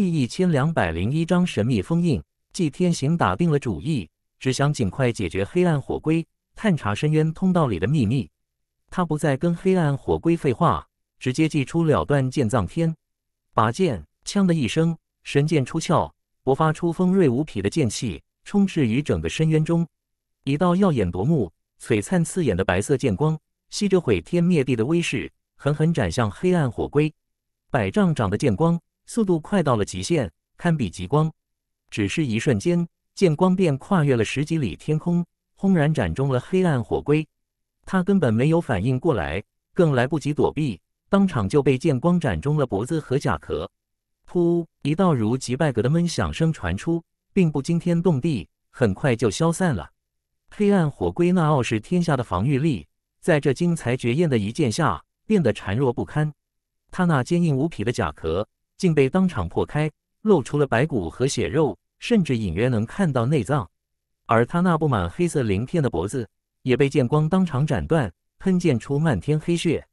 第一千两百零一章神秘封印，祭天行打定了主意，只想尽快解决黑暗火龟，探查深渊通道里的秘密。他不再跟黑暗火龟废话，直接祭出了断剑葬天，拔剑，锵的一声，神剑出鞘，勃发出锋锐无匹的剑气，充斥于整个深渊中。一道耀眼夺目、璀璨刺眼的白色剑光，吸着毁天灭地的威势，狠狠斩向黑暗火龟。百丈长的剑光。速度快到了极限，堪比极光。只是一瞬间，剑光便跨越了十几里天空，轰然斩中了黑暗火龟。他根本没有反应过来，更来不及躲避，当场就被剑光斩中了脖子和甲壳。噗，一道如击败格的闷响声传出，并不惊天动地，很快就消散了。黑暗火龟那傲视天下的防御力，在这精彩绝艳的一剑下变得孱弱不堪。它那坚硬无匹的甲壳。竟被当场破开，露出了白骨和血肉，甚至隐约能看到内脏。而他那布满黑色鳞片的脖子也被剑光当场斩断，喷溅出漫天黑血。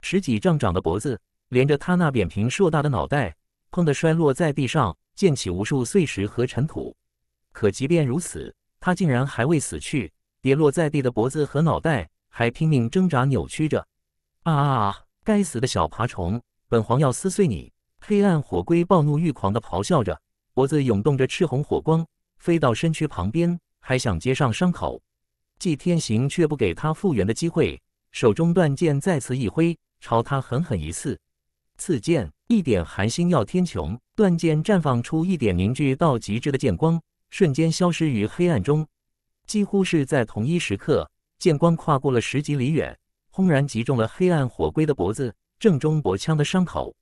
十几丈长的脖子连着他那扁平硕大的脑袋，砰的摔落在地上，溅起无数碎石和尘土。可即便如此，他竟然还未死去。跌落在地的脖子和脑袋还拼命挣扎、扭曲着。啊啊啊！该死的小爬虫，本皇要撕碎你！黑暗火龟暴怒欲狂地咆哮着，脖子涌动着赤红火光，飞到身躯旁边，还想接上伤口。季天行却不给他复原的机会，手中断剑再次一挥，朝他狠狠一刺。刺剑一点寒星耀天穹，断剑绽放出一点凝聚到极致的剑光，瞬间消失于黑暗中。几乎是在同一时刻，剑光跨过了十几里远，轰然击中了黑暗火龟的脖子，正中脖腔的伤口。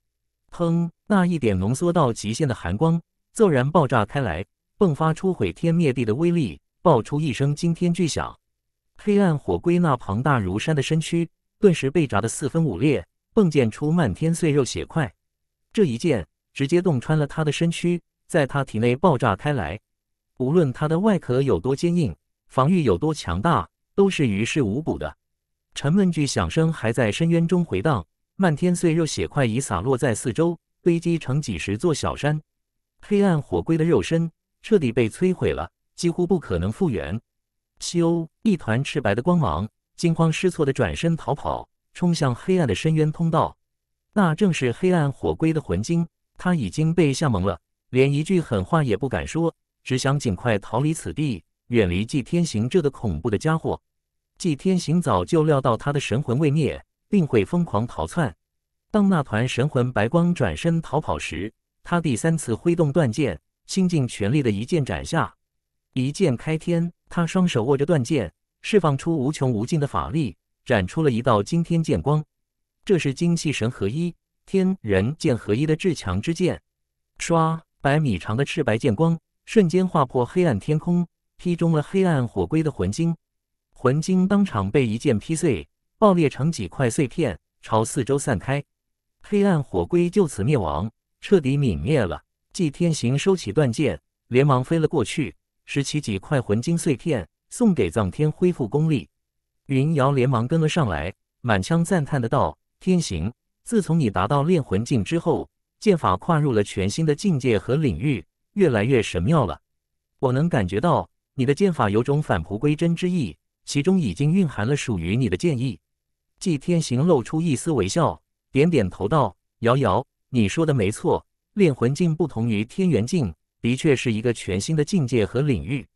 砰！那一点浓缩到极限的寒光骤然爆炸开来，迸发出毁天灭地的威力，爆出一声惊天巨响。黑暗火龟那庞大如山的身躯顿时被炸得四分五裂，迸溅出漫天碎肉血块。这一剑直接洞穿了他的身躯，在他体内爆炸开来。无论他的外壳有多坚硬，防御有多强大，都是于事无补的。沉闷巨响声还在深渊中回荡。漫天碎肉血块已洒落在四周，堆积成几十座小山。黑暗火龟的肉身彻底被摧毁了，几乎不可能复原。咻！一团赤白的光芒，惊慌失措地转身逃跑，冲向黑暗的深渊通道。那正是黑暗火龟的魂晶，他已经被吓蒙了，连一句狠话也不敢说，只想尽快逃离此地，远离祭天行这个恐怖的家伙。祭天行早就料到他的神魂未灭。定会疯狂逃窜。当那团神魂白光转身逃跑时，他第三次挥动断剑，倾尽全力的一剑斩下，一剑开天。他双手握着断剑，释放出无穷无尽的法力，斩出了一道惊天剑光。这是精气神合一、天人剑合一的至强之剑。唰！百米长的赤白剑光瞬间划破黑暗天空，劈中了黑暗火龟的魂晶。魂晶当场被一剑劈碎。爆裂成几块碎片，朝四周散开，黑暗火龟就此灭亡，彻底泯灭了。祭天行收起断剑，连忙飞了过去，拾起几块魂晶碎片，送给藏天恢复功力。云瑶连忙跟了上来，满腔赞叹的道：“天行，自从你达到炼魂境之后，剑法跨入了全新的境界和领域，越来越神妙了。我能感觉到你的剑法有种返璞归真之意，其中已经蕴含了属于你的剑意。”祭天行露出一丝微笑，点点头道：“瑶瑶，你说的没错。炼魂境不同于天元境，的确是一个全新的境界和领域。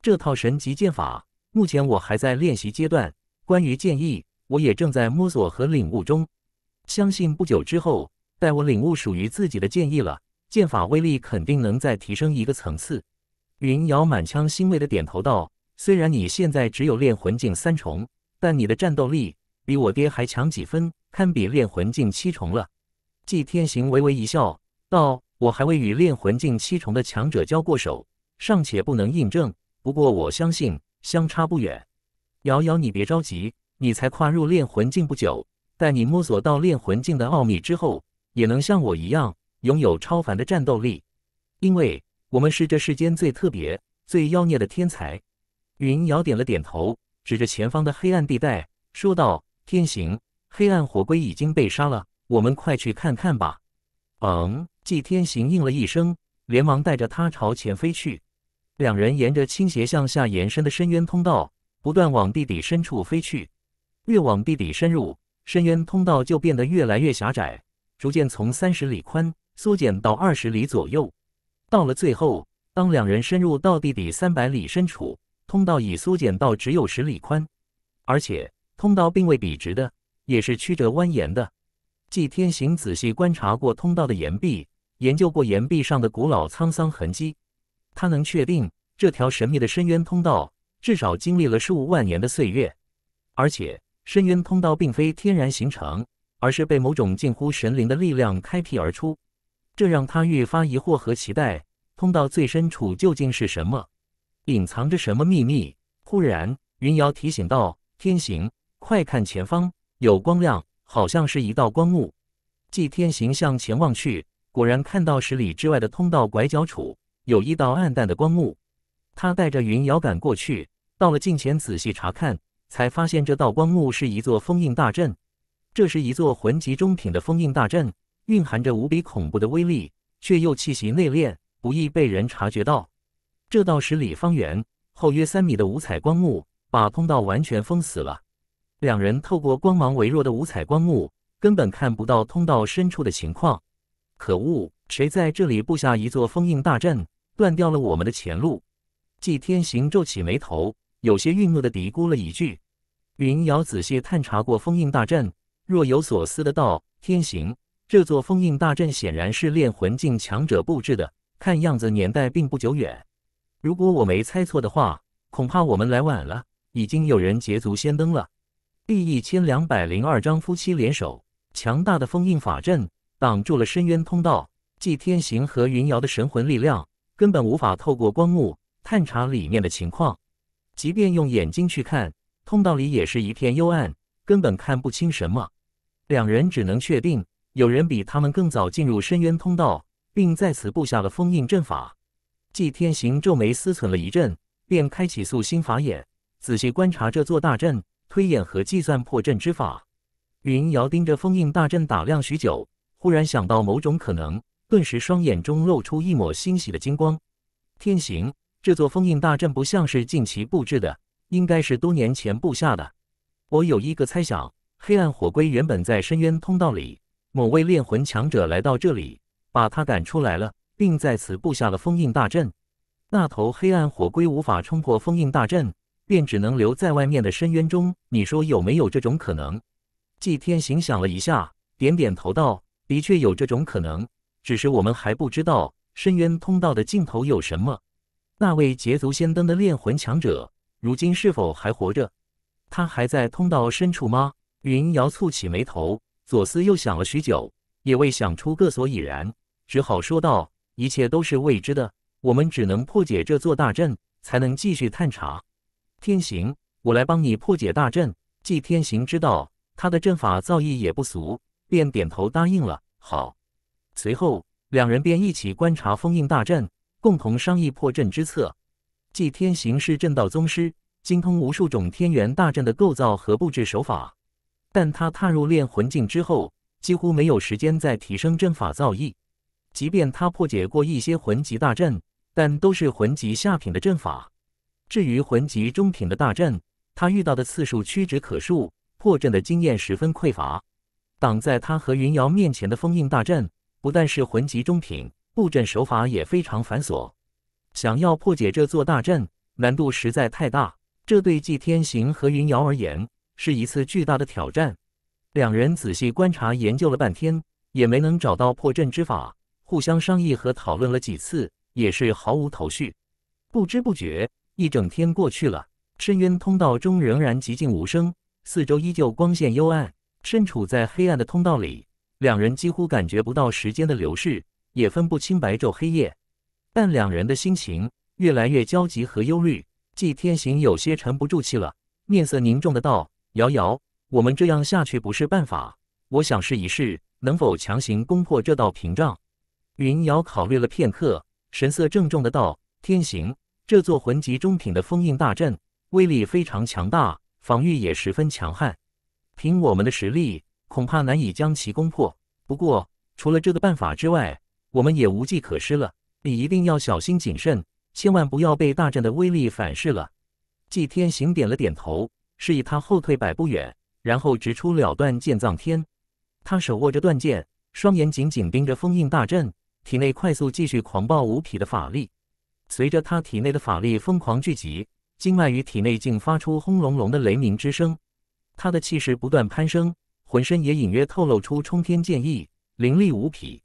这套神级剑法，目前我还在练习阶段。关于剑意，我也正在摸索和领悟中。相信不久之后，待我领悟属于自己的剑意了，剑法威力肯定能再提升一个层次。”云瑶满腔欣慰的点头道：“虽然你现在只有炼魂境三重，但你的战斗力……”比我爹还强几分，堪比炼魂境七重了。纪天行微微一笑，道：“我还未与炼魂境七重的强者交过手，尚且不能印证。不过我相信，相差不远。瑶瑶，你别着急，你才跨入炼魂境不久，待你摸索到炼魂境的奥秘之后，也能像我一样拥有超凡的战斗力。因为我们是这世间最特别、最妖孽的天才。”云瑶点了点头，指着前方的黑暗地带，说道。天行，黑暗火龟已经被杀了，我们快去看看吧。嗯，季天行应了一声，连忙带着他朝前飞去。两人沿着倾斜向下延伸的深渊通道，不断往地底深处飞去。越往地底深入，深渊通道就变得越来越狭窄，逐渐从三十里宽缩减到二十里左右。到了最后，当两人深入到地底三百里深处，通道已缩减到只有十里宽，而且。通道并未笔直的，也是曲折蜿蜒的。纪天行仔细观察过通道的岩壁，研究过岩壁上的古老沧桑痕迹，他能确定这条神秘的深渊通道至少经历了数万年的岁月，而且深渊通道并非天然形成，而是被某种近乎神灵的力量开辟而出。这让他愈发疑惑和期待，通道最深处究竟是什么，隐藏着什么秘密？忽然，云瑶提醒道：“天行。”快看前方有光亮，好像是一道光幕。祭天行向前望去，果然看到十里之外的通道拐角处有一道暗淡的光幕。他带着云遥赶过去，到了近前仔细查看，才发现这道光幕是一座封印大阵。这是一座魂级中品的封印大阵，蕴含着无比恐怖的威力，却又气息内敛，不易被人察觉到。这道十里方圆、厚约三米的五彩光幕，把通道完全封死了。两人透过光芒微弱的五彩光幕，根本看不到通道深处的情况。可恶，谁在这里布下一座封印大阵，断掉了我们的前路？纪天行皱起眉头，有些愠怒的嘀咕了一句。云瑶仔细探查过封印大阵，若有所思的道：“天行，这座封印大阵显然是炼魂境强者布置的，看样子年代并不久远。如果我没猜错的话，恐怕我们来晚了，已经有人捷足先登了。”第一千两百零二章，夫妻联手，强大的封印法阵挡住了深渊通道。祭天行和云瑶的神魂力量根本无法透过光幕探查里面的情况，即便用眼睛去看，通道里也是一片幽暗，根本看不清什么。两人只能确定，有人比他们更早进入深渊通道，并在此布下了封印阵法。纪天行皱眉思忖了一阵，便开启素心法眼，仔细观察这座大阵。推演和计算破阵之法，云瑶盯着封印大阵打量许久，忽然想到某种可能，顿时双眼中露出一抹欣喜的金光。天行，这座封印大阵不像是近期布置的，应该是多年前布下的。我有一个猜想：黑暗火龟原本在深渊通道里，某位炼魂强者来到这里，把他赶出来了，并在此布下了封印大阵。那头黑暗火龟无法冲破封印大阵。便只能留在外面的深渊中。你说有没有这种可能？季天行想了一下，点点头道：“的确有这种可能，只是我们还不知道深渊通道的尽头有什么。那位捷足先登的炼魂强者，如今是否还活着？他还在通道深处吗？”云瑶蹙起眉头，左思右想了许久，也未想出个所以然，只好说道：“一切都是未知的，我们只能破解这座大阵，才能继续探查。”天行，我来帮你破解大阵。季天行知道他的阵法造诣也不俗，便点头答应了。好，随后两人便一起观察封印大阵，共同商议破阵之策。季天行是阵道宗师，精通无数种天元大阵的构造和布置手法。但他踏入炼魂境之后，几乎没有时间再提升阵法造诣。即便他破解过一些魂级大阵，但都是魂级下品的阵法。至于魂级中品的大阵，他遇到的次数屈指可数，破阵的经验十分匮乏。挡在他和云瑶面前的封印大阵，不但是魂级中品，布阵手法也非常繁琐，想要破解这座大阵，难度实在太大。这对祭天行和云瑶而言，是一次巨大的挑战。两人仔细观察、研究了半天，也没能找到破阵之法。互相商议和讨论了几次，也是毫无头绪。不知不觉。一整天过去了，深渊通道中仍然寂静无声，四周依旧光线幽暗。身处在黑暗的通道里，两人几乎感觉不到时间的流逝，也分不清白昼黑夜。但两人的心情越来越焦急和忧虑。季天行有些沉不住气了，面色凝重的道：“瑶瑶，我们这样下去不是办法。我想试一试，能否强行攻破这道屏障。”云瑶考虑了片刻，神色郑重的道：“天行。”这座魂级中品的封印大阵威力非常强大，防御也十分强悍。凭我们的实力，恐怕难以将其攻破。不过，除了这个办法之外，我们也无计可施了。你一定要小心谨慎，千万不要被大阵的威力反噬了。祭天行点了点头，示意他后退百步远，然后直出了断剑葬天。他手握着断剑，双眼紧紧盯着封印大阵，体内快速继续狂暴无匹的法力。随着他体内的法力疯狂聚集，经脉与体内竟发出轰隆隆的雷鸣之声。他的气势不断攀升，浑身也隐约透露出冲天剑意，凌厉无匹。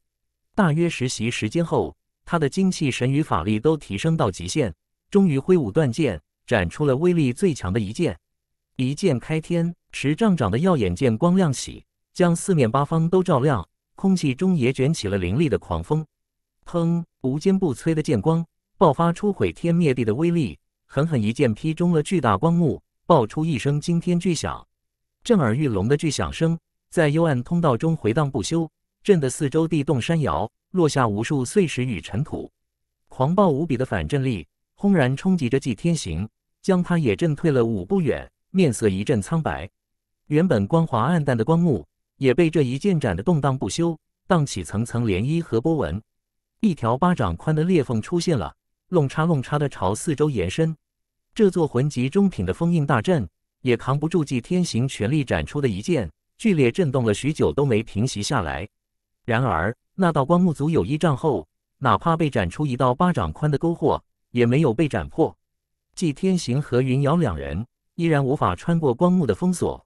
大约实习时间后，他的精气神与法力都提升到极限，终于挥舞断剑，斩出了威力最强的一剑——一剑开天。持丈长的耀眼剑光亮起，将四面八方都照亮，空气中也卷起了凌厉的狂风。砰！无坚不摧的剑光。爆发出毁天灭地的威力，狠狠一剑劈中了巨大光幕，爆出一声惊天巨响，震耳欲聋的巨响声在幽暗通道中回荡不休，震得四周地动山摇，落下无数碎石与尘土。狂暴无比的反震力轰然冲击着祭天行，将他也震退了五步远，面色一阵苍白。原本光滑暗淡的光幕也被这一剑斩得动荡不休，荡起层层涟漪和波纹，一条巴掌宽的裂缝出现了。弄叉弄叉的朝四周延伸，这座魂级中品的封印大阵也扛不住纪天行全力斩出的一剑，剧烈震动了许久都没平息下来。然而那道光幕足有一丈厚，哪怕被斩出一道巴掌宽的沟壑，也没有被斩破。纪天行和云瑶两人依然无法穿过光幕的封锁。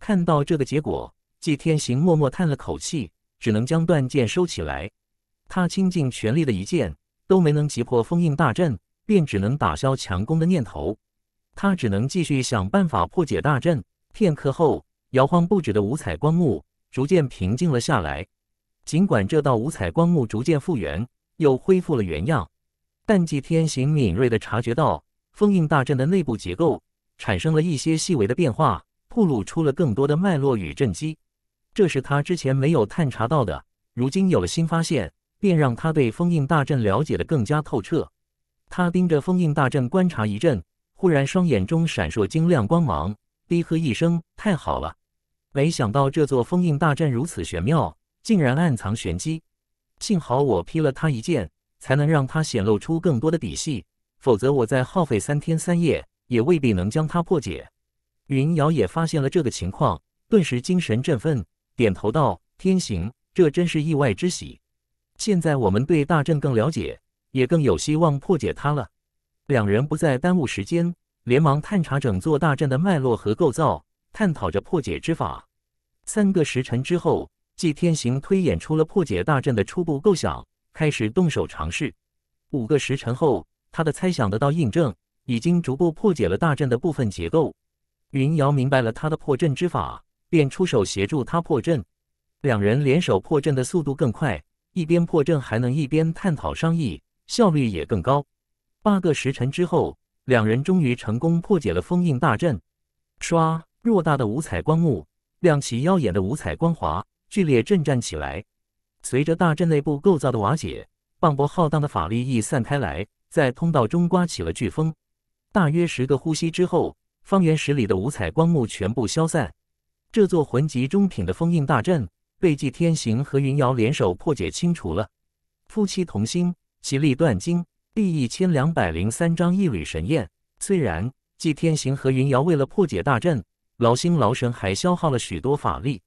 看到这个结果，纪天行默默叹了口气，只能将断剑收起来。他倾尽全力的一剑。都没能击破封印大阵，便只能打消强攻的念头。他只能继续想办法破解大阵。片刻后，摇晃不止的五彩光幕逐渐平静了下来。尽管这道五彩光幕逐渐复原，又恢复了原样，但祭天行敏锐地察觉到，封印大阵的内部结构产生了一些细微的变化，暴露出了更多的脉络与阵机。这是他之前没有探查到的，如今有了新发现。便让他对封印大阵了解的更加透彻。他盯着封印大阵观察一阵，忽然双眼中闪烁晶亮光芒，低喝一声：“太好了！没想到这座封印大阵如此玄妙，竟然暗藏玄机。幸好我劈了他一剑，才能让他显露出更多的底细，否则我再耗费三天三夜，也未必能将他破解。”云瑶也发现了这个情况，顿时精神振奋，点头道：“天行，这真是意外之喜。”现在我们对大阵更了解，也更有希望破解它了。两人不再耽误时间，连忙探查整座大阵的脉络和构造，探讨着破解之法。三个时辰之后，纪天行推演出了破解大阵的初步构想，开始动手尝试。五个时辰后，他的猜想得到印证，已经逐步破解了大阵的部分结构。云瑶明白了他的破阵之法，便出手协助他破阵。两人联手破阵的速度更快。一边破阵还能一边探讨商议，效率也更高。八个时辰之后，两人终于成功破解了封印大阵。唰，偌大的五彩光幕亮起耀眼的五彩光华，剧烈震颤起来。随着大阵内部构造的瓦解，磅礴浩荡的法力溢散开来，在通道中刮起了飓风。大约十个呼吸之后，方圆十里的五彩光幕全部消散。这座魂级中品的封印大阵。被纪天行和云瑶联手破解清除了。夫妻同心，其利断金。第一千两百零三章一缕神焰。虽然纪天行和云瑶为了破解大阵，劳心劳神，还消耗了许多法力，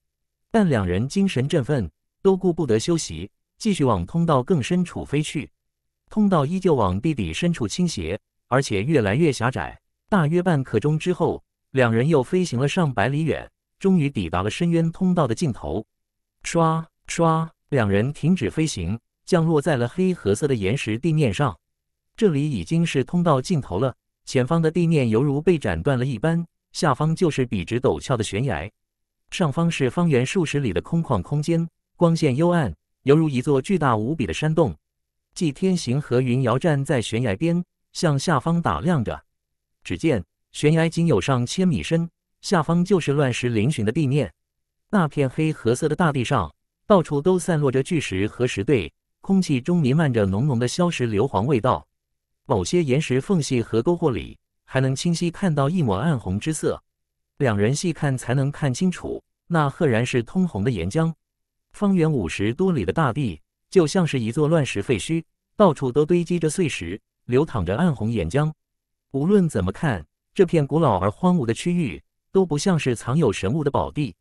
但两人精神振奋，都顾不得休息，继续往通道更深处飞去。通道依旧往地底深处倾斜，而且越来越狭窄。大约半刻钟之后，两人又飞行了上百里远，终于抵达了深渊通道的尽头。唰唰，两人停止飞行，降落在了黑褐色的岩石地面上。这里已经是通道尽头了，前方的地面犹如被斩断了一般，下方就是笔直陡峭的悬崖，上方是方圆数十里的空旷空间，光线幽暗，犹如一座巨大无比的山洞。祭天行和云瑶站在悬崖边，向下方打量着，只见悬崖仅有上千米深，下方就是乱石嶙峋的地面。那片黑褐色的大地上，到处都散落着巨石和石堆，空气中弥漫着浓浓的硝石硫磺味道。某些岩石缝隙和沟壑里，还能清晰看到一抹暗红之色，两人细看才能看清楚，那赫然是通红的岩浆。方圆五十多里的大地，就像是一座乱石废墟，到处都堆积着碎石，流淌着暗红岩浆。无论怎么看，这片古老而荒芜的区域，都不像是藏有神物的宝地。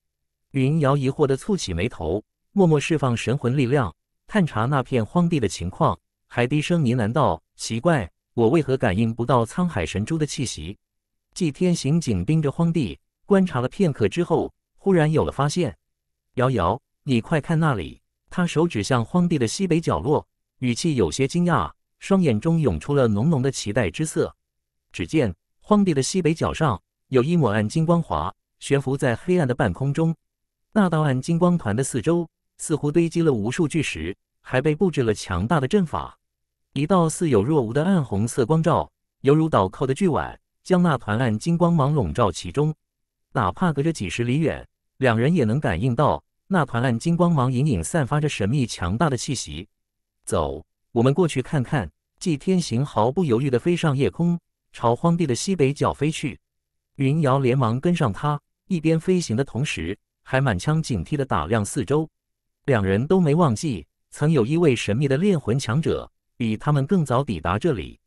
云瑶疑惑地蹙起眉头，默默释放神魂力量，探查那片荒地的情况，还低声呢喃道：“奇怪，我为何感应不到沧海神珠的气息？”祭天行紧盯着荒地，观察了片刻之后，忽然有了发现：“瑶瑶，你快看那里！”他手指向荒地的西北角落，语气有些惊讶，双眼中涌出了浓浓的期待之色。只见荒地的西北角上有一抹暗金光华悬浮在黑暗的半空中。那道暗金光团的四周似乎堆积了无数巨石，还被布置了强大的阵法。一道似有若无的暗红色光照，犹如倒扣的巨碗，将那团暗金光芒笼罩其中。哪怕隔着几十里远，两人也能感应到那团暗金光芒隐隐散发着神秘强大的气息。走，我们过去看看。祭天行毫不犹豫地飞上夜空，朝荒地的西北角飞去。云瑶连忙跟上他，一边飞行的同时。还满腔警惕的打量四周，两人都没忘记曾有一位神秘的炼魂强者比他们更早抵达这里，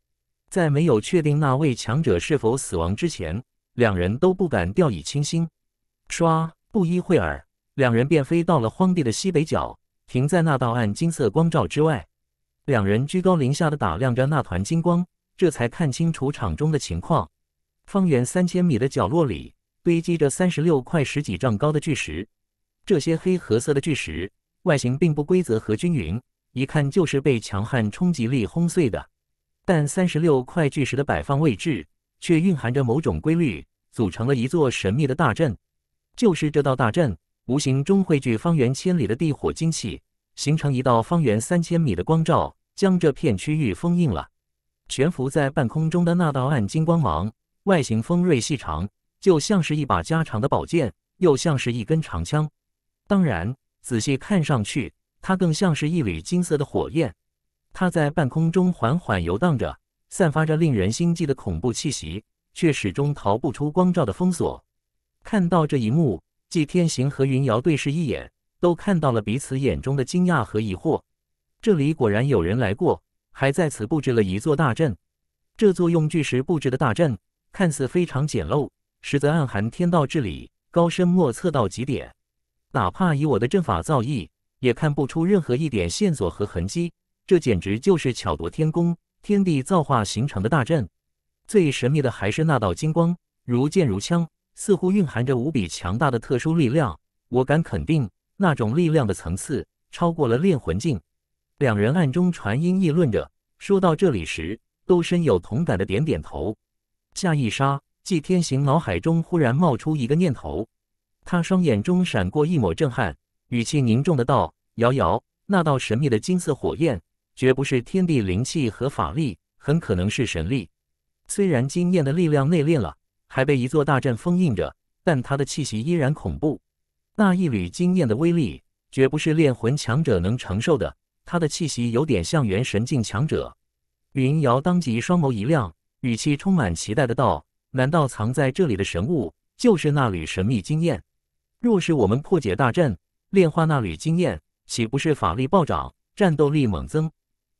在没有确定那位强者是否死亡之前，两人都不敢掉以轻心。唰，不一会儿，两人便飞到了荒地的西北角，停在那道暗金色光照之外。两人居高临下的打量着那团金光，这才看清楚场中的情况。方圆三千米的角落里。堆积着三十六块十几丈高的巨石，这些黑褐色的巨石外形并不规则和均匀，一看就是被强悍冲击力轰碎的。但三十六块巨石的摆放位置却蕴含着某种规律，组成了一座神秘的大阵。就是这道大阵，无形中汇聚方圆千里的地火精气，形成一道方圆三千米的光照，将这片区域封印了。悬浮在半空中的那道暗金光芒，外形锋锐细长。就像是一把加长的宝剑，又像是一根长枪。当然，仔细看上去，它更像是一缕金色的火焰。它在半空中缓缓游荡着，散发着令人心悸的恐怖气息，却始终逃不出光照的封锁。看到这一幕，季天行和云瑶对视一眼，都看到了彼此眼中的惊讶和疑惑。这里果然有人来过，还在此布置了一座大阵。这座用巨石布置的大阵，看似非常简陋。实则暗含天道至理，高深莫测到极点。哪怕以我的阵法造诣，也看不出任何一点线索和痕迹。这简直就是巧夺天工、天地造化形成的大阵。最神秘的还是那道金光，如剑如枪，似乎蕴含着无比强大的特殊力量。我敢肯定，那种力量的层次超过了炼魂境。两人暗中传音议论着，说到这里时，都深有同感的点点头。下一杀，季天行脑海中忽然冒出一个念头，他双眼中闪过一抹震撼，语气凝重的道：“瑶瑶，那道神秘的金色火焰，绝不是天地灵气和法力，很可能是神力。虽然金焰的力量内敛了，还被一座大阵封印着，但它的气息依然恐怖。那一缕金焰的威力，绝不是炼魂强者能承受的。它的气息有点像元神境强者。”云瑶当即双眸一亮，语气充满期待的道。难道藏在这里的神物就是那缕神秘经验？若是我们破解大阵，炼化那缕经验，岂不是法力暴涨，战斗力猛增？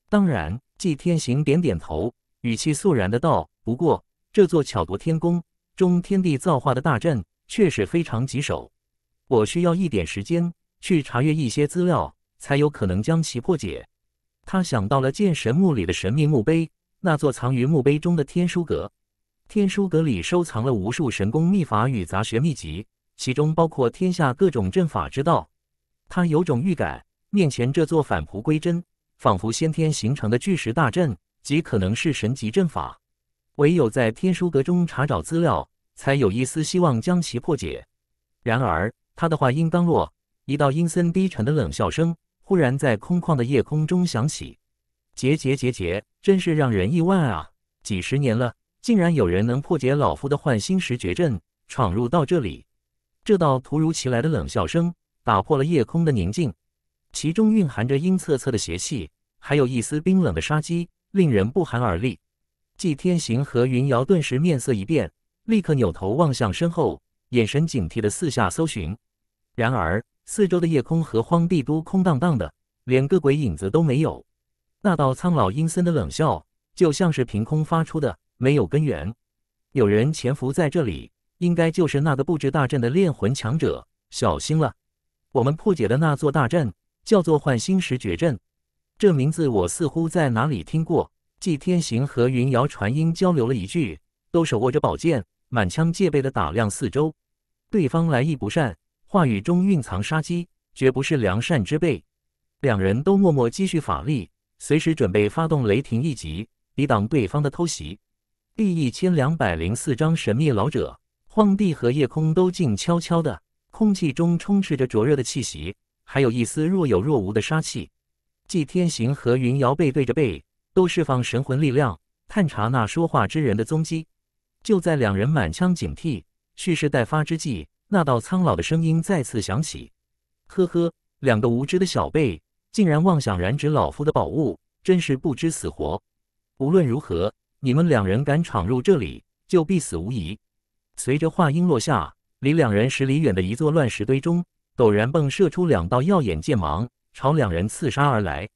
当然，纪天行点点头，语气肃然的道：“不过，这座巧夺天工、中天地造化的大阵确实非常棘手，我需要一点时间去查阅一些资料，才有可能将其破解。”他想到了剑神墓里的神秘墓碑，那座藏于墓碑中的天书阁。天书阁里收藏了无数神功秘法与杂学秘籍，其中包括天下各种阵法之道。他有种预感，面前这座返璞归真、仿佛先天形成的巨石大阵，极可能是神级阵法。唯有在天书阁中查找资料，才有一丝希望将其破解。然而他的话音刚落，一道阴森低沉的冷笑声忽然在空旷的夜空中响起：“结结结结，真是让人意外啊！几十年了。”竟然有人能破解老夫的幻心石绝阵，闯入到这里！这道突如其来的冷笑声打破了夜空的宁静，其中蕴含着阴恻恻的邪气，还有一丝冰冷的杀机，令人不寒而栗。季天行和云瑶顿时面色一变，立刻扭头望向身后，眼神警惕地四下搜寻。然而，四周的夜空和荒地都空荡荡的，连个鬼影子都没有。那道苍老阴森的冷笑，就像是凭空发出的。没有根源，有人潜伏在这里，应该就是那个布置大阵的炼魂强者。小心了，我们破解的那座大阵叫做“幻心石绝阵”，这名字我似乎在哪里听过。纪天行和云瑶传音交流了一句，都手握着宝剑，满腔戒备地打量四周。对方来意不善，话语中蕴藏杀机，绝不是良善之辈。两人都默默积蓄法力，随时准备发动雷霆一击，抵挡对方的偷袭。第一千两百零四章神秘老者。荒地和夜空都静悄悄的，空气中充斥着灼热的气息，还有一丝若有若无的杀气。纪天行和云瑶背对着背，都释放神魂力量，探查那说话之人的踪迹。就在两人满腔警惕、蓄势待发之际，那道苍老的声音再次响起：“呵呵，两个无知的小辈，竟然妄想染指老夫的宝物，真是不知死活！无论如何。”你们两人敢闯入这里，就必死无疑。随着话音落下，离两人十里远的一座乱石堆中，陡然迸射出两道耀眼剑芒，朝两人刺杀而来。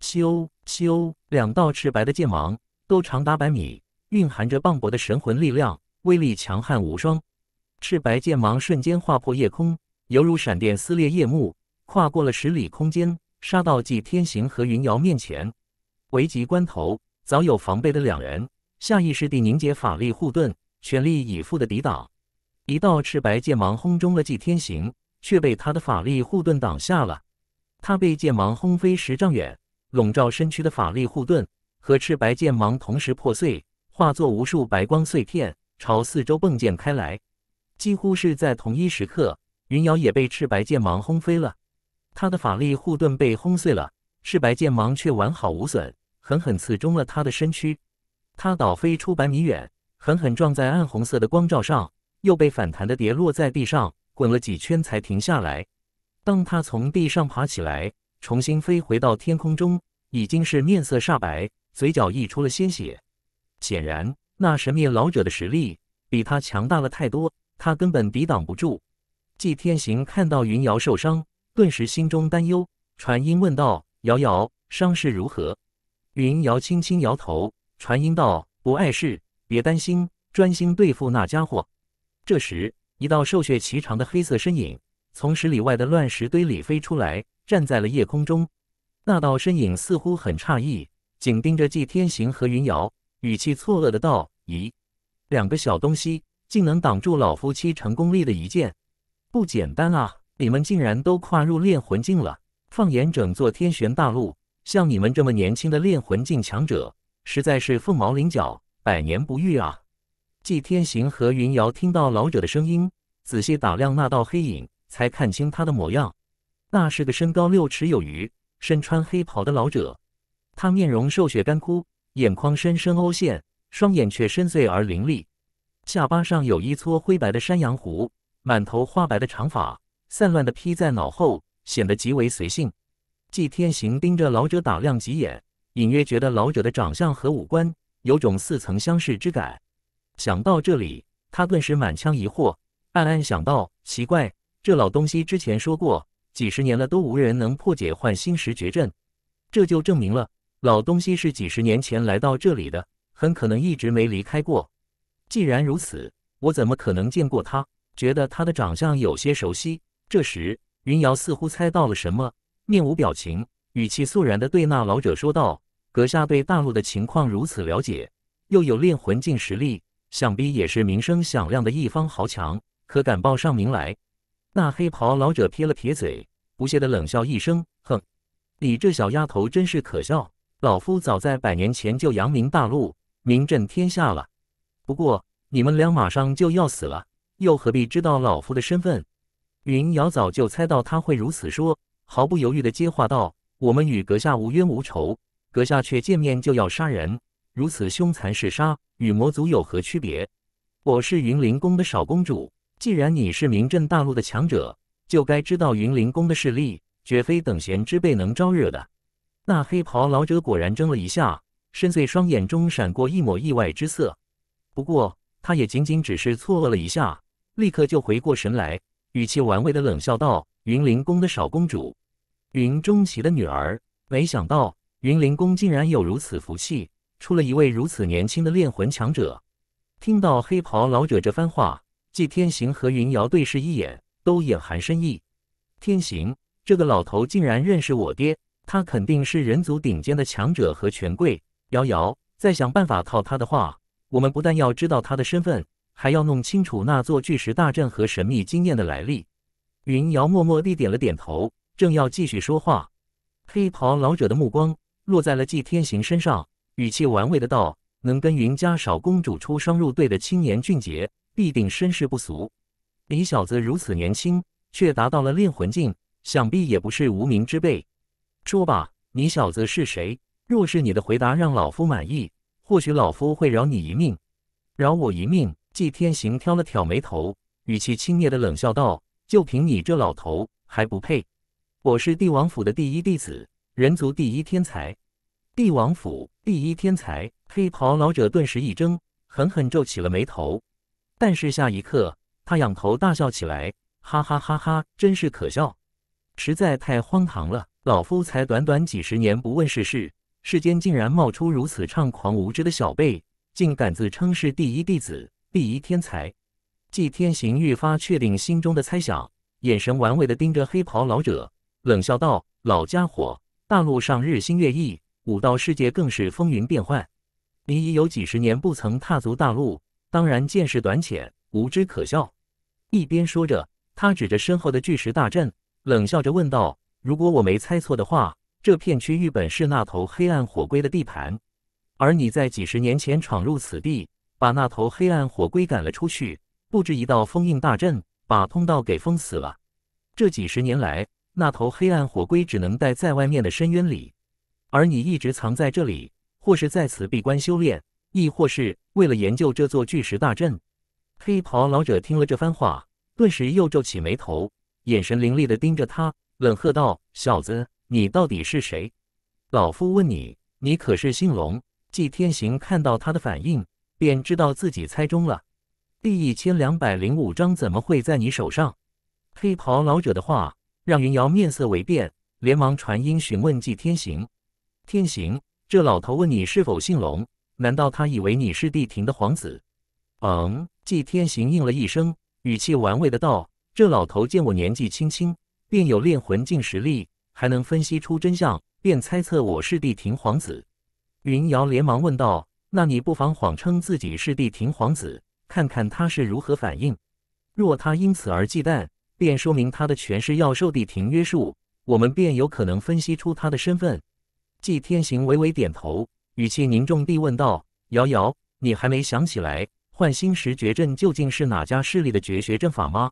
咻咻，两道赤白的剑芒都长达百米，蕴含着磅礴的神魂力量，威力强悍无双。赤白剑芒瞬间划破夜空，犹如闪电撕裂夜幕，跨过了十里空间，杀到祭天行和云瑶面前。危急关头。早有防备的两人下意识地凝结法力护盾，全力以赴的抵挡。一道赤白剑芒轰中了季天行，却被他的法力护盾挡下了。他被剑芒轰飞十丈远，笼罩身躯的法力护盾和赤白剑芒同时破碎，化作无数白光碎片朝四周迸溅开来。几乎是在同一时刻，云瑶也被赤白剑芒轰飞了。她的法力护盾被轰碎了，赤白剑芒却完好无损。狠狠刺中了他的身躯，他倒飞出百米远，狠狠撞在暗红色的光照上，又被反弹的跌落在地上，滚了几圈才停下来。当他从地上爬起来，重新飞回到天空中，已经是面色煞白，嘴角溢出了鲜血。显然，那神秘老者的实力比他强大了太多，他根本抵挡不住。季天行看到云瑶受伤，顿时心中担忧，传音问道：“瑶瑶，伤势如何？”云瑶轻轻摇头，传音道：“不碍事，别担心，专心对付那家伙。”这时，一道瘦削、奇长的黑色身影从十里外的乱石堆里飞出来，站在了夜空中。那道身影似乎很诧异，紧盯着季天行和云瑶，语气错愕的道：“咦，两个小东西竟能挡住老夫妻成功力的一剑，不简单啊！你们竟然都跨入炼魂境了，放眼整座天玄大陆……”像你们这么年轻的炼魂境强者，实在是凤毛麟角，百年不遇啊！季天行和云瑶听到老者的声音，仔细打量那道黑影，才看清他的模样。那是个身高六尺有余、身穿黑袍的老者。他面容瘦削干枯，眼眶深深凹陷，双眼却深邃而凌厉。下巴上有一撮灰白的山羊胡，满头花白的长发散乱地披在脑后，显得极为随性。季天行盯着老者打量几眼，隐约觉得老者的长相和五官有种似曾相识之感。想到这里，他顿时满腔疑惑，暗暗想到：奇怪，这老东西之前说过，几十年了都无人能破解换心石绝阵，这就证明了老东西是几十年前来到这里的，很可能一直没离开过。既然如此，我怎么可能见过他？觉得他的长相有些熟悉。这时，云瑶似乎猜到了什么。面无表情，语气肃然地对那老者说道：“阁下对大陆的情况如此了解，又有炼魂境实力，想必也是名声响亮的一方豪强，可敢报上名来？”那黑袍老者撇了撇嘴，不屑地冷笑一声：“哼，你这小丫头真是可笑！老夫早在百年前就扬名大陆，名震天下了。不过你们俩马上就要死了，又何必知道老夫的身份？”云瑶早就猜到他会如此说。毫不犹豫地接话道：“我们与阁下无冤无仇，阁下却见面就要杀人，如此凶残嗜杀，与魔族有何区别？”我是云灵宫的少公主，既然你是名震大陆的强者，就该知道云灵宫的势力绝非等闲之辈能招惹的。那黑袍老者果然怔了一下，深邃双眼中闪过一抹意外之色，不过他也仅仅只是错愕了一下，立刻就回过神来，语气玩味地冷笑道。云灵宫的少公主，云中奇的女儿。没想到云灵宫竟然有如此福气，出了一位如此年轻的炼魂强者。听到黑袍老者这番话，纪天行和云瑶对视一眼，都眼含深意。天行，这个老头竟然认识我爹，他肯定是人族顶尖的强者和权贵。瑶瑶，再想办法套他的话。我们不但要知道他的身份，还要弄清楚那座巨石大阵和神秘经验的来历。云瑶默默地点了点头，正要继续说话，黑袍老者的目光落在了纪天行身上，语气玩味的道：“能跟云家少公主出双入对的青年俊杰，必定身世不俗。你小子如此年轻，却达到了炼魂境，想必也不是无名之辈。说吧，你小子是谁？若是你的回答让老夫满意，或许老夫会饶你一命，饶我一命。”纪天行挑了挑眉头，语气轻蔑的冷笑道。就凭你这老头，还不配！我是帝王府的第一弟子，人族第一天才，帝王府第一天才。黑袍老者顿时一怔，狠狠皱起了眉头。但是下一刻，他仰头大笑起来，哈哈哈哈！真是可笑，实在太荒唐了！老夫才短短几十年，不问世事，世间竟然冒出如此猖狂无知的小辈，竟敢自称是第一弟子、第一天才！季天行愈发确定心中的猜想，眼神玩味的盯着黑袍老者，冷笑道：“老家伙，大陆上日新月异，武道世界更是风云变幻。你已有几十年不曾踏足大陆，当然见识短浅，无知可笑。”一边说着，他指着身后的巨石大阵，冷笑着问道：“如果我没猜错的话，这片区域本是那头黑暗火龟的地盘，而你在几十年前闯入此地，把那头黑暗火龟赶了出去。”布置一道封印大阵，把通道给封死了。这几十年来，那头黑暗火龟只能待在外面的深渊里，而你一直藏在这里，或是在此闭关修炼，亦或是为了研究这座巨石大阵。黑袍老者听了这番话，顿时又皱起眉头，眼神凌厉地盯着他，冷喝道：“小子，你到底是谁？老夫问你，你可是姓龙？”季天行看到他的反应，便知道自己猜中了。第一千两百零五章，怎么会在你手上？黑袍老者的话让云瑶面色微变，连忙传音询问季天行：“天行，这老头问你是否姓龙，难道他以为你是帝庭的皇子？”“嗯。”季天行应了一声，语气玩味的道：“这老头见我年纪轻轻，便有炼魂境实力，还能分析出真相，便猜测我是帝庭皇子。”云瑶连忙问道：“那你不妨谎称自己是帝庭皇子。”看看他是如何反应。若他因此而忌惮，便说明他的权势要受地庭约束。我们便有可能分析出他的身份。纪天行微微点头，语气凝重地问道：“瑶瑶，你还没想起来‘幻心石绝阵’究竟是哪家势力的绝学阵法吗？”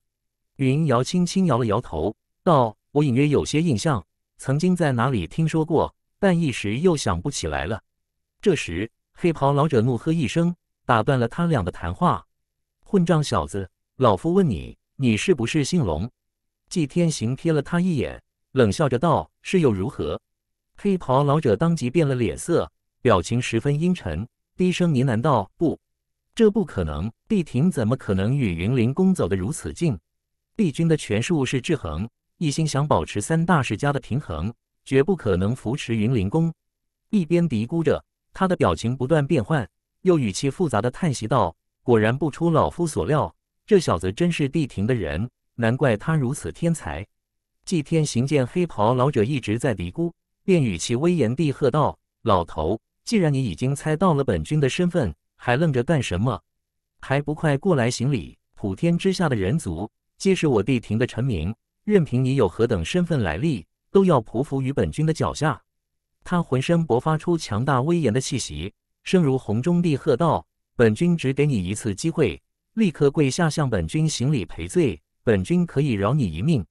云瑶轻轻摇了摇头，道：“我隐约有些印象，曾经在哪里听说过，但一时又想不起来了。”这时，黑袍老者怒喝一声。打断了他俩的谈话，混账小子！老夫问你，你是不是姓龙？纪天行瞥了他一眼，冷笑着道：“是又如何？”黑袍老者当即变了脸色，表情十分阴沉，低声呢喃道：“不，这不可能！帝庭怎么可能与云林宫走得如此近？帝君的权术是制衡，一心想保持三大世家的平衡，绝不可能扶持云林宫。”一边嘀咕着，他的表情不断变换。又语气复杂的叹息道：“果然不出老夫所料，这小子真是帝庭的人，难怪他如此天才。”祭天行见黑袍老者一直在嘀咕，便语气威严地喝道：“老头，既然你已经猜到了本君的身份，还愣着干什么？还不快过来行礼！普天之下的人族皆是我帝庭的臣民，任凭你有何等身份来历，都要匍匐于本君的脚下。”他浑身勃发出强大威严的气息。声如洪钟，厉喝道：“本君只给你一次机会，立刻跪下向本君行礼赔罪，本君可以饶你一命。”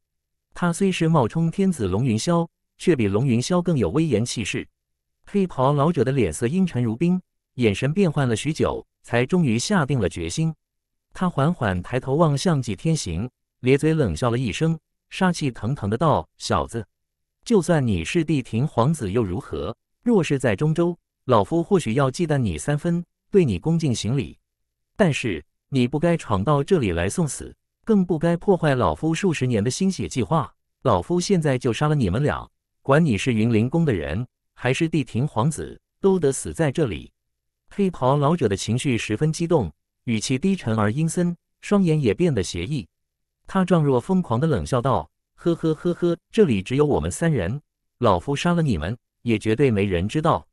他虽是冒充天子龙云霄，却比龙云霄更有威严气势。黑袍老者的脸色阴沉如冰，眼神变幻了许久，才终于下定了决心。他缓缓抬头望向纪天行，咧嘴冷笑了一声，杀气腾腾的道：“小子，就算你是帝庭皇子又如何？若是在中州……”老夫或许要忌惮你三分，对你恭敬行礼，但是你不该闯到这里来送死，更不该破坏老夫数十年的心血计划。老夫现在就杀了你们俩，管你是云灵宫的人还是帝庭皇子，都得死在这里。黑袍老者的情绪十分激动，语气低沉而阴森，双眼也变得邪异。他状若疯狂的冷笑道：“呵呵呵呵，这里只有我们三人，老夫杀了你们，也绝对没人知道。”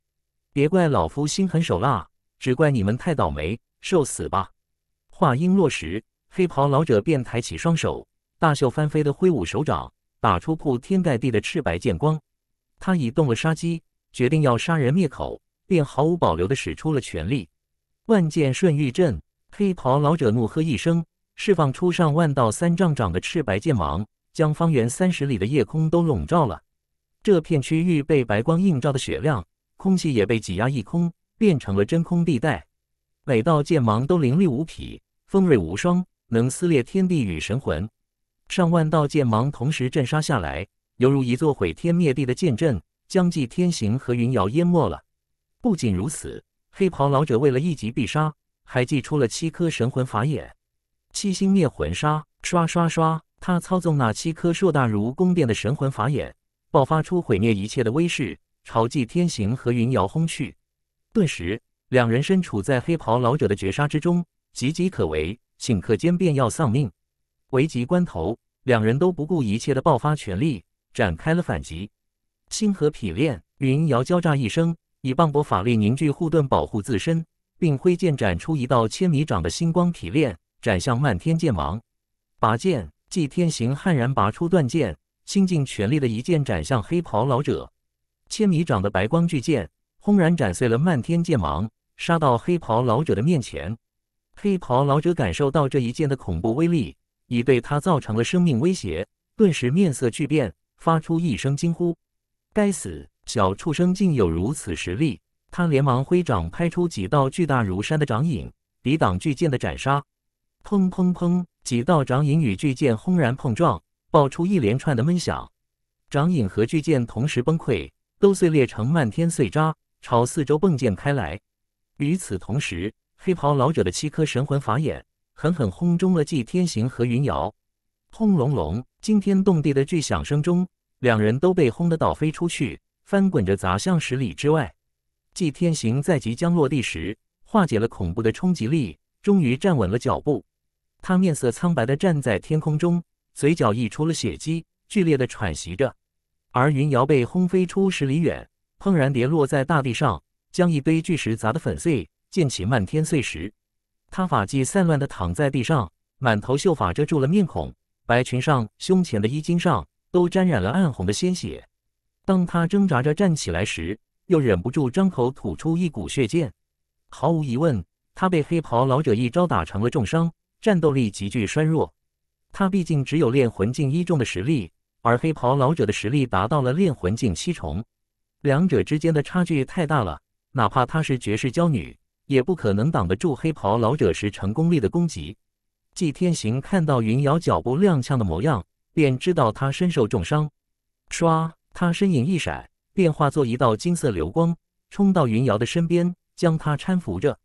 别怪老夫心狠手辣，只怪你们太倒霉，受死吧！话音落时，黑袍老者便抬起双手，大袖翻飞的挥舞手掌，打出铺天盖地的赤白剑光。他已动了杀机，决定要杀人灭口，便毫无保留地使出了全力。万剑瞬御阵，黑袍老者怒喝一声，释放出上万道三丈长的赤白剑芒，将方圆三十里的夜空都笼罩了。这片区域被白光映照的雪亮。空气也被挤压一空，变成了真空地带。每道剑芒都凌厉无匹，锋锐无双，能撕裂天地与神魂。上万道剑芒同时震杀下来，犹如一座毁天灭地的剑阵，将祭天行和云瑶淹没了。不仅如此，黑袍老者为了一击必杀，还祭出了七颗神魂法眼，七星灭魂杀，刷刷刷！他操纵那七颗硕大如宫殿的神魂法眼，爆发出毁灭一切的威势。朝祭天行和云瑶轰去，顿时两人身处在黑袍老者的绝杀之中，岌岌可危，顷刻间便要丧命。危急关头，两人都不顾一切的爆发全力，展开了反击。星河匹练，云瑶交诈一声，以磅礴法力凝聚护盾保护自身，并挥剑斩出一道千米长的星光匹练，斩向漫天剑芒。拔剑，祭天行悍然拔出断剑，倾尽全力的一剑斩向黑袍老者。千米长的白光巨剑轰然斩碎了漫天剑芒，杀到黑袍老者的面前。黑袍老者感受到这一剑的恐怖威力，已对他造成了生命威胁，顿时面色巨变，发出一声惊呼：“该死！小畜生竟有如此实力！”他连忙挥掌拍出几道巨大如山的掌影，抵挡巨剑的斩杀。砰砰砰！几道掌影与巨剑轰然碰撞，爆出一连串的闷响，掌影和巨剑同时崩溃。都碎裂成漫天碎渣，朝四周迸溅开来。与此同时，黑袍老者的七颗神魂法眼狠狠轰中了纪天行和云瑶。轰隆隆，惊天动地的巨响声中，两人都被轰得倒飞出去，翻滚着砸向十里之外。纪天行在即将落地时化解了恐怖的冲击力，终于站稳了脚步。他面色苍白的站在天空中，嘴角溢出了血迹，剧烈的喘息着。而云瑶被轰飞出十里远，砰然跌落在大地上，将一堆巨石砸得粉碎，溅起漫天碎石。他发髻散乱地躺在地上，满头秀发遮住了面孔，白裙上、胸前的衣襟上都沾染了暗红的鲜血。当他挣扎着站起来时，又忍不住张口吐出一股血溅，毫无疑问，他被黑袍老者一招打成了重伤，战斗力急剧衰弱。他毕竟只有练魂境一重的实力。而黑袍老者的实力达到了炼魂境七重，两者之间的差距太大了。哪怕她是绝世娇女，也不可能挡得住黑袍老者十成功力的攻击。季天行看到云瑶脚步踉跄的模样，便知道她身受重伤。唰，他身影一闪，便化作一道金色流光，冲到云瑶的身边，将她搀扶着。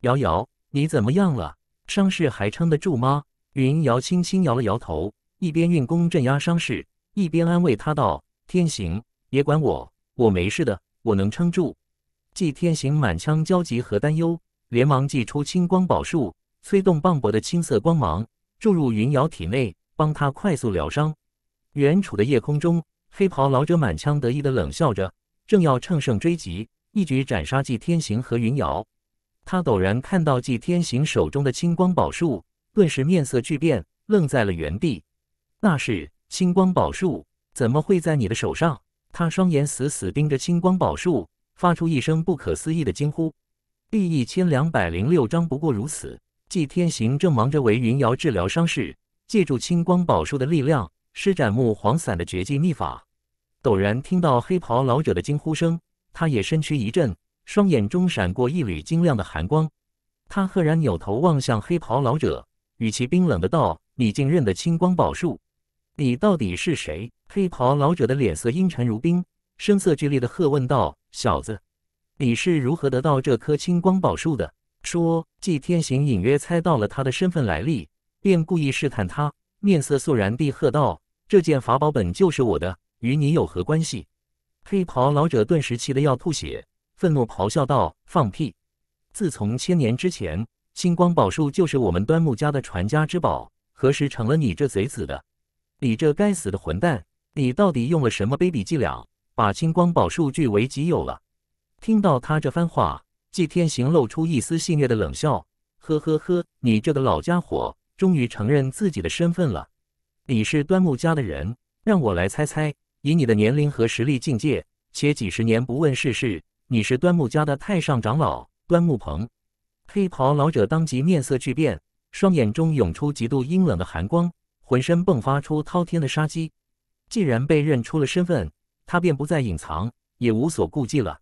瑶瑶，你怎么样了？伤势还撑得住吗？云瑶轻轻摇了摇头，一边运功镇压伤势。一边安慰他道：“天行，别管我，我没事的，我能撑住。”季天行满腔焦急和担忧，连忙祭出青光宝术，催动磅礴的青色光芒注入云瑶体内，帮她快速疗伤。远处的夜空中，黑袍老者满腔得意的冷笑着，正要乘胜追击，一举斩杀季天行和云瑶，他陡然看到季天行手中的青光宝术，顿时面色巨变，愣在了原地。那是。青光宝树怎么会在你的手上？他双眼死死盯着青光宝树，发出一声不可思议的惊呼。第一千两百零六章不过如此。季天行正忙着为云瑶治疗伤势，借助青光宝树的力量施展木黄伞的绝技秘法，陡然听到黑袍老者的惊呼声，他也身躯一震，双眼中闪过一缕晶亮的寒光。他赫然扭头望向黑袍老者，语气冰冷的道：“你竟认得青光宝树？”你到底是谁？黑袍老者的脸色阴沉如冰，声色俱厉的喝问道：“小子，你是如何得到这棵青光宝树的？”说，纪天行隐约猜到了他的身份来历，便故意试探他，面色肃然地喝道：“这件法宝本就是我的，与你有何关系？”黑袍老者顿时气得要吐血，愤怒咆哮道：“放屁！自从千年之前，青光宝树就是我们端木家的传家之宝，何时成了你这贼子的？”你这该死的混蛋！你到底用了什么卑鄙伎俩，把青光宝数据为己有了？听到他这番话，季天行露出一丝戏谑的冷笑：“呵呵呵，你这个老家伙，终于承认自己的身份了。你是端木家的人，让我来猜猜，以你的年龄和实力境界，且几十年不问世事，你是端木家的太上长老端木鹏。”黑袍老者当即面色巨变，双眼中涌出极度阴冷的寒光。浑身迸发出滔天的杀机。既然被认出了身份，他便不再隐藏，也无所顾忌了。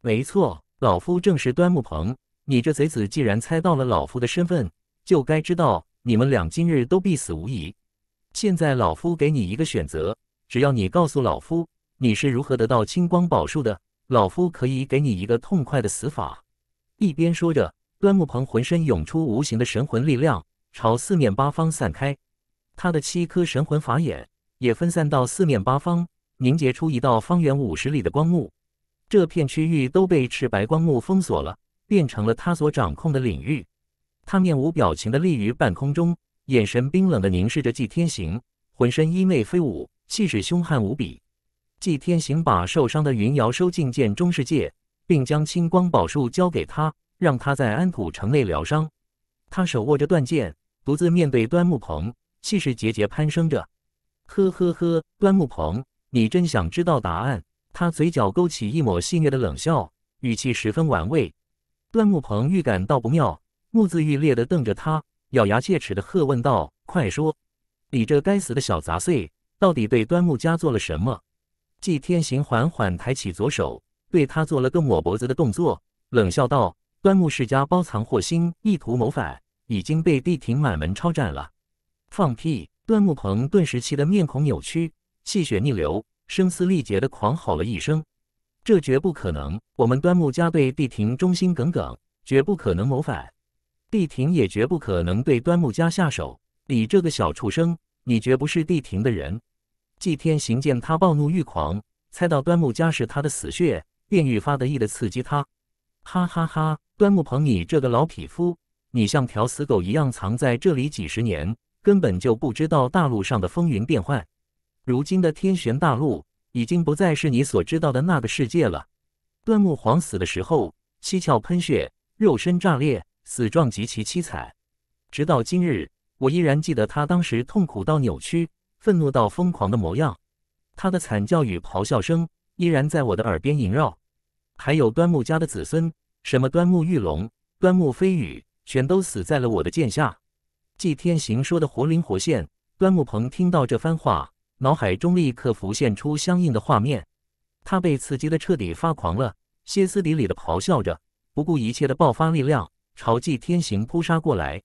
没错，老夫正是端木鹏。你这贼子，既然猜到了老夫的身份，就该知道你们俩今日都必死无疑。现在老夫给你一个选择，只要你告诉老夫你是如何得到青光宝术的，老夫可以给你一个痛快的死法。一边说着，端木鹏浑身涌出无形的神魂力量，朝四面八方散开。他的七颗神魂法眼也分散到四面八方，凝结出一道方圆五十里的光幕，这片区域都被赤白光幕封锁了，变成了他所掌控的领域。他面无表情地立于半空中，眼神冰冷地凝视着纪天行，浑身衣袂飞舞，气势凶悍无比。纪天行把受伤的云瑶收进剑中世界，并将青光宝树交给他，让他在安土城内疗伤。他手握着断剑，独自面对端木鹏。气势节节攀升着，呵呵呵，端木鹏，你真想知道答案？他嘴角勾起一抹戏谑的冷笑，语气十分玩味。端木鹏预感到不妙，目眦欲裂地瞪着他，咬牙切齿地喝问道：“快说，你这该死的小杂碎，到底对端木家做了什么？”季天行缓缓抬起左手，对他做了个抹脖子的动作，冷笑道：“端木世家包藏祸心，意图谋反，已经被帝庭满门抄斩了。”放屁！端木鹏顿时气得面孔扭曲，气血逆流，声嘶力竭的狂吼了一声：“这绝不可能！我们端木家对帝庭忠心耿耿，绝不可能谋反。帝庭也绝不可能对端木家下手。你这个小畜生，你绝不是帝庭的人！”祭天行见他暴怒欲狂，猜到端木家是他的死穴，便愈发得意的刺激他：“哈哈哈！端木鹏，你这个老匹夫，你像条死狗一样藏在这里几十年！”根本就不知道大陆上的风云变幻。如今的天玄大陆已经不再是你所知道的那个世界了。端木皇死的时候，七窍喷血，肉身炸裂，死状极其凄惨。直到今日，我依然记得他当时痛苦到扭曲、愤怒到疯狂的模样。他的惨叫与咆哮声依然在我的耳边萦绕。还有端木家的子孙，什么端木玉龙、端木飞羽，全都死在了我的剑下。祭天行说的活灵活现，端木鹏听到这番话，脑海中立刻浮现出相应的画面。他被刺激的彻底发狂了，歇斯底里的咆哮着，不顾一切的爆发力量，朝季天行扑杀过来。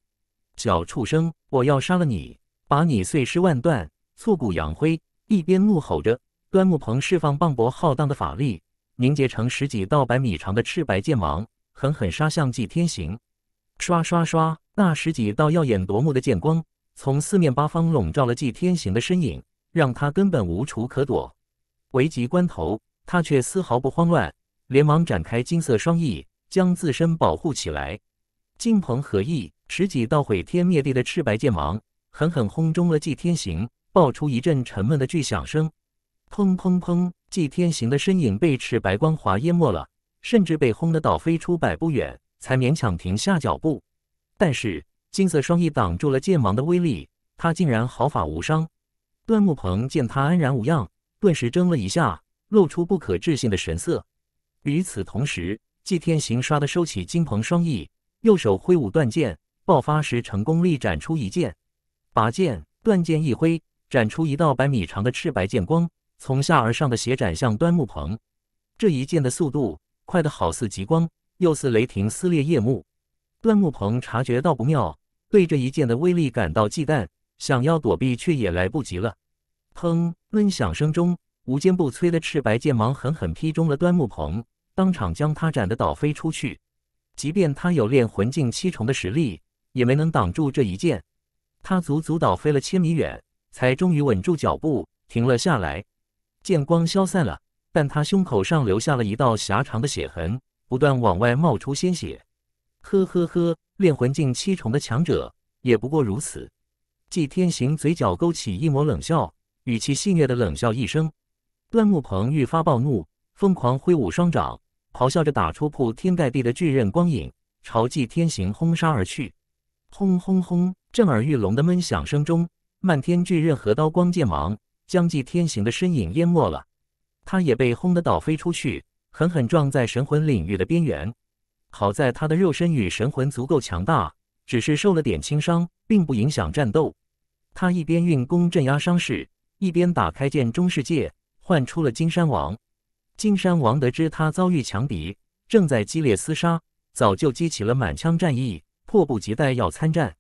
小畜生，我要杀了你，把你碎尸万段，挫骨扬灰！一边怒吼着，端木鹏释放磅礴浩荡的法力，凝结成十几道百米长的赤白剑芒，狠狠杀向季天行。刷刷刷！那十几道耀眼夺目的剑光从四面八方笼罩了祭天行的身影，让他根本无处可躲。危急关头，他却丝毫不慌乱，连忙展开金色双翼，将自身保护起来。金鹏合翼，十几道毁天灭地的赤白剑芒狠狠轰中了祭天行，爆出一阵沉闷的巨响声。砰砰砰！祭天行的身影被赤白光华淹没了，甚至被轰得倒飞出百步远，才勉强停下脚步。但是金色双翼挡住了剑芒的威力，他竟然毫发无伤。端木鹏见他安然无恙，顿时怔了一下，露出不可置信的神色。与此同时，季天行唰的收起金鹏双翼，右手挥舞断剑，爆发时成功力斩出一剑。拔剑，断剑一挥，斩出一道百米长的赤白剑光，从下而上的斜斩向端木鹏。这一剑的速度快得好似极光，又似雷霆撕裂夜幕。端木鹏察觉到不妙，对这一剑的威力感到忌惮，想要躲避却也来不及了。砰！闷响声中，无坚不摧的赤白剑芒狠狠劈中了端木鹏，当场将他斩得倒飞出去。即便他有炼魂境七重的实力，也没能挡住这一剑。他足足倒飞了千米远，才终于稳住脚步停了下来。剑光消散了，但他胸口上留下了一道狭长的血痕，不断往外冒出鲜血。呵呵呵，炼魂境七重的强者也不过如此。纪天行嘴角勾起一抹冷笑，语气戏谑的冷笑一声。段木鹏愈发暴怒，疯狂挥舞双掌，咆哮着打出铺天盖地的巨刃光影，朝纪天行轰杀而去。轰轰轰！震耳欲聋的闷响声中，漫天巨刃和刀光剑芒将纪天行的身影淹没了，他也被轰得倒飞出去，狠狠撞在神魂领域的边缘。好在他的肉身与神魂足够强大，只是受了点轻伤，并不影响战斗。他一边运功镇压伤势，一边打开剑中世界，唤出了金山王。金山王得知他遭遇强敌，正在激烈厮杀，早就激起了满腔战意，迫不及待要参战。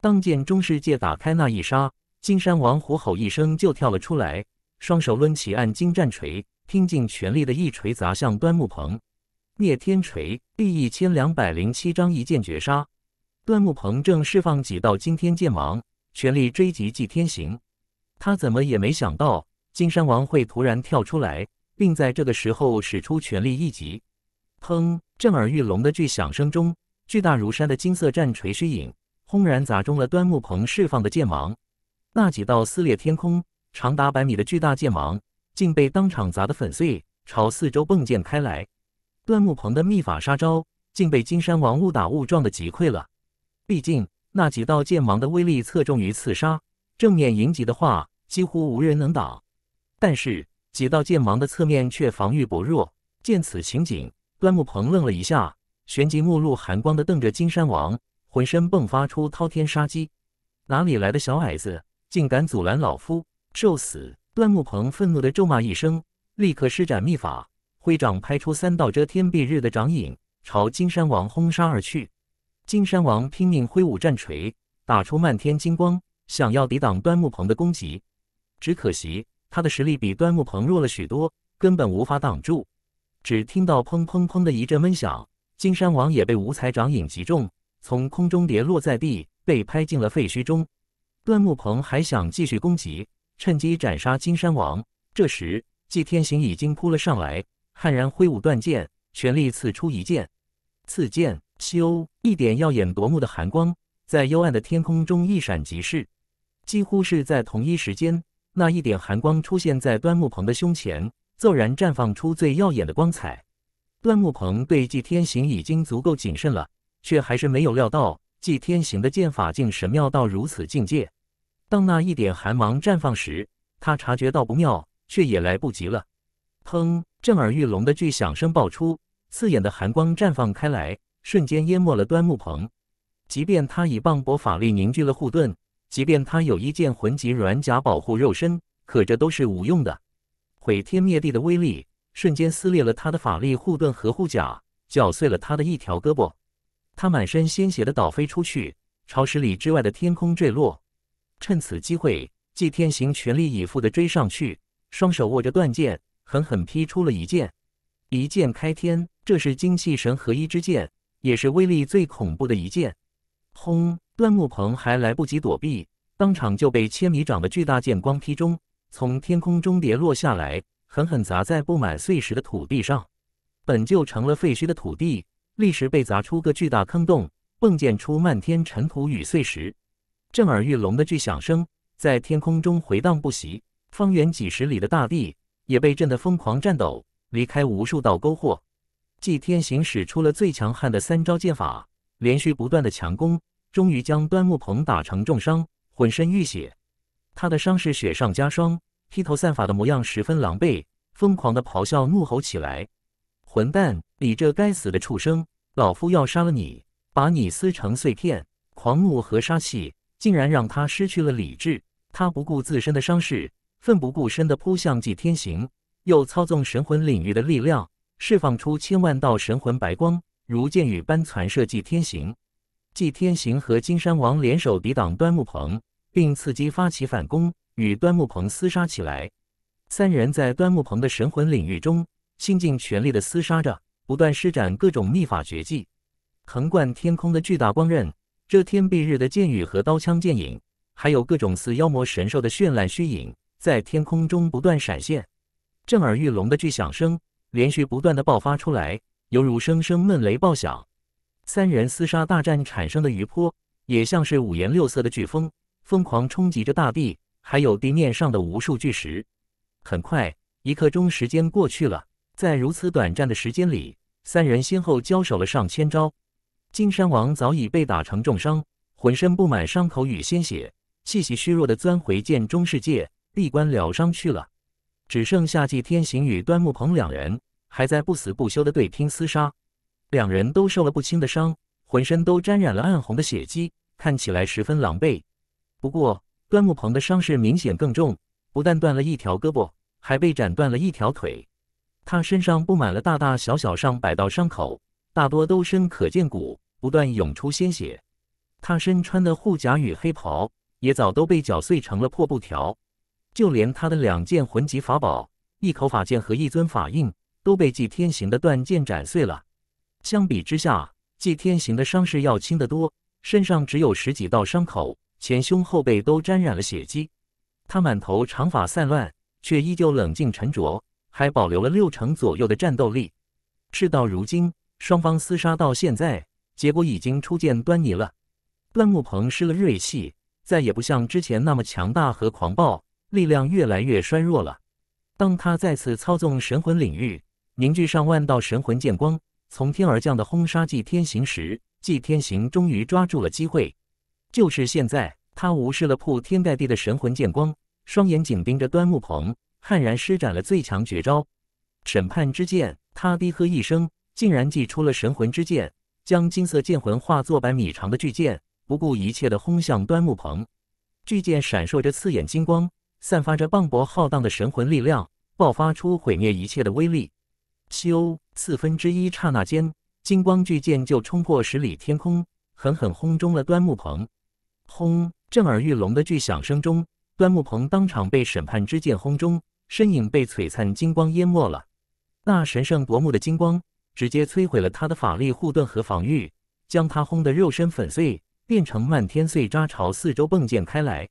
当剑中世界打开那一刹，金山王虎吼一声就跳了出来，双手抡起暗金战锤，拼尽全力的一锤砸向端木鹏。灭天锤第一千两百零七章，一剑绝杀。端木鹏正释放几道惊天剑芒，全力追击祭天行。他怎么也没想到，金山王会突然跳出来，并在这个时候使出全力一击。砰！震耳欲聋的巨响声中，巨大如山的金色战锤虚影轰然砸中了端木鹏释放的剑芒。那几道撕裂天空、长达百米的巨大剑芒，竟被当场砸得粉碎，朝四周迸溅开来。端木鹏的秘法杀招竟被金山王误打误撞的击溃了。毕竟那几道剑芒的威力侧重于刺杀，正面迎击的话几乎无人能挡。但是几道剑芒的侧面却防御薄弱。见此情景，端木鹏愣了一下，旋即目露寒光的瞪着金山王，浑身迸发出滔天杀机。哪里来的小矮子，竟敢阻拦老夫！受死！端木鹏愤怒的咒骂一声，立刻施展秘法。会掌拍出三道遮天蔽日的掌影，朝金山王轰杀而去。金山王拼命挥舞战锤，打出漫天金光，想要抵挡端木鹏的攻击。只可惜他的实力比端木鹏弱了许多，根本无法挡住。只听到砰砰砰的一阵闷响，金山王也被五彩掌影击中，从空中跌落在地，被拍进了废墟中。端木鹏还想继续攻击，趁机斩杀金山王。这时，纪天行已经扑了上来。悍然挥舞断剑，全力刺出一剑。刺剑，咻！一点耀眼夺目的寒光在幽暗的天空中一闪即逝。几乎是在同一时间，那一点寒光出现在端木鹏的胸前，骤然绽放出最耀眼的光彩。端木鹏对纪天行已经足够谨慎了，却还是没有料到纪天行的剑法竟神妙到如此境界。当那一点寒芒绽放时，他察觉到不妙，却也来不及了。砰！震耳欲聋的巨响声爆出，刺眼的寒光绽放开来，瞬间淹没了端木鹏。即便他以磅礴法力凝聚了护盾，即便他有一件魂级软甲保护肉身，可这都是无用的。毁天灭地的威力瞬间撕裂了他的法力护盾和护甲，绞碎了他的一条胳膊。他满身鲜血的倒飞出去，朝十里之外的天空坠落。趁此机会，纪天行全力以赴地追上去，双手握着断剑。狠狠劈出了一剑，一剑开天，这是精气神合一之剑，也是威力最恐怖的一剑。轰！段木鹏还来不及躲避，当场就被千米长的巨大剑光劈中，从天空中跌落下来，狠狠砸在布满碎石的土地上。本就成了废墟的土地，立时被砸出个巨大坑洞，迸溅出漫天尘土与碎石。震耳欲聋的巨响声在天空中回荡不息，方圆几十里的大地。也被震得疯狂颤抖，离开无数道沟壑。祭天行使出了最强悍的三招剑法，连续不断的强攻，终于将端木鹏打成重伤，浑身浴血。他的伤势雪上加霜，披头散发的模样十分狼狈，疯狂的咆哮怒吼起来：“混蛋！你这该死的畜生！老夫要杀了你，把你撕成碎片！”狂怒和杀气竟然让他失去了理智，他不顾自身的伤势。奋不顾身地扑向祭天行，又操纵神魂领域的力量，释放出千万道神魂白光，如箭雨般传射祭天行。祭天行和金山王联手抵挡端木鹏，并伺机发起反攻，与端木鹏厮杀起来。三人在端木鹏的神魂领域中，倾尽全力地厮杀着，不断施展各种秘法绝技。横贯天空的巨大光刃，遮天蔽日的箭雨和刀枪剑影，还有各种似妖魔神兽的绚烂虚影。在天空中不断闪现，震耳欲聋的巨响声连续不断的爆发出来，犹如声声闷雷爆响。三人厮杀大战产生的余波，也像是五颜六色的飓风，疯狂冲击着大地，还有地面上的无数巨石。很快，一刻钟时间过去了，在如此短暂的时间里，三人先后交手了上千招。金山王早已被打成重伤，浑身布满伤口与鲜血，气息虚弱的钻回剑中世界。闭关疗伤去了，只剩下季天行与端木鹏两人还在不死不休的对拼厮杀。两人都受了不轻的伤，浑身都沾染了暗红的血迹，看起来十分狼狈。不过，端木鹏的伤势明显更重，不但断了一条胳膊，还被斩断了一条腿。他身上布满了大大小小上百道伤口，大多都深可见骨，不断涌出鲜血。他身穿的护甲与黑袍也早都被绞碎成了破布条。就连他的两件魂级法宝，一口法剑和一尊法印，都被纪天行的断剑斩碎了。相比之下，纪天行的伤势要轻得多，身上只有十几道伤口，前胸后背都沾染了血迹。他满头长发散乱，却依旧冷静沉着，还保留了六成左右的战斗力。事到如今，双方厮杀到现在，结果已经初见端倪了。段木鹏失了锐气，再也不像之前那么强大和狂暴。力量越来越衰弱了。当他再次操纵神魂领域，凝聚上万道神魂剑光从天而降的轰杀祭天行时，祭天行终于抓住了机会，就是现在！他无视了铺天盖地的神魂剑光，双眼紧盯着端木鹏，悍然施展了最强绝招——审判之剑。他低喝一声，竟然祭出了神魂之剑，将金色剑魂化作百米长的巨剑，不顾一切地轰向端木鹏。巨剑闪烁着刺眼金光。散发着磅礴浩荡的神魂力量，爆发出毁灭一切的威力。咻，四分之一刹那间，金光巨剑就冲破十里天空，狠狠轰中了端木鹏。轰！震耳欲聋的巨响声中，端木鹏当场被审判之剑轰中，身影被璀璨金光淹没了。那神圣夺目的金光直接摧毁了他的法力护盾和防御，将他轰得肉身粉碎，变成漫天碎渣朝四周迸溅开来。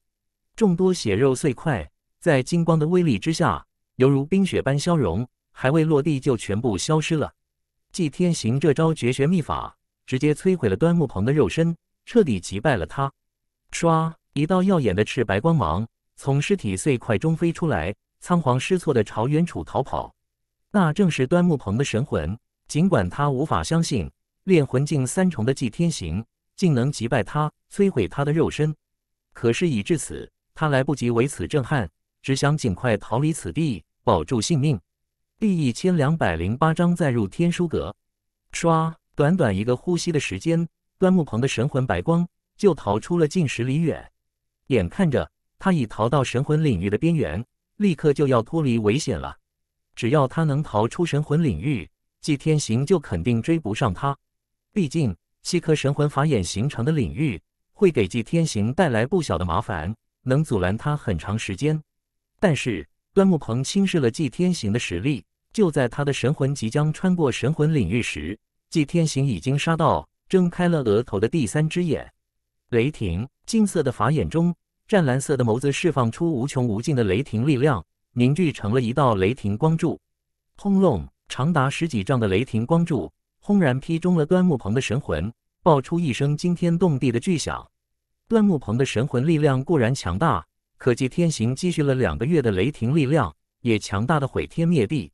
众多血肉碎块在金光的威力之下，犹如冰雪般消融，还未落地就全部消失了。祭天行这招绝学秘法，直接摧毁了端木鹏的肉身，彻底击败了他。唰，一道耀眼的赤白光芒从尸体碎块中飞出来，仓皇失措地朝远处逃跑。那正是端木鹏的神魂。尽管他无法相信，炼魂境三重的祭天行竟能击败他，摧毁他的肉身，可事已至此。他来不及为此震撼，只想尽快逃离此地，保住性命。第一千两百零八章再入天书阁。唰，短短一个呼吸的时间，端木鹏的神魂白光就逃出了近十里远。眼看着他已逃到神魂领域的边缘，立刻就要脱离危险了。只要他能逃出神魂领域，纪天行就肯定追不上他。毕竟七颗神魂法眼形成的领域，会给纪天行带来不小的麻烦。能阻拦他很长时间，但是端木鹏轻视了祭天行的实力。就在他的神魂即将穿过神魂领域时，祭天行已经杀到，睁开了额头的第三只眼。雷霆金色的法眼中，湛蓝色的眸子释放出无穷无尽的雷霆力量，凝聚成了一道雷霆光柱。轰隆，长达十几丈的雷霆光柱轰然劈中了端木鹏的神魂，爆出一声惊天动地的巨响。端木鹏的神魂力量固然强大，可纪天行积蓄了两个月的雷霆力量也强大的毁天灭地。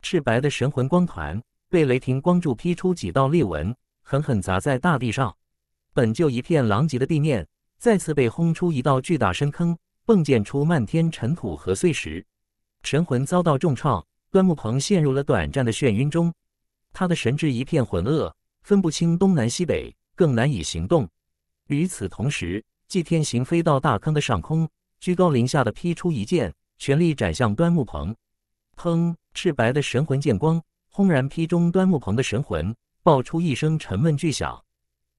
赤白的神魂光团被雷霆光柱劈出几道裂纹，狠狠砸在大地上。本就一片狼藉的地面再次被轰出一道巨大深坑，迸溅出漫天尘土和碎石。神魂遭到重创，端木鹏陷入了短暂的眩晕中，他的神智一片浑噩，分不清东南西北，更难以行动。与此同时，纪天行飞到大坑的上空，居高临下的劈出一剑，全力斩向端木鹏。砰！赤白的神魂剑光轰然劈中端木鹏的神魂，爆出一声沉闷巨响。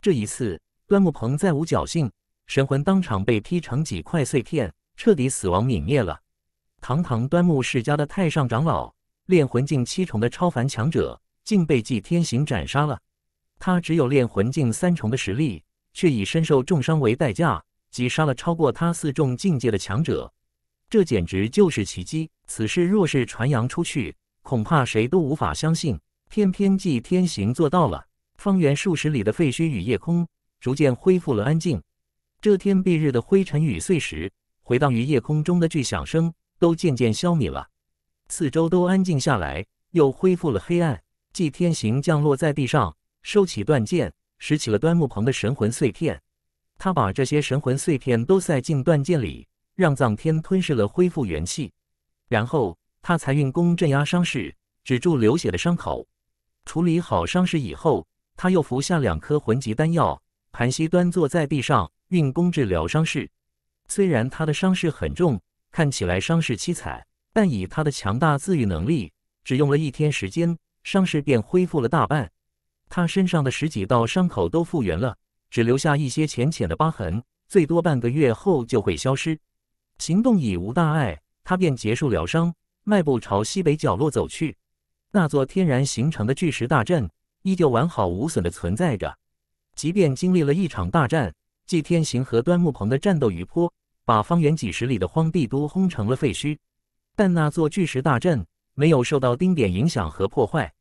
这一次，端木鹏再无侥幸，神魂当场被劈成几块碎片，彻底死亡泯灭了。堂堂端木世家的太上长老，炼魂境七重的超凡强者，竟被纪天行斩杀了。他只有炼魂境三重的实力。却以身受重伤为代价，击杀了超过他四重境界的强者，这简直就是奇迹。此事若是传扬出去，恐怕谁都无法相信。偏偏祭天行做到了。方圆数十里的废墟与夜空逐渐恢复了安静，遮天蔽日的灰尘与碎石，回荡于夜空中的巨响声都渐渐消弭了，四周都安静下来，又恢复了黑暗。祭天行降落在地上，收起断剑。拾起了端木鹏的神魂碎片，他把这些神魂碎片都塞进断剑里，让藏天吞噬了，恢复元气。然后他才运功镇压伤势，止住流血的伤口。处理好伤势以后，他又服下两颗魂级丹药，盘膝端坐在地上运功治疗伤势。虽然他的伤势很重，看起来伤势凄惨，但以他的强大自愈能力，只用了一天时间，伤势便恢复了大半。他身上的十几道伤口都复原了，只留下一些浅浅的疤痕，最多半个月后就会消失。行动已无大碍，他便结束疗伤，迈步朝西北角落走去。那座天然形成的巨石大阵依旧完好无损的存在着，即便经历了一场大战，祭天行和端木鹏的战斗余波把方圆几十里的荒地都轰成了废墟，但那座巨石大阵没有受到丁点影响和破坏。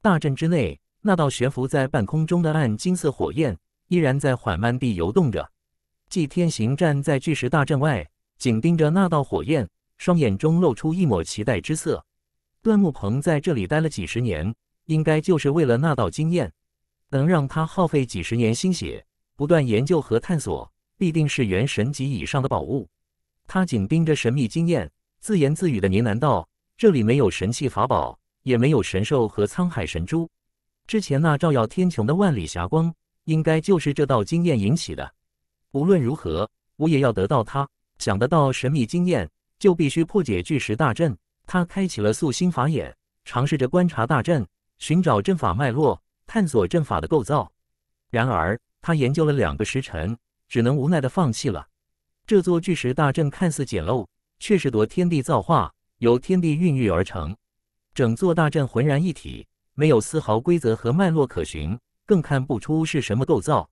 大阵之内。那道悬浮在半空中的暗金色火焰依然在缓慢地游动着。祭天行站在巨石大阵外，紧盯着那道火焰，双眼中露出一抹期待之色。段木鹏在这里待了几十年，应该就是为了那道经验，能让他耗费几十年心血不断研究和探索，必定是元神级以上的宝物。他紧盯着神秘经验，自言自语的呢喃道：“这里没有神器法宝，也没有神兽和沧海神珠。”之前那照耀天穹的万里霞光，应该就是这道经验引起的。无论如何，我也要得到它。想得到神秘经验，就必须破解巨石大阵。他开启了素心法眼，尝试着观察大阵，寻找阵法脉络，探索阵法的构造。然而，他研究了两个时辰，只能无奈地放弃了。这座巨石大阵看似简陋，却是夺天地造化，由天地孕育而成。整座大阵浑然一体。没有丝毫规则和脉络可循，更看不出是什么构造。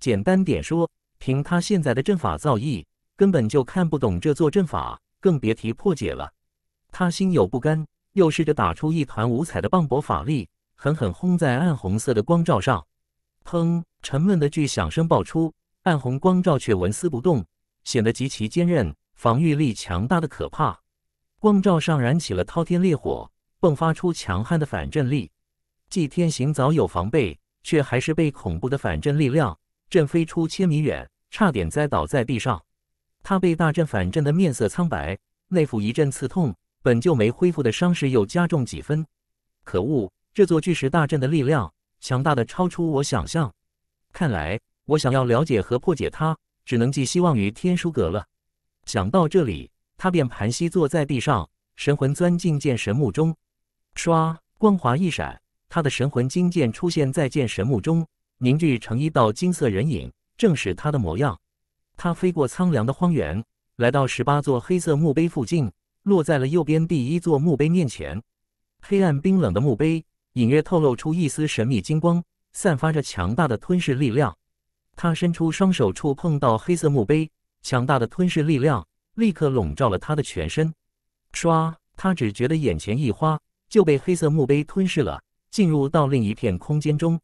简单点说，凭他现在的阵法造诣，根本就看不懂这座阵法，更别提破解了。他心有不甘，又试着打出一团五彩的磅礴法力，狠狠轰在暗红色的光罩上。砰！沉闷的巨响声爆出，暗红光照却纹丝不动，显得极其坚韧，防御力强大的可怕。光罩上燃起了滔天烈火，迸发出强悍的反震力。纪天行早有防备，却还是被恐怖的反震力量震飞出千米远，差点栽倒在地上。他被大震反震的面色苍白，内腹一阵刺痛，本就没恢复的伤势又加重几分。可恶，这座巨石大阵的力量强大的超出我想象。看来我想要了解和破解它，只能寄希望于天书阁了。想到这里，他便盘膝坐在地上，神魂钻进剑神墓中，唰，光华一闪。他的神魂金剑出现在剑神墓中，凝聚成一道金色人影，正是他的模样。他飞过苍凉的荒原，来到十八座黑色墓碑附近，落在了右边第一座墓碑面前。黑暗冰冷的墓碑隐约透露出一丝神秘金光，散发着强大的吞噬力量。他伸出双手触碰到黑色墓碑，强大的吞噬力量立刻笼罩了他的全身。唰，他只觉得眼前一花，就被黑色墓碑吞噬了。进入到另一片空间中，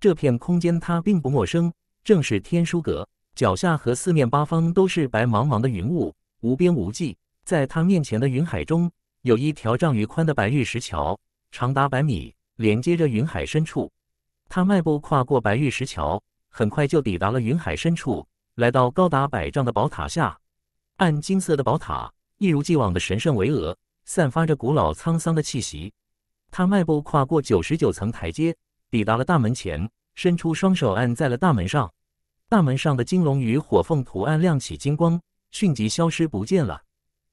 这片空间他并不陌生，正是天书阁。脚下和四面八方都是白茫茫的云雾，无边无际。在他面前的云海中，有一条丈余宽的白玉石桥，长达百米，连接着云海深处。他迈步跨过白玉石桥，很快就抵达了云海深处，来到高达百丈的宝塔下。暗金色的宝塔一如既往的神圣巍峨，散发着古老沧桑的气息。他迈步跨过九十九层台阶，抵达了大门前，伸出双手按在了大门上。大门上的金龙与火凤图案亮起金光，迅即消失不见了。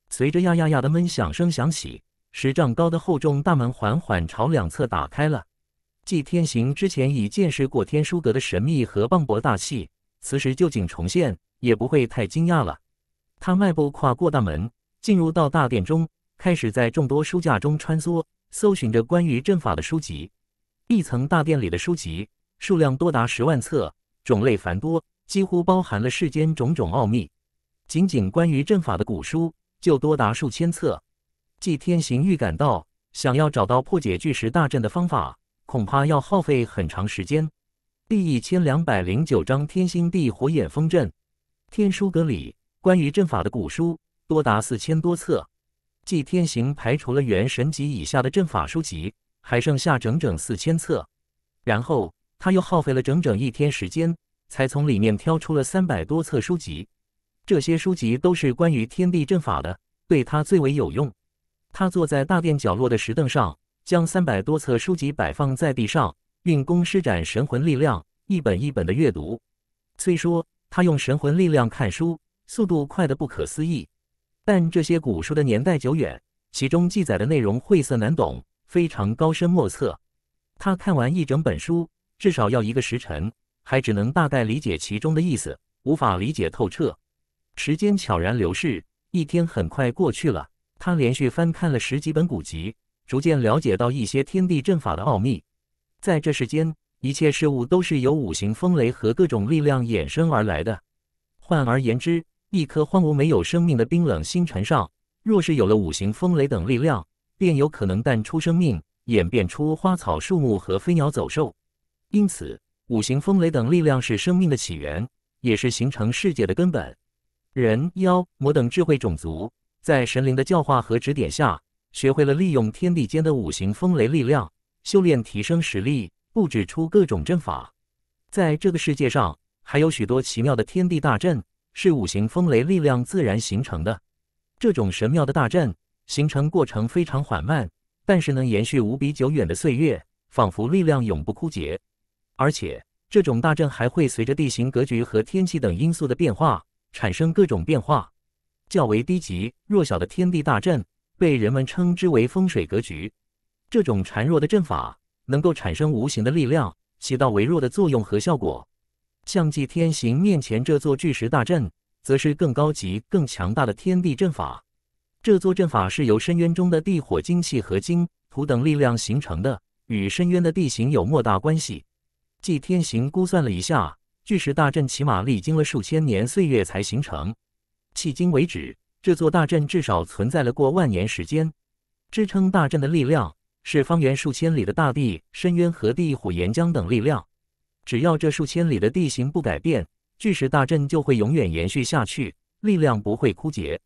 随着“呀呀呀”的闷响声响起，十丈高的厚重大门缓缓朝两侧打开了。祭天行之前已见识过天书阁的神秘和磅礴大气，此时旧景重现，也不会太惊讶了。他迈步跨过大门，进入到大殿中，开始在众多书架中穿梭。搜寻着关于阵法的书籍，一层大殿里的书籍数量多达十万册，种类繁多，几乎包含了世间种种奥秘。仅仅关于阵法的古书就多达数千册。纪天行预感到，想要找到破解巨石大阵的方法，恐怕要耗费很长时间。第一千两百零九章天星地火眼风阵。天书阁里关于阵法的古书多达四千多册。祭天行排除了元神级以下的阵法书籍，还剩下整整四千册。然后他又耗费了整整一天时间，才从里面挑出了三百多册书籍。这些书籍都是关于天地阵法的，对他最为有用。他坐在大殿角落的石凳上，将三百多册书籍摆放在地上，运功施展神魂力量，一本一本的阅读。虽说他用神魂力量看书，速度快得不可思议。但这些古书的年代久远，其中记载的内容晦涩难懂，非常高深莫测。他看完一整本书，至少要一个时辰，还只能大概理解其中的意思，无法理解透彻。时间悄然流逝，一天很快过去了。他连续翻看了十几本古籍，逐渐了解到一些天地阵法的奥秘。在这世间，一切事物都是由五行、风雷和各种力量衍生而来的。换而言之，一颗荒芜没有生命的冰冷星辰上，若是有了五行风雷等力量，便有可能淡出生命，演变出花草树木和飞鸟走兽。因此，五行风雷等力量是生命的起源，也是形成世界的根本。人、妖、魔等智慧种族，在神灵的教化和指点下，学会了利用天地间的五行风雷力量，修炼提升实力，布置出各种阵法。在这个世界上，还有许多奇妙的天地大阵。是五行风雷力量自然形成的，这种神妙的大阵形成过程非常缓慢，但是能延续无比久远的岁月，仿佛力量永不枯竭。而且，这种大阵还会随着地形格局和天气等因素的变化产生各种变化。较为低级、弱小的天地大阵被人们称之为风水格局。这种孱弱的阵法能够产生无形的力量，起到微弱的作用和效果。像祭天行面前这座巨石大阵，则是更高级、更强大的天地阵法。这座阵法是由深渊中的地火精气和金土等力量形成的，与深渊的地形有莫大关系。祭天行估算了一下，巨石大阵起码历经了数千年岁月才形成。迄今为止，这座大阵至少存在了过万年时间。支撑大阵的力量是方圆数千里的大地、深渊和地火岩浆等力量。只要这数千里的地形不改变，巨石大阵就会永远延续下去，力量不会枯竭。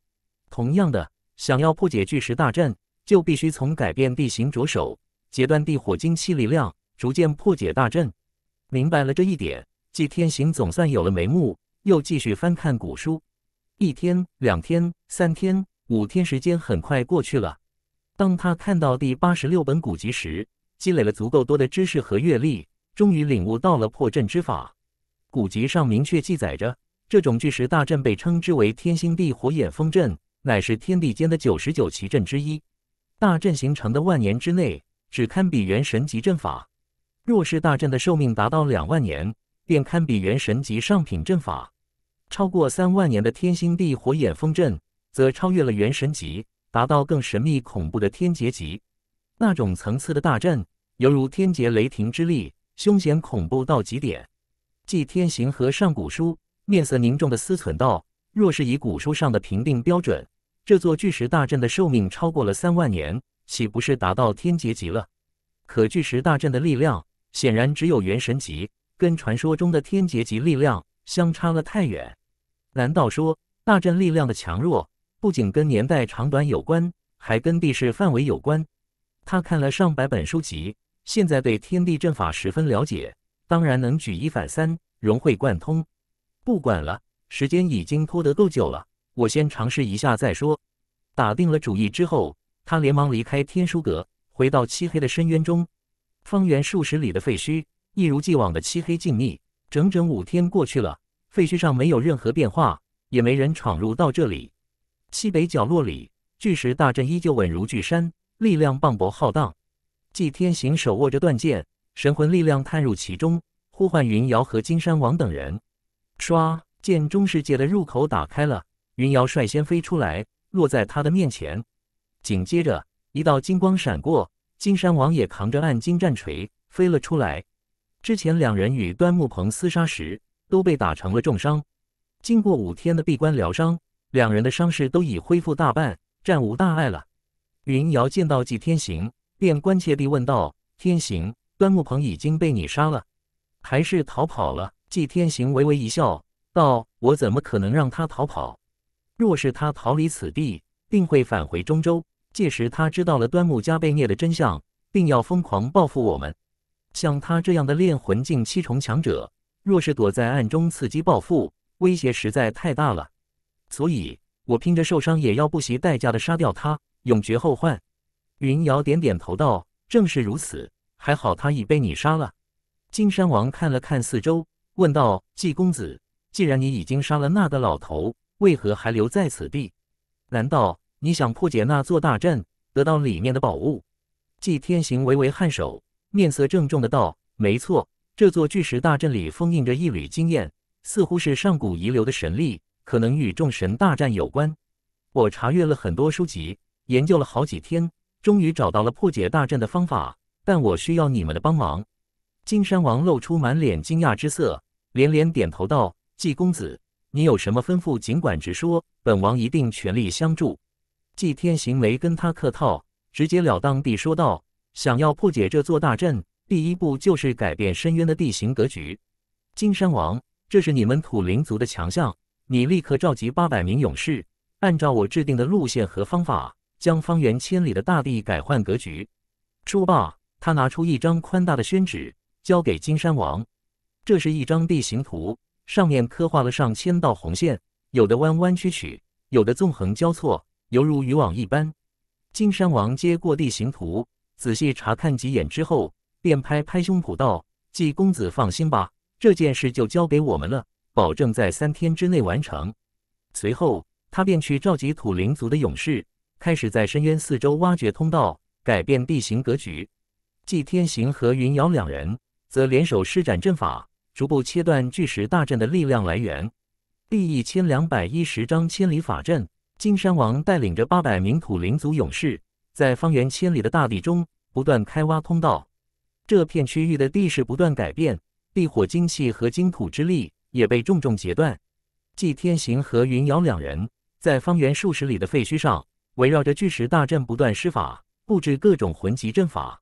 同样的，想要破解巨石大阵，就必须从改变地形着手，截断地火精气力量，逐渐破解大阵。明白了这一点，祭天行总算有了眉目，又继续翻看古书。一天、两天、三天、五天，时间很快过去了。当他看到第八十六本古籍时，积累了足够多的知识和阅历。终于领悟到了破阵之法。古籍上明确记载着，这种巨石大阵被称之为天星地火眼风阵，乃是天地间的九十九奇阵之一。大阵形成的万年之内，只堪比元神级阵法；若是大阵的寿命达到两万年，便堪比元神级上品阵法。超过三万年的天星地火眼风阵，则超越了元神级，达到更神秘恐怖的天劫级。那种层次的大阵，犹如天劫雷霆之力。凶险恐怖到极点，纪天行和上古书面色凝重的思忖道：“若是以古书上的评定标准，这座巨石大阵的寿命超过了三万年，岂不是达到天劫级了？可巨石大阵的力量显然只有元神级，跟传说中的天劫级力量相差了太远。难道说大阵力量的强弱不仅跟年代长短有关，还跟地势范围有关？他看了上百本书籍。”现在对天地阵法十分了解，当然能举一反三，融会贯通。不管了，时间已经拖得够久了，我先尝试一下再说。打定了主意之后，他连忙离开天书阁，回到漆黑的深渊中。方圆数十里的废墟，一如既往的漆黑静谧。整整五天过去了，废墟上没有任何变化，也没人闯入到这里。西北角落里，巨石大阵依旧稳如巨山，力量磅礴浩荡。祭天行手握着断剑，神魂力量探入其中，呼唤云瑶和金山王等人。唰，剑中世界的入口打开了。云瑶率先飞出来，落在他的面前。紧接着，一道金光闪过，金山王也扛着暗金战锤飞了出来。之前两人与端木鹏厮杀时，都被打成了重伤。经过五天的闭关疗伤，两人的伤势都已恢复大半，战无大碍了。云瑶见到祭天行。便关切地问道：“天行，端木鹏已经被你杀了，还是逃跑了？”纪天行微微一笑，道：“我怎么可能让他逃跑？若是他逃离此地，定会返回中州。届时他知道了端木家被灭的真相，定要疯狂报复我们。像他这样的炼魂境七重强者，若是躲在暗中伺机报复，威胁实在太大了。所以，我拼着受伤，也要不惜代价的杀掉他，永绝后患。”云瑶点点头道：“正是如此，还好他已被你杀了。”金山王看了看四周，问道：“纪公子，既然你已经杀了那个老头，为何还留在此地？难道你想破解那座大阵，得到里面的宝物？”纪天行微微颔首，面色郑重的道：“没错，这座巨石大阵里封印着一缕经验，似乎是上古遗留的神力，可能与众神大战有关。我查阅了很多书籍，研究了好几天。”终于找到了破解大阵的方法，但我需要你们的帮忙。金山王露出满脸惊讶之色，连连点头道：“纪公子，你有什么吩咐，尽管直说，本王一定全力相助。”纪天行没跟他客套，直截了当地说道：“想要破解这座大阵，第一步就是改变深渊的地形格局。金山王，这是你们土灵族的强项，你立刻召集八百名勇士，按照我制定的路线和方法。”将方圆千里的大地改换格局。说罢，他拿出一张宽大的宣纸，交给金山王。这是一张地形图，上面刻画了上千道红线，有的弯弯曲曲，有的纵横交错，犹如渔网一般。金山王接过地形图，仔细查看几眼之后，便拍拍胸脯道：“季公子放心吧，这件事就交给我们了，保证在三天之内完成。”随后，他便去召集土灵族的勇士。开始在深渊四周挖掘通道，改变地形格局。祭天行和云瑶两人则联手施展阵法，逐步切断巨石大阵的力量来源。第一千两百一十章千里法阵。金山王带领着八百名土灵族勇士，在方圆千里的大地中不断开挖通道。这片区域的地势不断改变，地火精气和金土之力也被重重截断。祭天行和云瑶两人在方圆数十里的废墟上。围绕着巨石大阵不断施法，布置各种魂级阵法，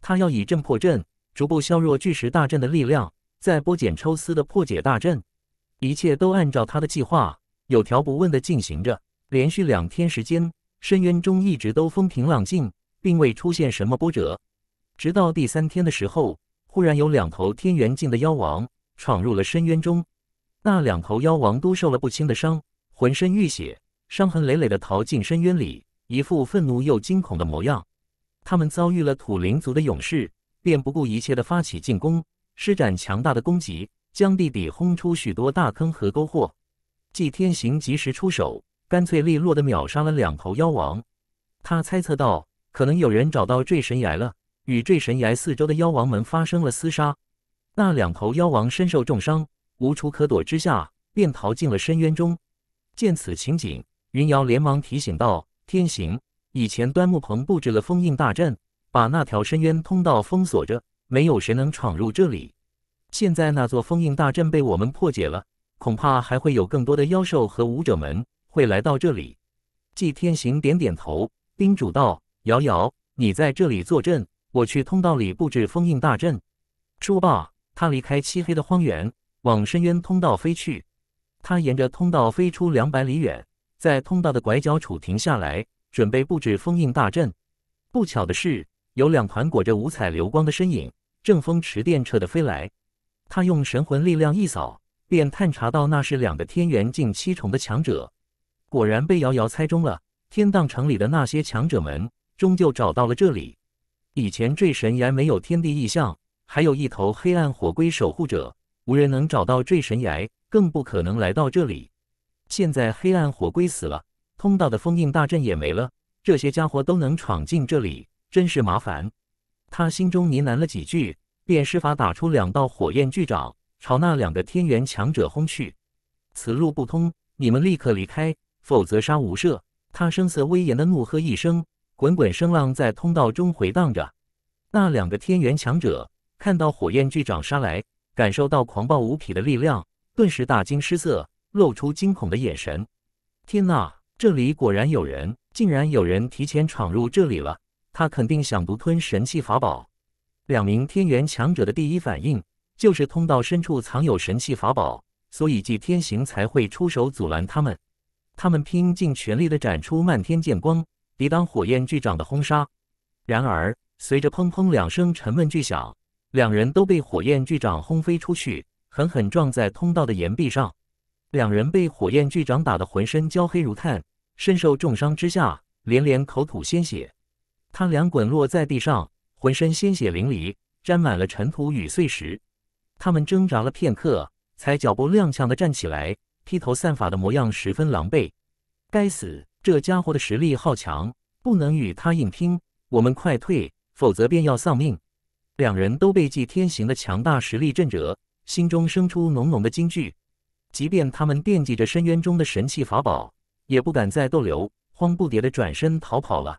他要以阵破阵，逐步削弱巨石大阵的力量，再剥茧抽丝的破解大阵。一切都按照他的计划，有条不紊的进行着。连续两天时间，深渊中一直都风平浪静，并未出现什么波折。直到第三天的时候，忽然有两头天元境的妖王闯入了深渊中，那两头妖王都受了不轻的伤，浑身浴血。伤痕累累地逃进深渊里，一副愤怒又惊恐的模样。他们遭遇了土灵族的勇士，便不顾一切地发起进攻，施展强大的攻击，将地底轰出许多大坑和沟壑。季天行及时出手，干脆利落地秒杀了两头妖王。他猜测到，可能有人找到坠神崖了，与坠神崖四周的妖王们发生了厮杀。那两头妖王身受重伤，无处可躲之下，便逃进了深渊中。见此情景，云瑶连忙提醒道：“天行，以前端木鹏布置了封印大阵，把那条深渊通道封锁着，没有谁能闯入这里。现在那座封印大阵被我们破解了，恐怕还会有更多的妖兽和武者们会来到这里。”季天行点点头，叮嘱道：“瑶瑶，你在这里坐镇，我去通道里布置封印大阵。”说罢，他离开漆黑的荒原，往深渊通道飞去。他沿着通道飞出两百里远。在通道的拐角处停下来，准备布置封印大阵。不巧的是，有两团裹着五彩流光的身影正风驰电掣的飞来。他用神魂力量一扫，便探查到那是两个天元境七重的强者。果然被瑶瑶猜中了。天荡城里的那些强者们，终究找到了这里。以前坠神崖没有天地异象，还有一头黑暗火龟守护者，无人能找到坠神崖，更不可能来到这里。现在黑暗火龟死了，通道的封印大阵也没了，这些家伙都能闯进这里，真是麻烦。他心中呢喃了几句，便施法打出两道火焰巨掌，朝那两个天元强者轰去。此路不通，你们立刻离开，否则杀无赦！他声色威严的怒喝一声，滚滚声浪在通道中回荡着。那两个天元强者看到火焰巨掌杀来，感受到狂暴无匹的力量，顿时大惊失色。露出惊恐的眼神。天哪，这里果然有人！竟然有人提前闯入这里了。他肯定想独吞神器法宝。两名天元强者的第一反应就是通道深处藏有神器法宝，所以纪天行才会出手阻拦他们。他们拼尽全力的展出漫天剑光，抵挡火焰巨掌的轰杀。然而，随着砰砰两声沉闷巨响，两人都被火焰巨掌轰飞出去，狠狠撞在通道的岩壁上。两人被火焰巨掌打得浑身焦黑如炭，身受重伤之下连连口吐鲜血。他俩滚落在地上，浑身鲜血淋漓，沾满了尘土与碎石。他们挣扎了片刻，才脚步踉跄地站起来，披头散发的模样十分狼狈。该死，这家伙的实力好强，不能与他硬拼，我们快退，否则便要丧命。两人都被纪天行的强大实力震折，心中生出浓浓的惊惧。即便他们惦记着深渊中的神器法宝，也不敢再逗留，慌不迭地转身逃跑了。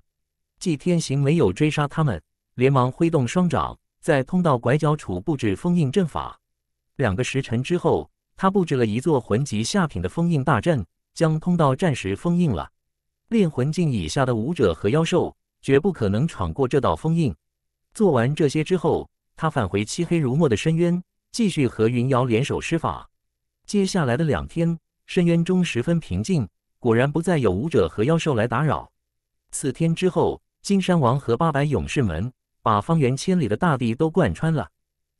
祭天行没有追杀他们，连忙挥动双掌，在通道拐角处布置封印阵法。两个时辰之后，他布置了一座魂级下品的封印大阵，将通道暂时封印了。炼魂境以下的武者和妖兽绝不可能闯过这道封印。做完这些之后，他返回漆黑如墨的深渊，继续和云瑶联手施法。接下来的两天，深渊中十分平静，果然不再有武者和妖兽来打扰。次天之后，金山王和八百勇士们把方圆千里的大地都贯穿了，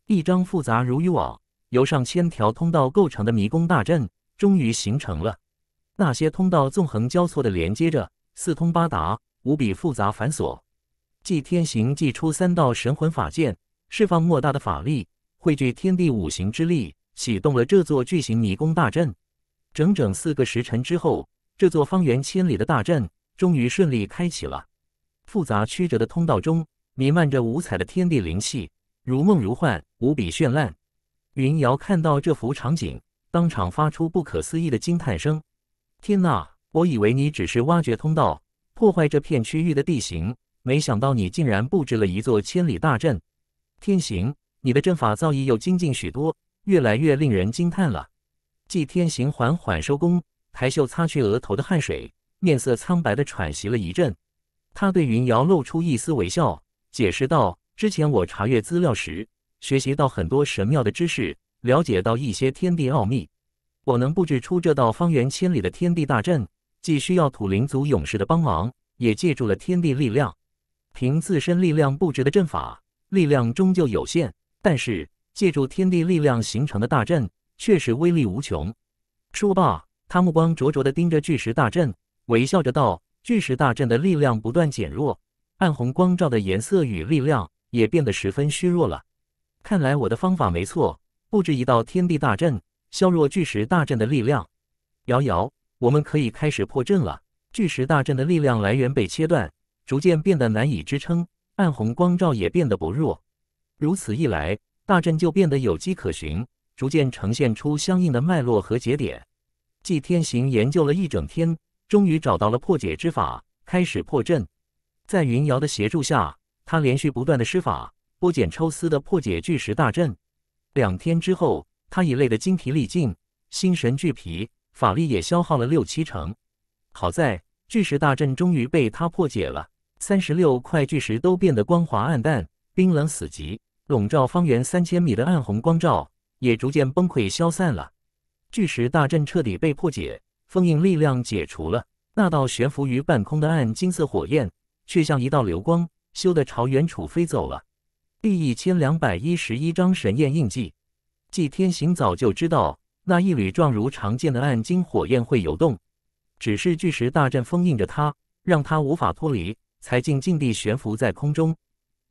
一张复杂如渔网、由上千条通道构成的迷宫大阵终于形成了。那些通道纵横交错的连接着，四通八达，无比复杂繁琐。祭天行祭出三道神魂法剑，释放莫大的法力，汇聚天地五行之力。启动了这座巨型迷宫大阵，整整四个时辰之后，这座方圆千里的大阵终于顺利开启了。复杂曲折的通道中弥漫着五彩的天地灵气，如梦如幻，无比绚烂。云瑶看到这幅场景，当场发出不可思议的惊叹声：“天呐，我以为你只是挖掘通道，破坏这片区域的地形，没想到你竟然布置了一座千里大阵。天行，你的阵法造诣又精进许多。”越来越令人惊叹了。季天行缓缓收工，抬袖擦去额头的汗水，面色苍白的喘息了一阵。他对云瑶露出一丝微笑，解释道：“之前我查阅资料时，学习到很多神庙的知识，了解到一些天地奥秘。我能布置出这道方圆千里的天地大阵，既需要土灵族勇士的帮忙，也借助了天地力量。凭自身力量布置的阵法，力量终究有限，但是……”借助天地力量形成的大阵，确实威力无穷。说罢，他目光灼灼地盯着巨石大阵，微笑着道：“巨石大阵的力量不断减弱，暗红光照的颜色与力量也变得十分虚弱了。看来我的方法没错，布置一道天地大阵，削弱巨石大阵的力量。瑶瑶，我们可以开始破阵了。巨石大阵的力量来源被切断，逐渐变得难以支撑，暗红光照也变得不弱。如此一来。”大阵就变得有迹可循，逐渐呈现出相应的脉络和节点。祭天行研究了一整天，终于找到了破解之法，开始破阵。在云瑶的协助下，他连续不断的施法，剥茧抽丝的破解巨石大阵。两天之后，他已累得精疲力尽，心神俱疲，法力也消耗了六七成。好在巨石大阵终于被他破解了，三十六块巨石都变得光滑暗淡，冰冷死寂。笼罩方圆三千米的暗红光照也逐渐崩溃消散了，巨石大阵彻底被破解，封印力量解除了。那道悬浮于半空的暗金色火焰却像一道流光，咻地朝远处飞走了。第一千两百一十一章神焰印记。祭天行早就知道那一缕状如常见的暗金火焰会游动，只是巨石大阵封印着它，让它无法脱离，才静静地悬浮在空中。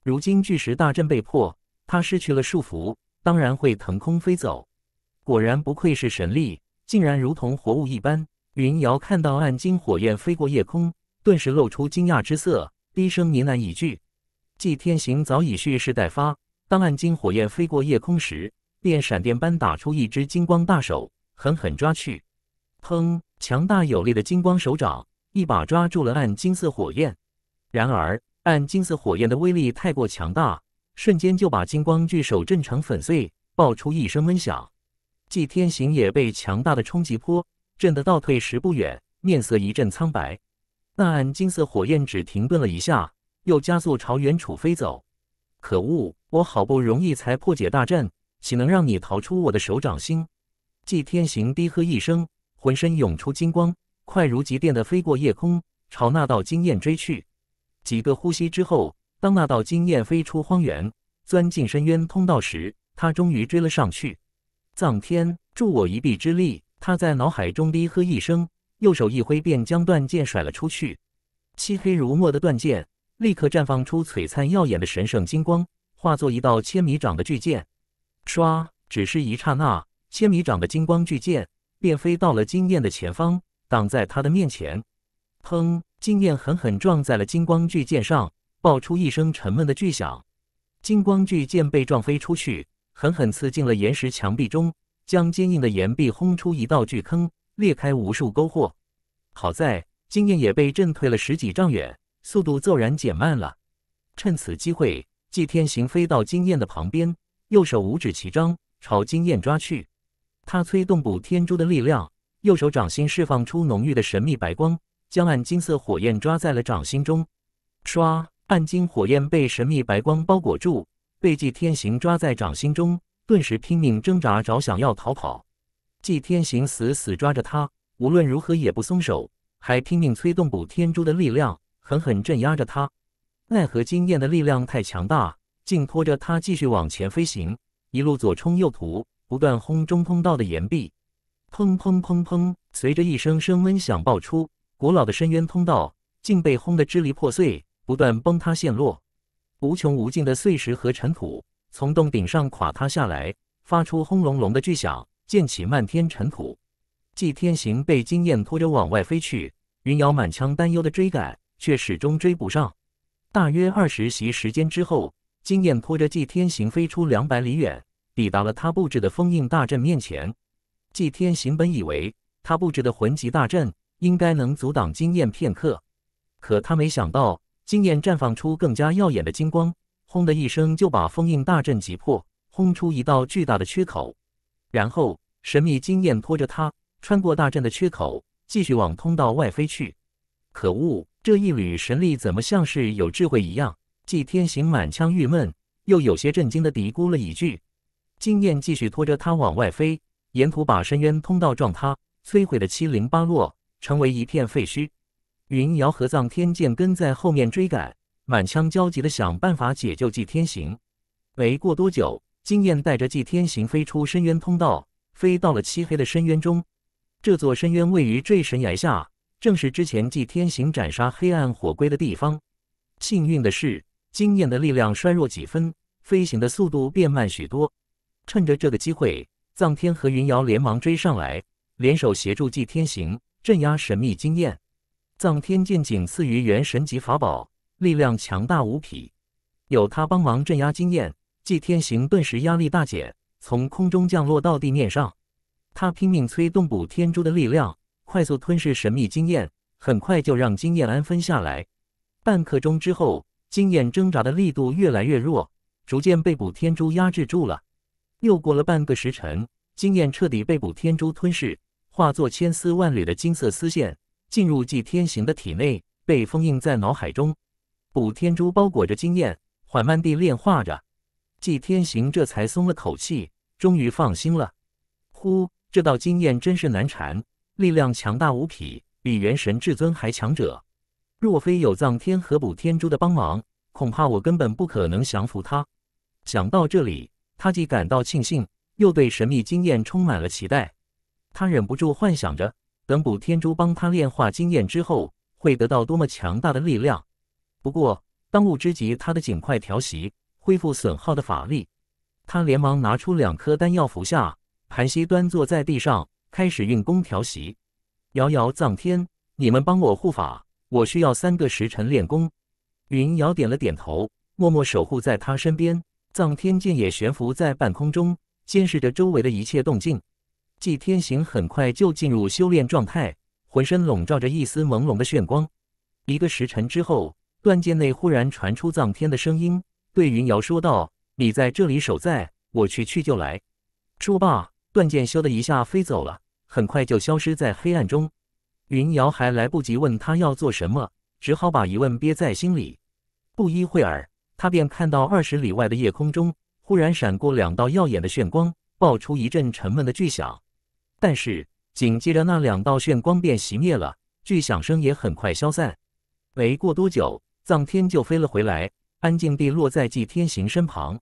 如今巨石大阵被破。他失去了束缚，当然会腾空飞走。果然不愧是神力，竟然如同活物一般。云瑶看到暗金火焰飞过夜空，顿时露出惊讶之色，低声呢喃一句。祭天行早已蓄势待发，当暗金火焰飞过夜空时，便闪电般打出一只金光大手，狠狠抓去。砰！强大有力的金光手掌一把抓住了暗金色火焰。然而，暗金色火焰的威力太过强大。瞬间就把金光巨手震成粉碎，爆出一声闷响。祭天行也被强大的冲击波震得倒退十步远，面色一阵苍白。那暗金色火焰只停顿了一下，又加速朝远处飞走。可恶！我好不容易才破解大阵，岂能让你逃出我的手掌心？祭天行低喝一声，浑身涌出金光，快如疾电的飞过夜空，朝那道金焰追去。几个呼吸之后。当那道金焰飞出荒原，钻进深渊通道时，他终于追了上去。藏天，助我一臂之力！他在脑海中低喝一声，右手一挥，便将断剑甩了出去。漆黑如墨的断剑立刻绽放出璀璨耀眼的神圣金光，化作一道千米长的巨剑。唰！只是一刹那，千米长的金光巨剑便飞到了金焰的前方，挡在他的面前。砰！金焰狠狠撞在了金光巨剑上。爆出一声沉闷的巨响，金光巨剑被撞飞出去，狠狠刺进了岩石墙壁中，将坚硬的岩壁轰出一道巨坑，裂开无数沟壑。好在金燕也被震退了十几丈远，速度骤然减慢了。趁此机会，祭天行飞到金燕的旁边，右手五指齐张，朝金燕抓去。他催动补天珠的力量，右手掌心释放出浓郁的神秘白光，将暗金色火焰抓在了掌心中。唰！暗金火焰被神秘白光包裹住，被纪天行抓在掌心中，顿时拼命挣扎着想要逃跑。纪天行死死抓着他，无论如何也不松手，还拼命催动补天珠的力量，狠狠镇压着他。奈何经验的力量太强大，竟拖着他继续往前飞行，一路左冲右突，不断轰中通道的岩壁。砰砰砰砰，随着一声声闷响爆出，古老的深渊通道竟被轰得支离破碎。不断崩塌陷落，无穷无尽的碎石和尘土从洞顶上垮塌下来，发出轰隆隆的巨响，溅起漫天尘土。祭天行被金燕拖着往外飞去，云瑶满腔担忧的追赶，却始终追不上。大约二十席时间之后，金燕拖着祭天行飞出两百里远，抵达了他布置的封印大阵面前。祭天行本以为他布置的魂级大阵应该能阻挡金燕片刻，可他没想到。金焰绽放出更加耀眼的金光，轰的一声就把封印大阵击破，轰出一道巨大的缺口。然后神秘金焰拖着他穿过大阵的缺口，继续往通道外飞去。可恶，这一缕神力怎么像是有智慧一样？祭天行满腔郁闷，又有些震惊的嘀咕了一句。金焰继续拖着他往外飞，沿途把深渊通道撞塌，摧毁的七零八落，成为一片废墟。云瑶和藏天剑跟在后面追赶，满腔焦急的想办法解救祭天行。没过多久，经验带着祭天行飞出深渊通道，飞到了漆黑的深渊中。这座深渊位于坠神崖下，正是之前祭天行斩杀黑暗火龟的地方。幸运的是，经验的力量衰弱几分，飞行的速度变慢许多。趁着这个机会，藏天和云瑶连忙追上来，联手协助祭天行镇压神秘经验。藏天剑仅次于元神级法宝，力量强大无匹。有他帮忙镇压经验，祭天行顿时压力大减，从空中降落到地面上。他拼命催动补天珠的力量，快速吞噬神秘经验，很快就让经验安分下来。半刻钟之后，经验挣扎的力度越来越弱，逐渐被补天珠压制住了。又过了半个时辰，经验彻底被补天珠吞噬，化作千丝万缕的金色丝线。进入祭天行的体内，被封印在脑海中。补天珠包裹着经验，缓慢地炼化着。祭天行这才松了口气，终于放心了。呼，这道经验真是难缠，力量强大无匹，比元神至尊还强者。若非有藏天和补天珠的帮忙，恐怕我根本不可能降服他。想到这里，他既感到庆幸，又对神秘经验充满了期待。他忍不住幻想着。等补天珠帮他炼化经验之后，会得到多么强大的力量！不过当务之急，他得尽快调息，恢复损耗的法力。他连忙拿出两颗丹药服下，盘膝端坐在地上，开始运功调息。瑶瑶、藏天，你们帮我护法，我需要三个时辰练功。云瑶点了点头，默默守护在他身边。藏天剑也悬浮在半空中，监视着周围的一切动静。纪天行很快就进入修炼状态，浑身笼罩着一丝朦胧的炫光。一个时辰之后，断剑内忽然传出藏天的声音，对云瑶说道：“你在这里守在，我去去就来。”说罢，断剑咻的一下飞走了，很快就消失在黑暗中。云瑶还来不及问他要做什么，只好把疑问憋在心里。不一会儿，他便看到二十里外的夜空中忽然闪过两道耀眼的炫光，爆出一阵沉闷的巨响。但是紧接着那两道炫光便熄灭了，巨响声也很快消散。没过多久，藏天就飞了回来，安静地落在纪天行身旁。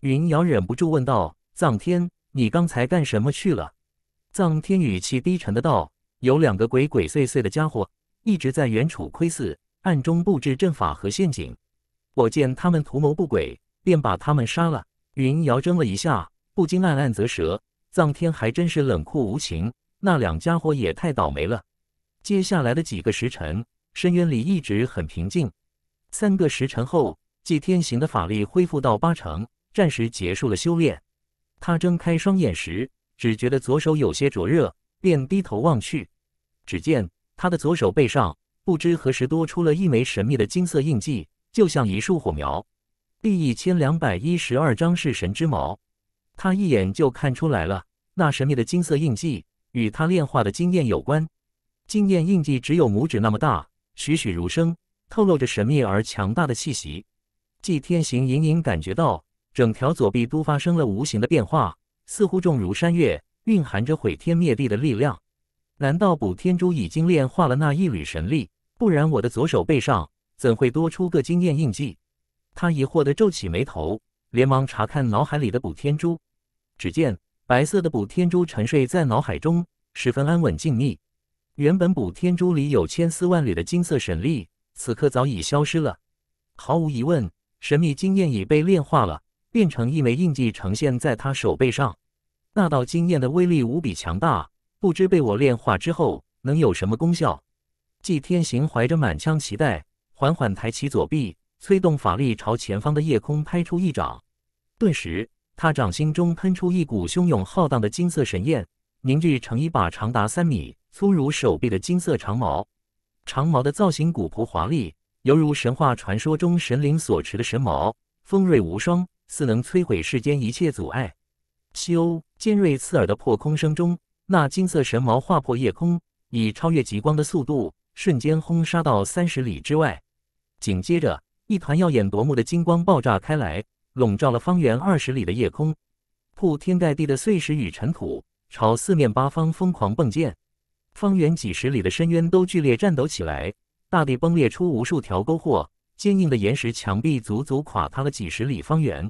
云瑶忍不住问道：“藏天，你刚才干什么去了？”藏天语气低沉的道：“有两个鬼鬼祟祟的家伙一直在原处窥伺，暗中布置阵法和陷阱。我见他们图谋不轨，便把他们杀了。”云瑶怔了一下，不禁暗暗啧舌。藏天还真是冷酷无情，那两家伙也太倒霉了。接下来的几个时辰，深渊里一直很平静。三个时辰后，祭天行的法力恢复到八成，暂时结束了修炼。他睁开双眼时，只觉得左手有些灼热，便低头望去，只见他的左手背上不知何时多出了一枚神秘的金色印记，就像一束火苗。第一千两百一十二章是神之矛。他一眼就看出来了，那神秘的金色印记与他炼化的金焰有关。金焰印记只有拇指那么大，栩栩如生，透露着神秘而强大的气息。纪天行隐隐感觉到，整条左臂都发生了无形的变化，似乎重如山岳，蕴含着毁天灭地的力量。难道补天珠已经炼化了那一缕神力？不然我的左手背上怎会多出个经验印记？他疑惑地皱起眉头，连忙查看脑海里的补天珠。只见白色的补天珠沉睡在脑海中，十分安稳静谧。原本补天珠里有千丝万缕的金色神力，此刻早已消失了。毫无疑问，神秘经验已被炼化了，变成一枚印记呈现在他手背上。那道经验的威力无比强大，不知被我炼化之后能有什么功效？季天行怀着满腔期待，缓缓抬起左臂，催动法力朝前方的夜空拍出一掌，顿时。他掌心中喷出一股汹涌浩荡的金色神焰，凝聚成一把长达三米、粗如手臂的金色长矛。长矛的造型古朴华丽，犹如神话传说中神灵所持的神矛，锋锐无双，似能摧毁世间一切阻碍。咻！尖锐刺耳的破空声中，那金色神矛划破夜空，以超越极光的速度，瞬间轰杀到三十里之外。紧接着，一团耀眼夺目的金光爆炸开来。笼罩了方圆二十里的夜空，铺天盖地的碎石与尘土朝四面八方疯狂迸溅，方圆几十里的深渊都剧烈颤抖起来，大地崩裂出无数条沟壑，坚硬的岩石墙壁足足垮塌了几十里方圆，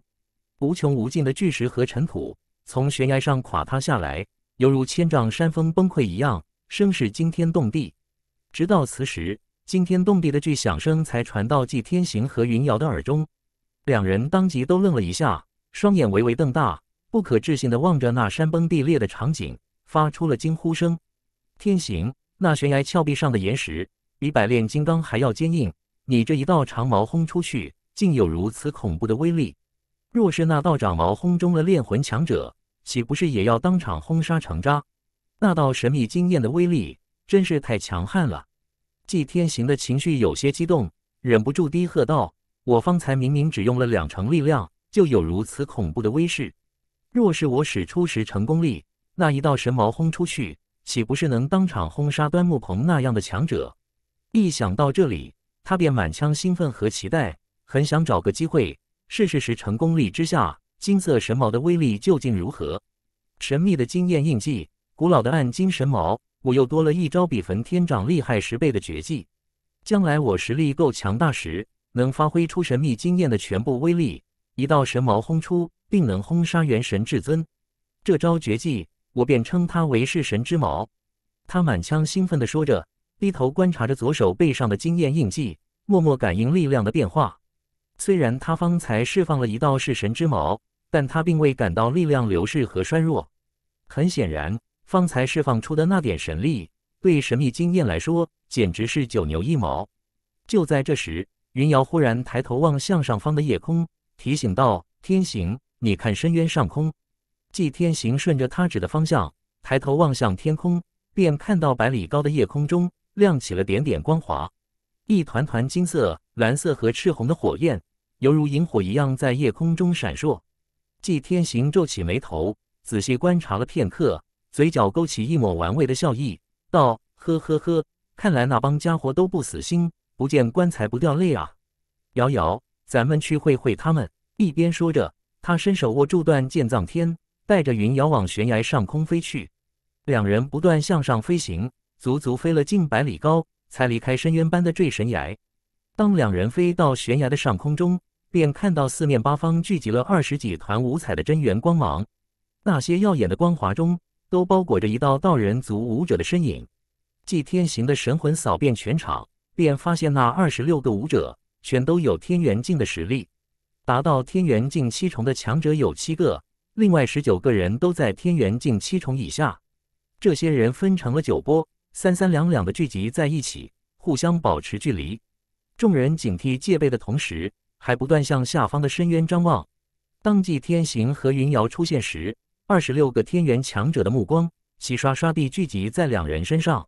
无穷无尽的巨石和尘土从悬崖上垮塌下来，犹如千丈山峰崩溃一样，声势惊天动地。直到此时，惊天动地的巨响声才传到纪天行和云瑶的耳中。两人当即都愣了一下，双眼微微瞪大，不可置信地望着那山崩地裂的场景，发出了惊呼声：“天行，那悬崖峭壁上的岩石比百炼金刚还要坚硬，你这一道长矛轰出去，竟有如此恐怖的威力！若是那道长矛轰中了炼魂强者，岂不是也要当场轰杀成渣？那道神秘惊艳的威力，真是太强悍了！”季天行的情绪有些激动，忍不住低喝道。我方才明明只用了两成力量，就有如此恐怖的威势。若是我使出十成功力，那一道神矛轰出去，岂不是能当场轰杀端木鹏那样的强者？一想到这里，他便满腔兴奋和期待，很想找个机会试试十成功力之下金色神矛的威力究竟如何。神秘的经验印记，古老的暗金神矛，我又多了一招比焚天掌厉害十倍的绝技。将来我实力够强大时，能发挥出神秘经验的全部威力，一道神矛轰出，并能轰杀元神至尊。这招绝技，我便称它为弑神之矛。他满腔兴奋地说着，低头观察着左手背上的经验印记，默默感应力量的变化。虽然他方才释放了一道弑神之矛，但他并未感到力量流逝和衰弱。很显然，方才释放出的那点神力，对神秘经验来说，简直是九牛一毛。就在这时，云瑶忽然抬头望向上方的夜空，提醒道：“天行，你看深渊上空。”季天行顺着他指的方向抬头望向天空，便看到百里高的夜空中亮起了点点光华，一团团金色、蓝色和赤红的火焰，犹如萤火一样在夜空中闪烁。季天行皱起眉头，仔细观察了片刻，嘴角勾起一抹玩味的笑意，道：“呵呵呵，看来那帮家伙都不死心。”不见棺材不掉泪啊！瑶瑶，咱们去会会他们。一边说着，他伸手握住断剑葬天，带着云瑶往悬崖上空飞去。两人不断向上飞行，足足飞了近百里高，才离开深渊般的坠神崖。当两人飞到悬崖的上空中，便看到四面八方聚集了二十几团五彩的真元光芒。那些耀眼的光华中，都包裹着一道道人族武者的身影。祭天行的神魂扫遍全场。便发现那二十六个武者全都有天元境的实力，达到天元境七重的强者有七个，另外十九个人都在天元境七重以下。这些人分成了九波，三三两两的聚集在一起，互相保持距离。众人警惕戒备的同时，还不断向下方的深渊张望。当季天行和云瑶出现时，二十六个天元强者的目光齐刷刷地聚集在两人身上，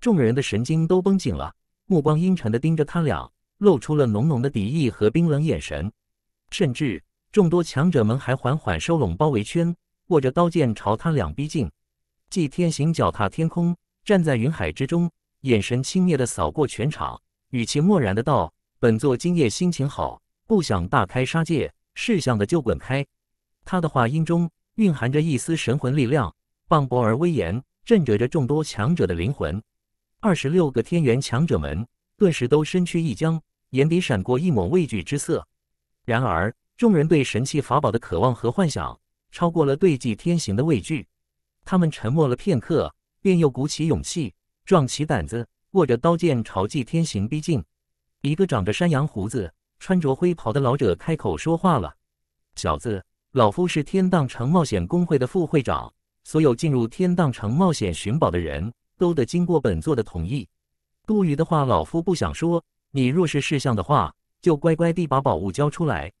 众人的神经都绷紧了。目光阴沉地盯着他俩，露出了浓浓的敌意和冰冷眼神。甚至众多强者们还缓缓收拢包围圈，握着刀剑朝他俩逼近。祭天行脚踏天空，站在云海之中，眼神轻蔑地扫过全场，语气漠然的道：“本座今夜心情好，不想大开杀戒，识相的就滚开。”他的话音中蕴含着一丝神魂力量，磅礴而威严，震慑着众多强者的灵魂。二十六个天元强者们顿时都身躯一僵，眼底闪过一抹畏惧之色。然而，众人对神器法宝的渴望和幻想超过了对祭天行的畏惧。他们沉默了片刻，便又鼓起勇气，壮起胆子，握着刀剑朝祭天行逼近。一个长着山羊胡子、穿着灰袍的老者开口说话了：“小子，老夫是天荡城冒险工会的副会长。所有进入天荡城冒险寻宝的人。”都得经过本座的同意。多余的话，老夫不想说。你若是识相的话，就乖乖地把宝物交出来。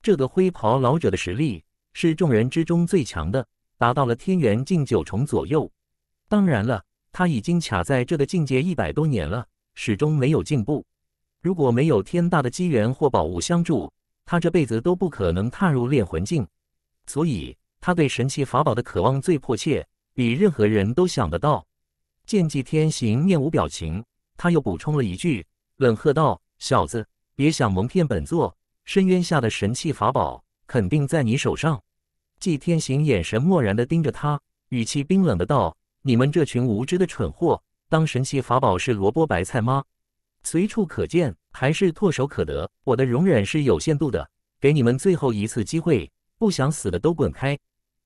这个灰袍老者的实力是众人之中最强的，达到了天元境九重左右。当然了，他已经卡在这个境界一百多年了，始终没有进步。如果没有天大的机缘或宝物相助，他这辈子都不可能踏入炼魂境。所以，他对神器法宝的渴望最迫切，比任何人都想得到。见季天行面无表情，他又补充了一句，冷喝道：“小子，别想蒙骗本座，深渊下的神器法宝肯定在你手上。”季天行眼神漠然的盯着他，语气冰冷的道：“你们这群无知的蠢货，当神器法宝是萝卜白菜吗？随处可见，还是唾手可得？我的容忍是有限度的，给你们最后一次机会，不想死的都滚开。”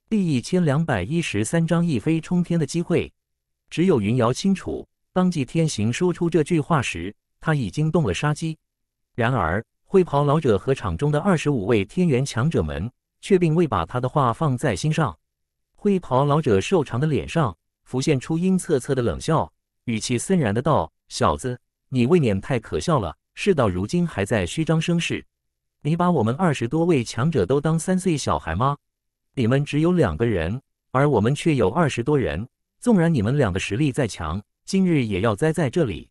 第一千两百一十三章一飞冲天的机会。只有云瑶清楚，当季天行说出这句话时，他已经动了杀机。然而，灰袍老者和场中的二十五位天元强者们却并未把他的话放在心上。灰袍老者瘦长的脸上浮现出阴恻恻的冷笑，语气森然的道：“小子，你未免太可笑了！事到如今还在虚张声势，你把我们二十多位强者都当三岁小孩吗？你们只有两个人，而我们却有二十多人。”纵然你们俩的实力再强，今日也要栽在这里。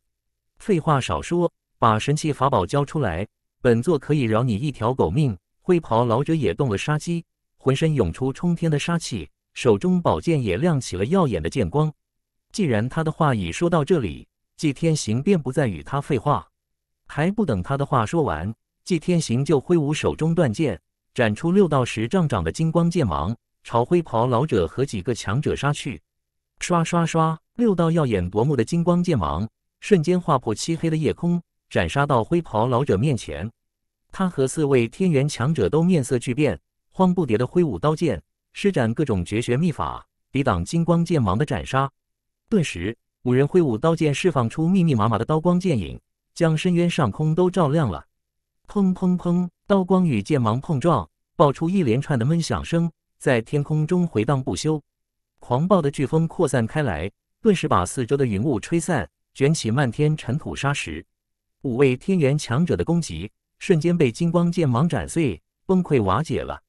废话少说，把神器法宝交出来，本座可以饶你一条狗命。灰袍老者也动了杀机，浑身涌出冲天的杀气，手中宝剑也亮起了耀眼的剑光。既然他的话已说到这里，祭天行便不再与他废话。还不等他的话说完，祭天行就挥舞手中断剑，斩出六到十丈长的金光剑芒，朝灰袍老者和几个强者杀去。刷刷刷，六道耀眼夺目的金光剑芒瞬间划破漆黑的夜空，斩杀到灰袍老者面前。他和四位天元强者都面色巨变，慌不迭地挥舞刀剑，施展各种绝学秘法抵挡金光剑芒的斩杀。顿时，五人挥舞刀剑，释放出密密麻麻的刀光剑影，将深渊上空都照亮了。砰砰砰！刀光与剑芒碰撞，爆出一连串的闷响声，在天空中回荡不休。狂暴的飓风扩散开来，顿时把四周的云雾吹散，卷起漫天尘土沙石。五位天元强者的攻击瞬间被金光剑芒斩碎，崩溃瓦解了。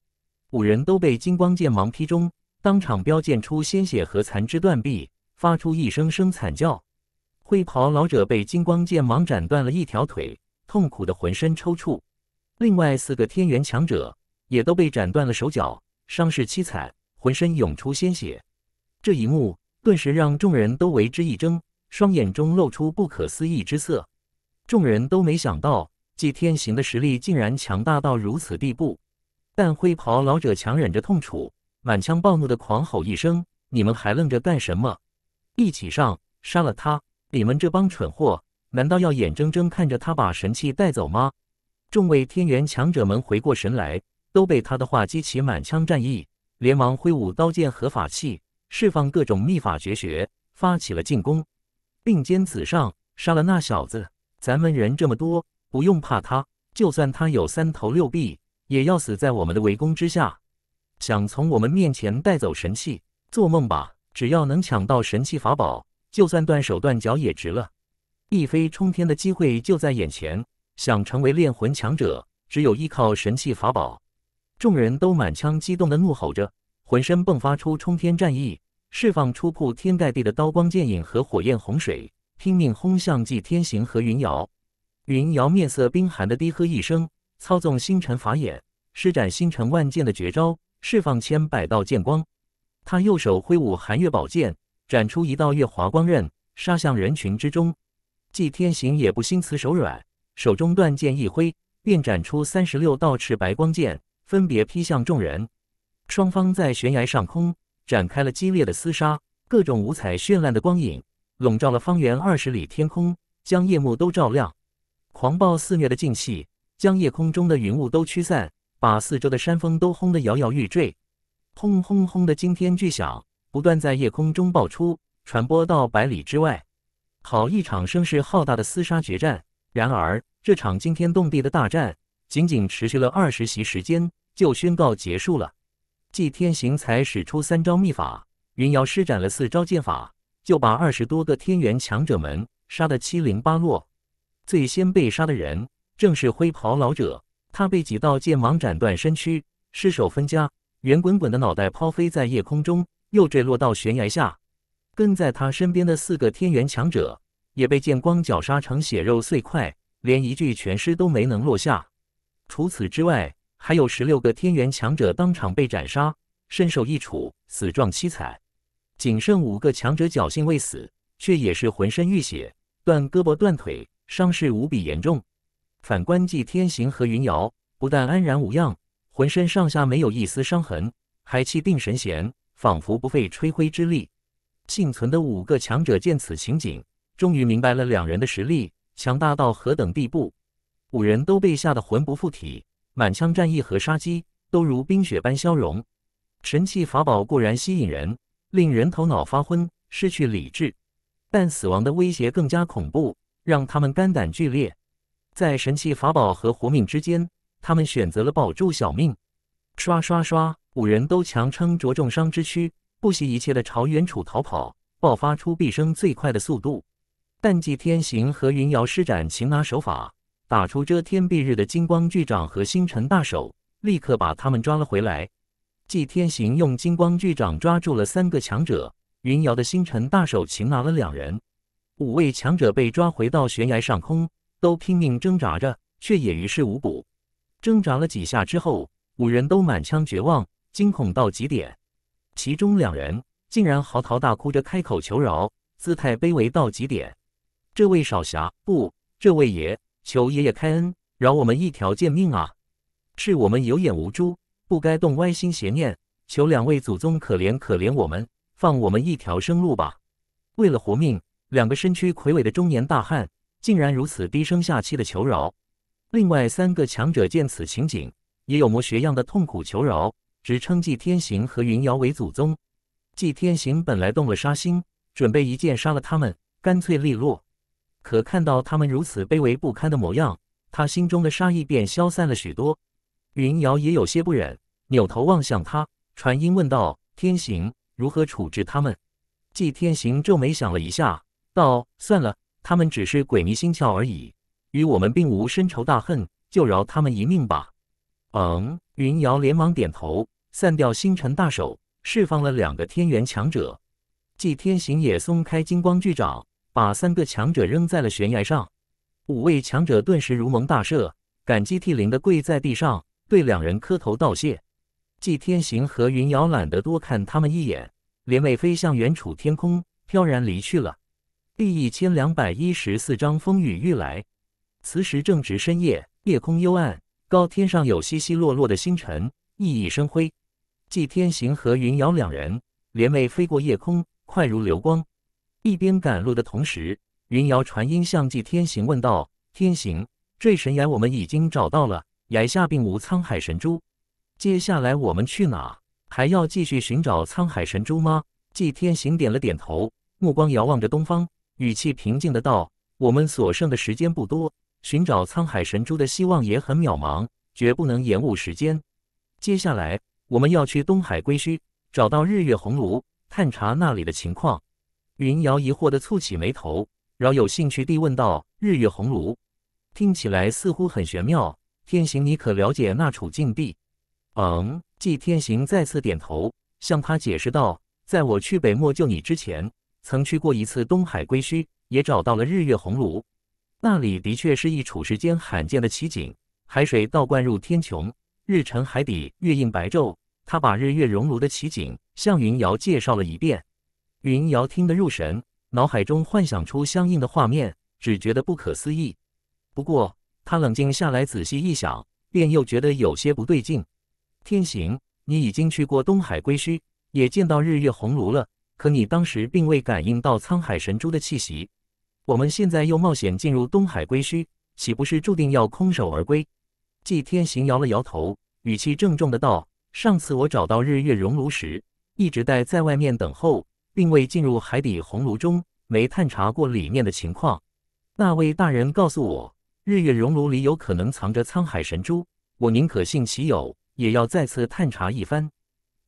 五人都被金光剑芒劈中，当场飙溅出鲜血和残肢断臂，发出一声声惨叫。灰袍老者被金光剑芒斩断了一条腿，痛苦的浑身抽搐。另外四个天元强者也都被斩断了手脚，伤势凄惨，浑身涌出鲜血。这一幕顿时让众人都为之一怔，双眼中露出不可思议之色。众人都没想到纪天行的实力竟然强大到如此地步。但灰袍老者强忍着痛楚，满腔暴怒地狂吼一声：“你们还愣着干什么？一起上，杀了他！你们这帮蠢货，难道要眼睁睁看着他把神器带走吗？”众位天元强者们回过神来，都被他的话激起满腔战意，连忙挥舞刀剑和法器。释放各种秘法绝学，发起了进攻，并肩子上杀了那小子。咱们人这么多，不用怕他。就算他有三头六臂，也要死在我们的围攻之下。想从我们面前带走神器，做梦吧！只要能抢到神器法宝，就算断手断脚也值了。一飞冲天的机会就在眼前，想成为炼魂强者，只有依靠神器法宝。众人都满腔激动地怒吼着。浑身迸发出冲天战意，释放出铺天盖地的刀光剑影和火焰洪水，拼命轰向纪天行和云瑶。云瑶面色冰寒的低喝一声，操纵星辰法眼，施展星辰万剑的绝招，释放千百道剑光。他右手挥舞寒月宝剑，斩出一道月华光刃，杀向人群之中。纪天行也不心慈手软，手中断剑一挥，便斩出三十六道赤白光剑，分别劈向众人。双方在悬崖上空展开了激烈的厮杀，各种五彩绚烂的光影笼罩了方圆二十里天空，将夜幕都照亮。狂暴肆虐的静气将夜空中的云雾都驱散，把四周的山峰都轰得摇摇欲坠。轰轰轰的惊天巨响不断在夜空中爆出，传播到百里之外。好一场声势浩大的厮杀决战！然而，这场惊天动地的大战仅仅持续了二十席时间，就宣告结束了。祭天行才使出三招秘法，云瑶施展了四招剑法，就把二十多个天元强者们杀得七零八落。最先被杀的人正是灰袍老者，他被几道剑芒斩断身躯，尸首分家，圆滚滚的脑袋抛飞在夜空中，又坠落到悬崖下。跟在他身边的四个天元强者也被剑光绞杀成血肉碎块，连一具全尸都没能落下。除此之外，还有十六个天元强者当场被斩杀，身首异处，死状凄惨；仅剩五个强者侥幸未死，却也是浑身浴血，断胳膊断腿，伤势无比严重。反观祭天行和云瑶，不但安然无恙，浑身上下没有一丝伤痕，还气定神闲，仿佛不费吹灰之力。幸存的五个强者见此情景，终于明白了两人的实力强大到何等地步，五人都被吓得魂不附体。满腔战意和杀机都如冰雪般消融。神器法宝固然吸引人，令人头脑发昏、失去理智，但死亡的威胁更加恐怖，让他们肝胆俱裂。在神器法宝和活命之间，他们选择了保住小命。刷刷刷！五人都强撑着重伤之躯，不惜一切的朝远处逃跑，爆发出毕生最快的速度。但祭天行和云瑶施展擒拿手法。打出遮天蔽日的金光巨掌和星辰大手，立刻把他们抓了回来。祭天行用金光巨掌抓住了三个强者，云瑶的星辰大手擒拿了两人。五位强者被抓回到悬崖上空，都拼命挣扎着，却也于事无补。挣扎了几下之后，五人都满腔绝望，惊恐到极点。其中两人竟然嚎啕大哭着开口求饶，姿态卑微到极点。这位少侠，不，这位爷。求爷爷开恩，饶我们一条贱命啊！是我们有眼无珠，不该动歪心邪念。求两位祖宗可怜可怜我们，放我们一条生路吧！为了活命，两个身躯魁伟的中年大汉竟然如此低声下气的求饶。另外三个强者见此情景，也有模学样的痛苦求饶，直称祭天行和云瑶为祖宗。祭天行本来动了杀心，准备一剑杀了他们，干脆利落。可看到他们如此卑微不堪的模样，他心中的杀意便消散了许多。云瑶也有些不忍，扭头望向他，传音问道：“天行，如何处置他们？”纪天行皱眉想了一下，道：“算了，他们只是鬼迷心窍而已，与我们并无深仇大恨，就饶他们一命吧。”嗯，云瑶连忙点头，散掉星辰大手，释放了两个天元强者。纪天行也松开金光巨掌。把三个强者扔在了悬崖上，五位强者顿时如蒙大赦，感激涕零地跪在地上，对两人磕头道谢。祭天行和云瑶懒得多看他们一眼，莲袂飞向远处天空，飘然离去了。第一千两百一十四章风雨欲来。此时正值深夜，夜空幽暗，高天上有稀稀落落的星辰，熠熠生辉。祭天行和云瑶两人莲袂飞过夜空，快如流光。一边赶路的同时，云瑶传音向祭天行问道：“天行，坠神崖我们已经找到了，崖下并无沧海神珠。接下来我们去哪？还要继续寻找沧海神珠吗？”祭天行点了点头，目光遥望着东方，语气平静的道：“我们所剩的时间不多，寻找沧海神珠的希望也很渺茫，绝不能延误时间。接下来我们要去东海归墟，找到日月红炉，探查那里的情况。”云瑶疑惑地蹙起眉头，饶有兴趣地问道：“日月红炉，听起来似乎很玄妙。天行，你可了解那处禁地？”“嗯。”纪天行再次点头，向他解释道：“在我去北漠救你之前，曾去过一次东海归墟，也找到了日月红炉。那里的确是一处世间罕见的奇景，海水倒灌入天穹，日沉海底，月映白昼。”他把日月熔炉的奇景向云瑶介绍了一遍。云瑶听得入神，脑海中幻想出相应的画面，只觉得不可思议。不过，他冷静下来仔细一想，便又觉得有些不对劲。天行，你已经去过东海归墟，也见到日月红炉了，可你当时并未感应到沧海神珠的气息。我们现在又冒险进入东海归墟，岂不是注定要空手而归？祭天行摇了摇头，语气郑重的道：“上次我找到日月熔炉时，一直待在外面等候。”并未进入海底红炉中，没探查过里面的情况。那位大人告诉我，日月熔炉里有可能藏着沧海神珠，我宁可信其有，也要再次探查一番。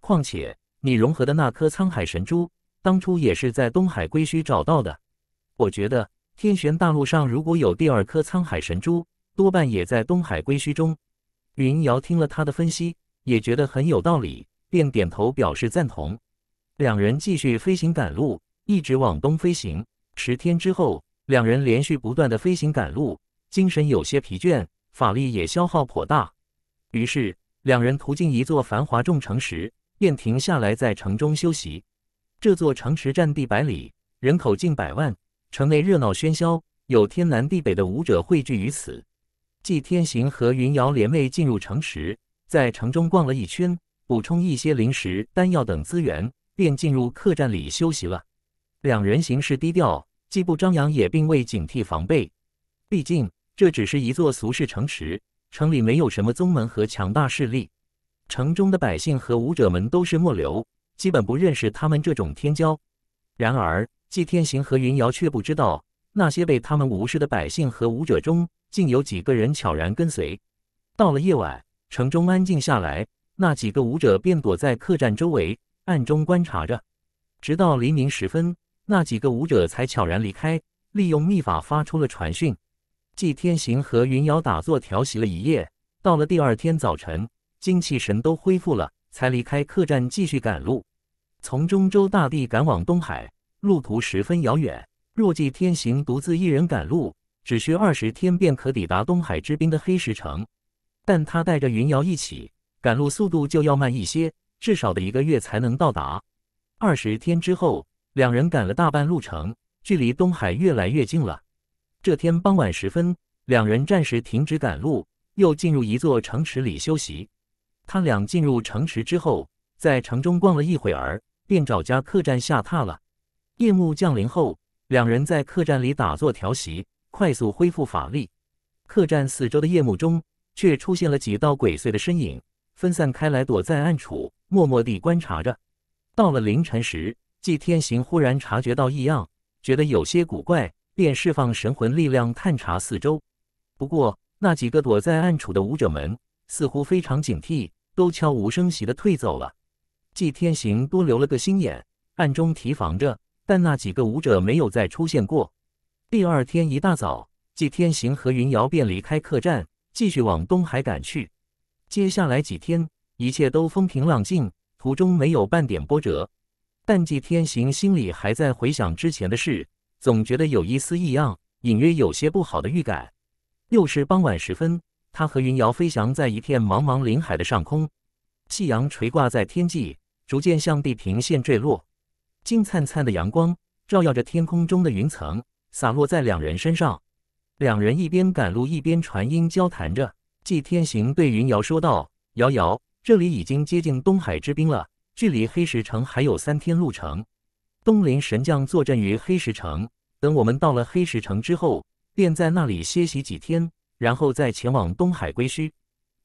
况且你融合的那颗沧海神珠，当初也是在东海归墟找到的。我觉得天玄大陆上如果有第二颗沧海神珠，多半也在东海归墟中。云瑶听了他的分析，也觉得很有道理，便点头表示赞同。两人继续飞行赶路，一直往东飞行。十天之后，两人连续不断的飞行赶路，精神有些疲倦，法力也消耗颇大。于是，两人途经一座繁华重城时，便停下来在城中休息。这座城池占地百里，人口近百万，城内热闹喧嚣，有天南地北的武者汇聚于此。祭天行和云瑶联袂进入城池，在城中逛了一圈，补充一些零食、丹药等资源。便进入客栈里休息了。两人行事低调，既不张扬，也并未警惕防备。毕竟这只是一座俗世城池，城里没有什么宗门和强大势力，城中的百姓和武者们都是末流，基本不认识他们这种天骄。然而，季天行和云瑶却不知道，那些被他们无视的百姓和武者中，竟有几个人悄然跟随。到了夜晚，城中安静下来，那几个武者便躲在客栈周围。暗中观察着，直到黎明时分，那几个舞者才悄然离开。利用秘法发出了传讯。季天行和云瑶打坐调息了一夜，到了第二天早晨，精气神都恢复了，才离开客栈继续赶路，从中州大地赶往东海，路途十分遥远。若季天行独自一人赶路，只需二十天便可抵达东海之滨的黑石城，但他带着云瑶一起赶路，速度就要慢一些。至少得一个月才能到达。二十天之后，两人赶了大半路程，距离东海越来越近了。这天傍晚时分，两人暂时停止赶路，又进入一座城池里休息。他俩进入城池之后，在城中逛了一会儿，便找家客栈下榻了。夜幕降临后，两人在客栈里打坐调息，快速恢复法力。客栈四周的夜幕中，却出现了几道鬼祟的身影。分散开来，躲在暗处，默默地观察着。到了凌晨时，季天行忽然察觉到异样，觉得有些古怪，便释放神魂力量探查四周。不过，那几个躲在暗处的武者们似乎非常警惕，都悄无声息地退走了。季天行多留了个心眼，暗中提防着，但那几个武者没有再出现过。第二天一大早，季天行和云瑶便离开客栈，继续往东海赶去。接下来几天，一切都风平浪静，途中没有半点波折。但季天行心里还在回想之前的事，总觉得有一丝异样，隐约有些不好的预感。又是傍晚时分，他和云瑶飞翔在一片茫茫林海的上空，夕阳垂挂在天际，逐渐向地平线坠落。金灿灿的阳光照耀着天空中的云层，洒落在两人身上。两人一边赶路，一边传音交谈着。季天行对云瑶说道：“瑶瑶，这里已经接近东海之滨了，距离黑石城还有三天路程。东林神将坐镇于黑石城，等我们到了黑石城之后，便在那里歇息几天，然后再前往东海归墟。”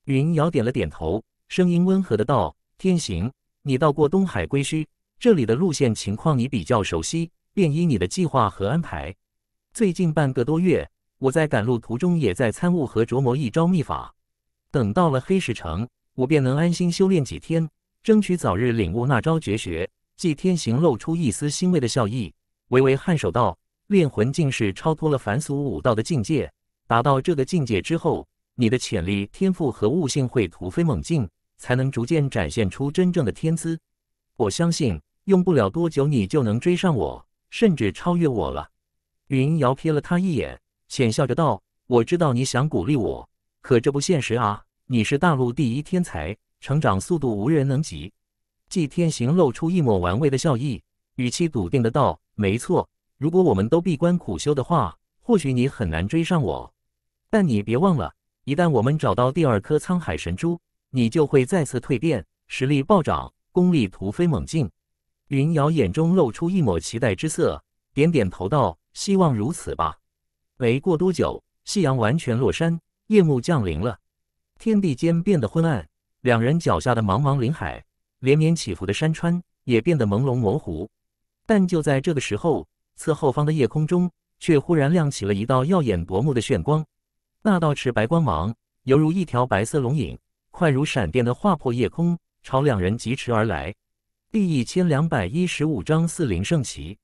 云瑶点了点头，声音温和的道：“天行，你到过东海归墟，这里的路线情况你比较熟悉，便依你的计划和安排。最近半个多月。”我在赶路途中也在参悟和琢磨一招秘法，等到了黑石城，我便能安心修炼几天，争取早日领悟那招绝学。祭天行露出一丝欣慰的笑意，微微颔首道：“炼魂境是超脱了凡俗武道的境界，达到这个境界之后，你的潜力、天赋和悟性会突飞猛进，才能逐渐展现出真正的天资。我相信用不了多久，你就能追上我，甚至超越我了。”云瑶瞥了他一眼。浅笑着道：“我知道你想鼓励我，可这不现实啊！你是大陆第一天才，成长速度无人能及。”纪天行露出一抹玩味的笑意，语气笃定的道：“没错，如果我们都闭关苦修的话，或许你很难追上我。但你别忘了，一旦我们找到第二颗沧海神珠，你就会再次蜕变，实力暴涨，功力突飞猛进。”云瑶眼中露出一抹期待之色，点点头道：“希望如此吧。”没过多久，夕阳完全落山，夜幕降临了，天地间变得昏暗，两人脚下的茫茫林海，连绵起伏的山川也变得朦胧模糊。但就在这个时候，侧后方的夜空中却忽然亮起了一道耀眼夺目的炫光，那道赤白光芒犹如一条白色龙影，快如闪电的划破夜空，朝两人疾驰而来。第一千两百一十五章四灵圣旗。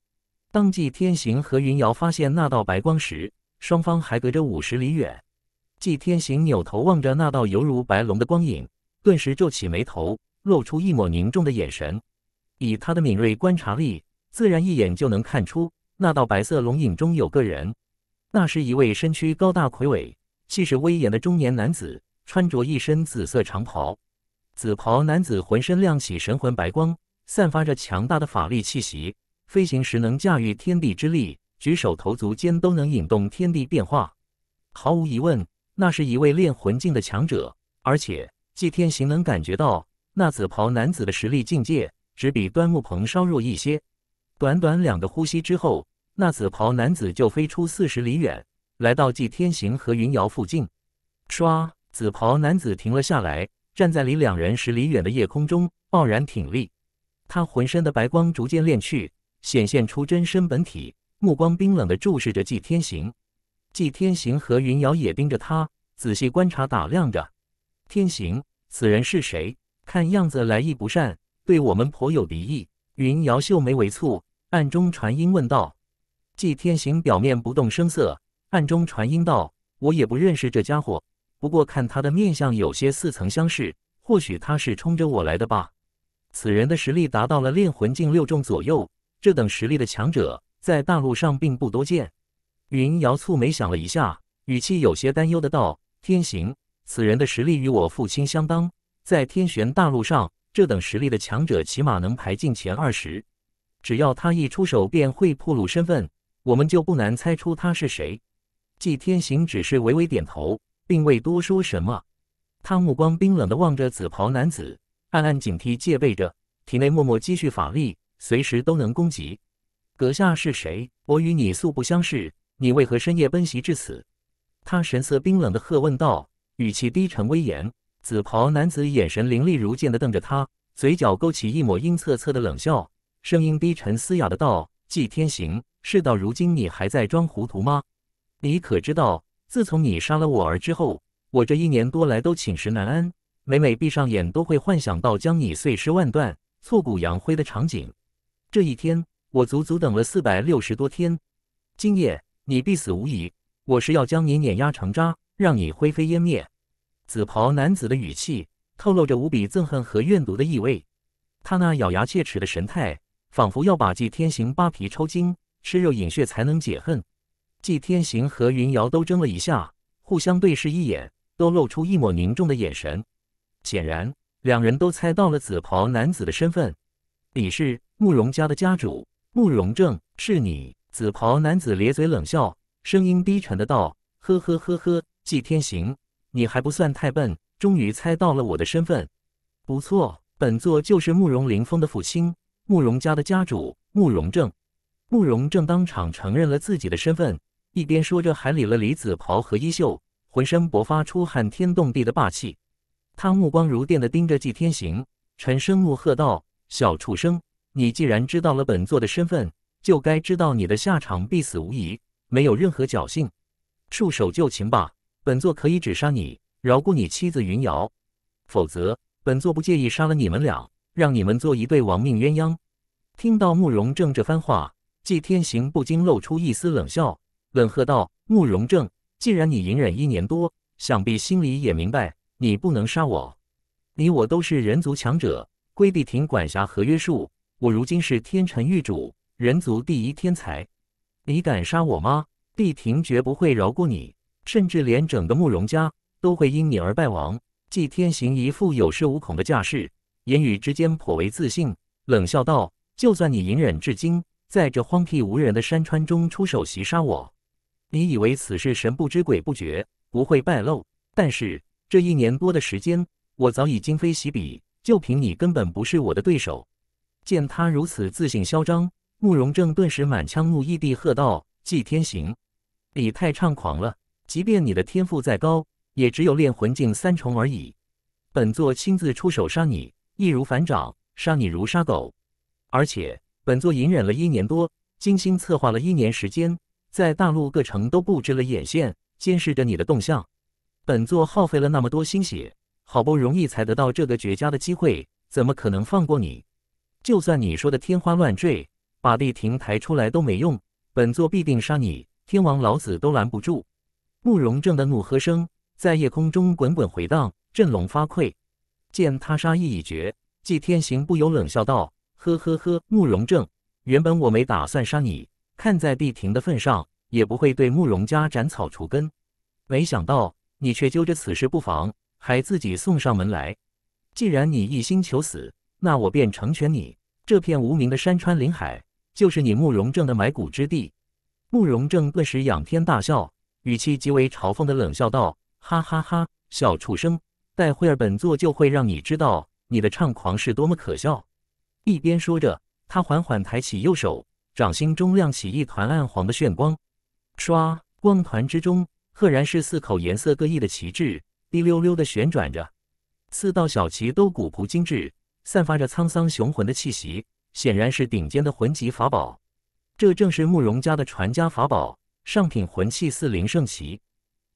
当纪天行和云瑶发现那道白光时，双方还隔着五十里远，纪天行扭头望着那道犹如白龙的光影，顿时皱起眉头，露出一抹凝重的眼神。以他的敏锐观察力，自然一眼就能看出那道白色龙影中有个人。那是一位身躯高大魁伟、气势威严的中年男子，穿着一身紫色长袍。紫袍男子浑身亮起神魂白光，散发着强大的法力气息，飞行时能驾驭天地之力。举手投足间都能引动天地变化，毫无疑问，那是一位炼魂境的强者。而且，祭天行能感觉到那紫袍男子的实力境界只比端木鹏稍弱一些。短短两个呼吸之后，那紫袍男子就飞出四十里远，来到祭天行和云瑶附近。唰，紫袍男子停了下来，站在离两人十里远的夜空中傲然挺立。他浑身的白光逐渐敛去，显现出真身本体。目光冰冷的注视着季天行，季天行和云瑶也盯着他，仔细观察打量着。天行，此人是谁？看样子来意不善，对我们颇有敌意。云瑶秀眉微蹙，暗中传音问道：“季天行，表面不动声色，暗中传音道：‘我也不认识这家伙，不过看他的面相有些似曾相识，或许他是冲着我来的吧。’此人的实力达到了炼魂境六重左右，这等实力的强者。”在大陆上并不多见。云瑶蹙眉想了一下，语气有些担忧的道：“天行，此人的实力与我父亲相当，在天玄大陆上，这等实力的强者起码能排进前二十。只要他一出手，便会暴露身份，我们就不难猜出他是谁。”纪天行只是微微点头，并未多说什么。他目光冰冷的望着紫袍男子，暗暗警惕戒备着，体内默默积蓄法力，随时都能攻击。阁下是谁？我与你素不相识，你为何深夜奔袭至此？他神色冰冷的喝问道，语气低沉威严。紫袍男子眼神凌厉如剑的瞪着他，嘴角勾起一抹阴恻恻的冷笑，声音低沉嘶哑的道：“纪天行，事到如今，你还在装糊涂吗？你可知道，自从你杀了我儿之后，我这一年多来都寝食难安，每每闭上眼，都会幻想到将你碎尸万段、挫骨扬灰的场景。这一天。”我足足等了四百六十多天，今夜你必死无疑！我是要将你碾压成渣，让你灰飞烟灭。紫袍男子的语气透露着无比憎恨和怨毒的意味，他那咬牙切齿的神态，仿佛要把纪天行扒皮抽筋、吃肉饮血才能解恨。纪天行和云瑶都怔了一下，互相对视一眼，都露出一抹凝重的眼神。显然，两人都猜到了紫袍男子的身份，李氏慕容家的家主。慕容正是你，紫袍男子咧嘴冷笑，声音低沉的道：“呵呵呵呵，纪天行，你还不算太笨，终于猜到了我的身份。不错，本座就是慕容凌风的父亲，慕容家的家主慕容正。”慕容正当场承认了自己的身份，一边说着，还理了理紫袍和衣袖，浑身勃发出撼天动地的霸气。他目光如电的盯着纪天行，沉声怒喝道：“小畜生！”你既然知道了本座的身份，就该知道你的下场必死无疑，没有任何侥幸。束手就擒吧，本座可以只杀你，饶过你妻子云瑶；否则，本座不介意杀了你们俩，让你们做一对亡命鸳鸯。听到慕容正这番话，纪天行不禁露出一丝冷笑，冷喝道：“慕容正，既然你隐忍一年多，想必心里也明白，你不能杀我。你我都是人族强者，归地庭管辖和约束。”我如今是天辰玉主，人族第一天才，你敢杀我吗？帝庭绝不会饶过你，甚至连整个慕容家都会因你而败亡。祭天行一副有恃无恐的架势，言语之间颇为自信，冷笑道：“就算你隐忍至今，在这荒僻无人的山川中出手袭杀我，你以为此事神不知鬼不觉，不会败露？但是这一年多的时间，我早已今非昔比，就凭你根本不是我的对手。”见他如此自信嚣张，慕容正顿时满腔怒意地喝道：“祭天行，你太猖狂了！即便你的天赋再高，也只有炼魂境三重而已。本座亲自出手杀你，易如反掌，杀你如杀狗。而且，本座隐忍了一年多，精心策划了一年时间，在大陆各城都布置了眼线，监视着你的动向。本座耗费了那么多心血，好不容易才得到这个绝佳的机会，怎么可能放过你？”就算你说的天花乱坠，把丽婷抬出来都没用，本座必定杀你，天王老子都拦不住。慕容正的怒喝声在夜空中滚滚回荡，振聋发聩。见他杀意已决，季天行不由冷笑道：“呵呵呵，慕容正，原本我没打算杀你，看在丽婷的份上，也不会对慕容家斩草除根。没想到你却揪着此事不放，还自己送上门来。既然你一心求死。”那我便成全你，这片无名的山川林海，就是你慕容正的埋骨之地。慕容正顿时仰天大笑，语气极为嘲讽的冷笑道：“哈哈哈，小畜生，待会儿本座就会让你知道你的猖狂是多么可笑。”一边说着，他缓缓抬起右手，掌心中亮起一团暗黄的炫光，唰，光团之中赫然是四口颜色各异的旗帜，滴溜溜的旋转着，四道小旗都古朴精致。散发着沧桑雄浑的气息，显然是顶尖的魂级法宝。这正是慕容家的传家法宝——上品魂器四灵圣旗。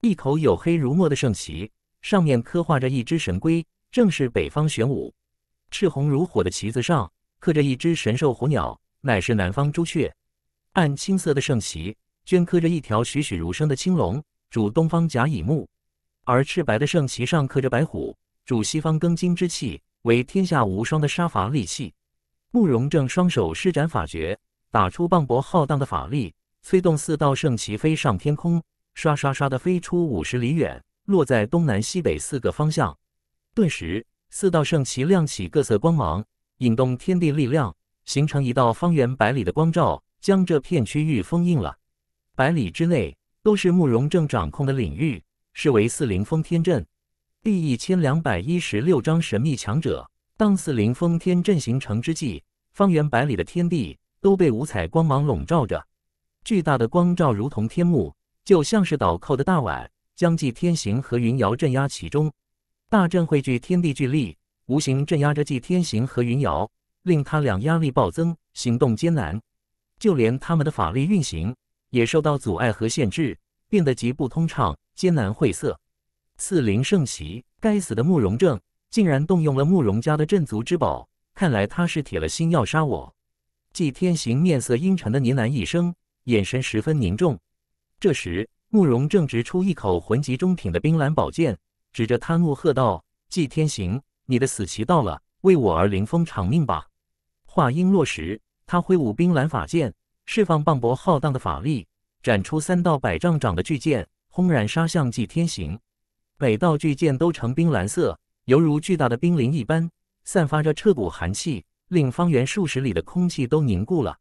一口黝黑如墨的圣旗，上面刻画着一只神龟，正是北方玄武；赤红如火的旗子上刻着一只神兽虎鸟，乃是南方朱雀；暗青色的圣旗镌刻着一条栩栩如生的青龙，主东方甲乙木；而赤白的圣旗上刻着白虎，主西方庚金之气。为天下无双的杀伐利器。慕容正双手施展法诀，打出磅礴浩荡的法力，催动四道圣旗飞上天空，刷刷刷的飞出五十里远，落在东南西北四个方向。顿时，四道圣旗亮起各色光芒，引动天地力量，形成一道方圆百里的光照，将这片区域封印了。百里之内都是慕容正掌控的领域，是为四灵封天阵。第一千两百一十六章神秘强者。当四灵封天阵形成之际，方圆百里的天地都被五彩光芒笼罩着，巨大的光照如同天幕，就像是倒扣的大碗，将祭天行和云瑶镇压其中。大阵汇聚天地巨力，无形镇压着祭天行和云瑶，令他俩压力暴增，行动艰难。就连他们的法力运行也受到阻碍和限制，变得极不通畅，艰难晦涩。赐灵圣席。该死的慕容正，竟然动用了慕容家的镇族之宝，看来他是铁了心要杀我。季天行面色阴沉的呢喃一声，眼神十分凝重。这时，慕容正直出一口魂级中品的冰蓝宝剑，指着他怒喝道：“季天行，你的死期到了，为我而临风偿命吧！”话音落时，他挥舞冰蓝法剑，释放磅礴浩荡的法力，斩出三道百丈长的巨剑，轰然杀向季天行。每道巨剑都呈冰蓝色，犹如巨大的冰凌一般，散发着彻骨寒气，令方圆数十里的空气都凝固了。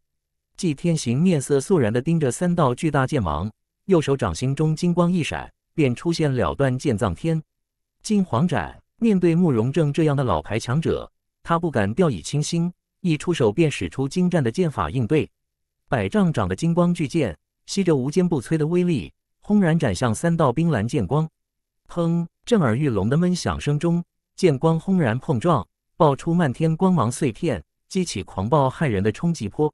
季天行面色肃然地盯着三道巨大剑芒，右手掌心中金光一闪，便出现了断剑葬天金黄斩。面对慕容正这样的老牌强者，他不敢掉以轻心，一出手便使出精湛的剑法应对。百丈长的金光巨剑，吸着无坚不摧的威力，轰然斩向三道冰蓝剑光。砰！震耳欲聋的闷响声中，剑光轰然碰撞，爆出漫天光芒碎片，激起狂暴骇人的冲击波。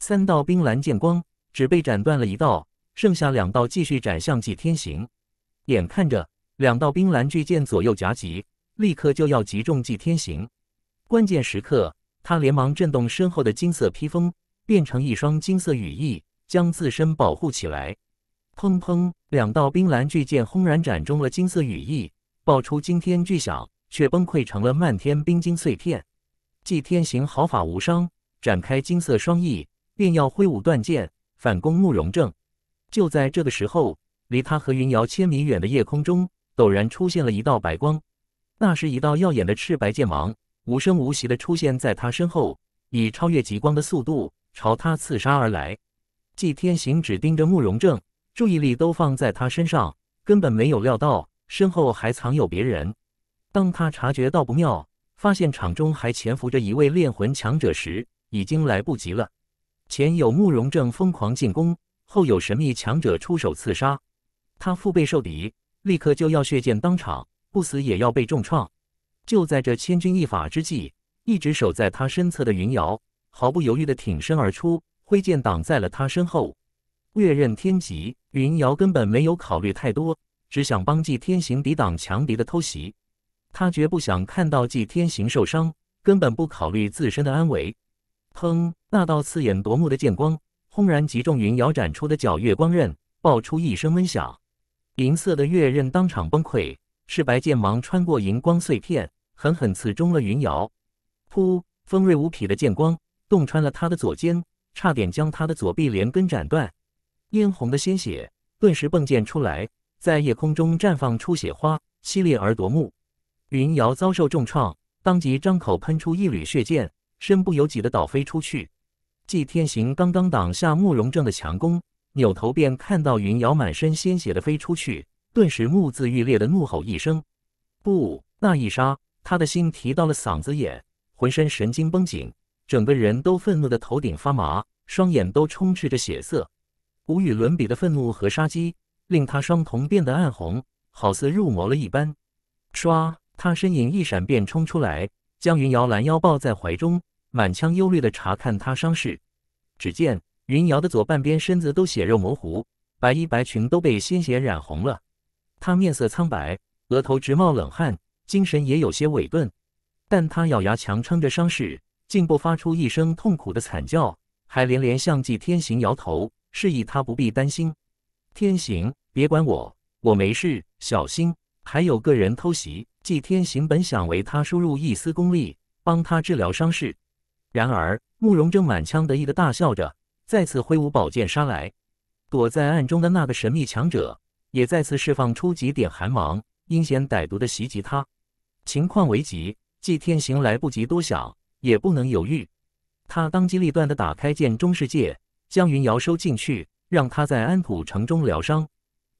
三道冰蓝剑光只被斩断了一道，剩下两道继续斩向祭天行。眼看着两道冰蓝巨剑左右夹击，立刻就要击中祭天行。关键时刻，他连忙震动身后的金色披风，变成一双金色羽翼，将自身保护起来。砰砰！两道冰蓝巨剑轰然斩中了金色羽翼，爆出惊天巨响，却崩溃成了漫天冰晶碎片。祭天行毫发无伤，展开金色双翼，便要挥舞断剑反攻慕容正。就在这个时候，离他和云瑶千米远的夜空中，陡然出现了一道白光。那是一道耀眼的赤白剑芒，无声无息地出现在他身后，以超越极光的速度朝他刺杀而来。祭天行只盯着慕容正。注意力都放在他身上，根本没有料到身后还藏有别人。当他察觉到不妙，发现场中还潜伏着一位炼魂强者时，已经来不及了。前有慕容正疯狂进攻，后有神秘强者出手刺杀，他腹背受敌，立刻就要血溅当场，不死也要被重创。就在这千钧一发之际，一直守在他身侧的云瑶毫不犹豫地挺身而出，挥剑挡在了他身后。月刃天极，云瑶根本没有考虑太多，只想帮季天行抵挡强敌的偷袭。他绝不想看到季天行受伤，根本不考虑自身的安危。砰！那道刺眼夺目的剑光轰然击中云瑶斩出的皎月光刃，爆出一声闷响，银色的月刃当场崩溃。赤白剑芒穿过银光碎片，狠狠刺中了云瑶。噗！锋锐无匹的剑光洞穿了他的左肩，差点将他的左臂连根斩断。殷红的鲜血顿时迸溅出来，在夜空中绽放出血花，凄利而夺目。云瑶遭受重创，当即张口喷出一缕血剑，身不由己的倒飞出去。季天行刚刚挡下慕容正的强攻，扭头便看到云瑶满身鲜血的飞出去，顿时目眦欲裂的怒吼一声：“不！”那一刹，他的心提到了嗓子眼，浑身神经绷紧，整个人都愤怒的头顶发麻，双眼都充斥着血色。无与伦比的愤怒和杀机，令他双瞳变得暗红，好似入魔了一般。唰，他身影一闪，便冲出来，将云瑶拦腰抱在怀中，满腔忧虑地查看她伤势。只见云瑶的左半边身子都血肉模糊，白衣白裙都被鲜血染红了。她面色苍白，额头直冒冷汗，精神也有些萎顿。但他咬牙强撑着伤势，竟不发出一声痛苦的惨叫，还连连向祭天行摇头。示意他不必担心，天行，别管我，我没事。小心，还有个人偷袭。季天行本想为他输入一丝功力，帮他治疗伤势，然而慕容铮满腔得意的大笑着，再次挥舞宝剑杀来。躲在暗中的那个神秘强者也再次释放出几点寒芒，阴险歹毒的袭击他。情况危急，季天行来不及多想，也不能犹豫，他当机立断的打开剑中世界。将云瑶收进去，让他在安土城中疗伤。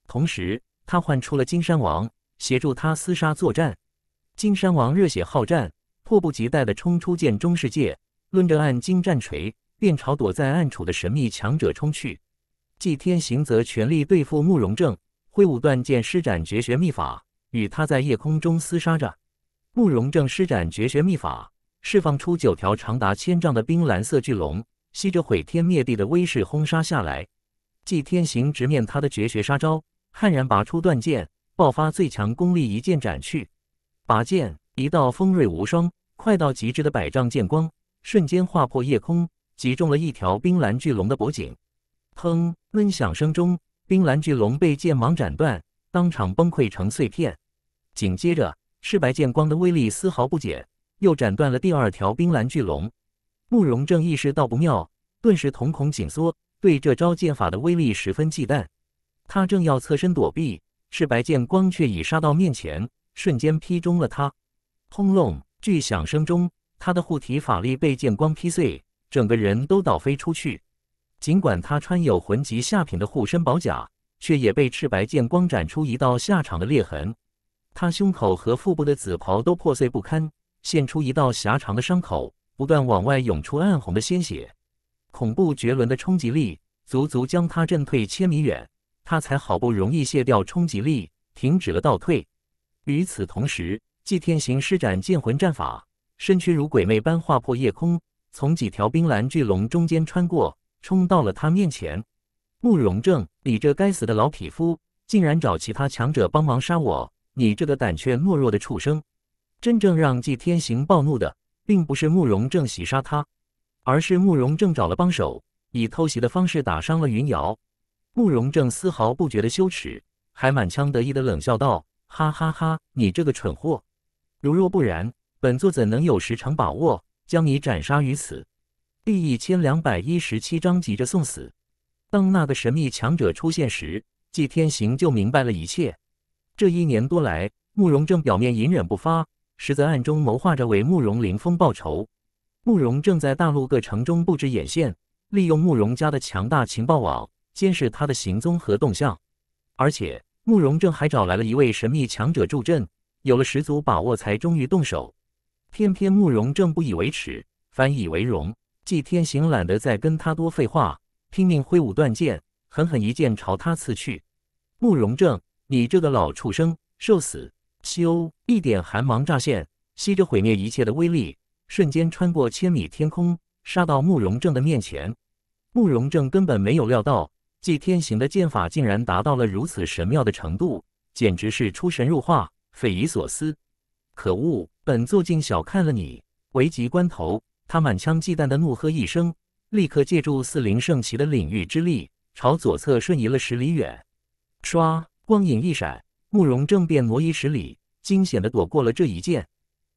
同时，他唤出了金山王，协助他厮杀作战。金山王热血好战，迫不及待地冲出剑中世界，抡着暗金战锤，便朝躲在暗处的神秘强者冲去。祭天行则全力对付慕容正，挥舞断剑施展绝学秘法，与他在夜空中厮杀着。慕容正施展绝学秘法，释放出九条长达千丈的冰蓝色巨龙。吸着毁天灭地的威势轰杀下来，季天行直面他的绝学杀招，悍然拔出断剑，爆发最强功力一剑斩去。拔剑，一道锋锐无双、快到极致的百丈剑光，瞬间划破夜空，击中了一条冰蓝巨龙的脖颈。砰！闷响声中，冰蓝巨龙被剑芒斩断，当场崩溃成碎片。紧接着，赤白剑光的威力丝毫不减，又斩断了第二条冰蓝巨龙。慕容正意识到不妙，顿时瞳孔紧缩，对这招剑法的威力十分忌惮。他正要侧身躲避，赤白剑光却已杀到面前，瞬间劈中了他。轰隆！巨响声中，他的护体法力被剑光劈碎，整个人都倒飞出去。尽管他穿有魂级下品的护身宝甲，却也被赤白剑光斩出一道狭长的裂痕。他胸口和腹部的紫袍都破碎不堪，现出一道狭长的伤口。不断往外涌出暗红的鲜血，恐怖绝伦的冲击力足足将他震退千米远，他才好不容易卸掉冲击力，停止了倒退。与此同时，纪天行施展剑魂战法，身躯如鬼魅般划破夜空，从几条冰蓝巨龙中间穿过，冲到了他面前。慕容正，你这该死的老匹夫，竟然找其他强者帮忙杀我！你这个胆怯懦弱的畜生！真正让纪天行暴怒的。并不是慕容正袭杀他，而是慕容正找了帮手，以偷袭的方式打伤了云瑶。慕容正丝毫不觉得羞耻，还满腔得意的冷笑道：“哈哈哈，你这个蠢货！如若不然，本座怎能有时成把握，将你斩杀于此？”第一千两百一十七章急着送死。当那个神秘强者出现时，季天行就明白了一切。这一年多来，慕容正表面隐忍不发。实则暗中谋划着为慕容林风报仇。慕容正在大陆各城中布置眼线，利用慕容家的强大情报网监视他的行踪和动向。而且慕容正还找来了一位神秘强者助阵，有了十足把握才终于动手。偏偏慕容正不以为耻，反以为荣。纪天行懒得再跟他多废话，拼命挥舞断剑，狠狠一剑朝他刺去。慕容正，你这个老畜生，受死！西欧一点寒芒乍现，吸着毁灭一切的威力，瞬间穿过千米天空，杀到慕容正的面前。慕容正根本没有料到，祭天行的剑法竟然达到了如此神妙的程度，简直是出神入化，匪夷所思。可恶！本座竟小看了你！危急关头，他满腔忌惮地怒喝一声，立刻借助四灵圣骑的领域之力，朝左侧瞬移了十里远。唰！光影一闪。慕容正变挪移十里，惊险的躲过了这一剑。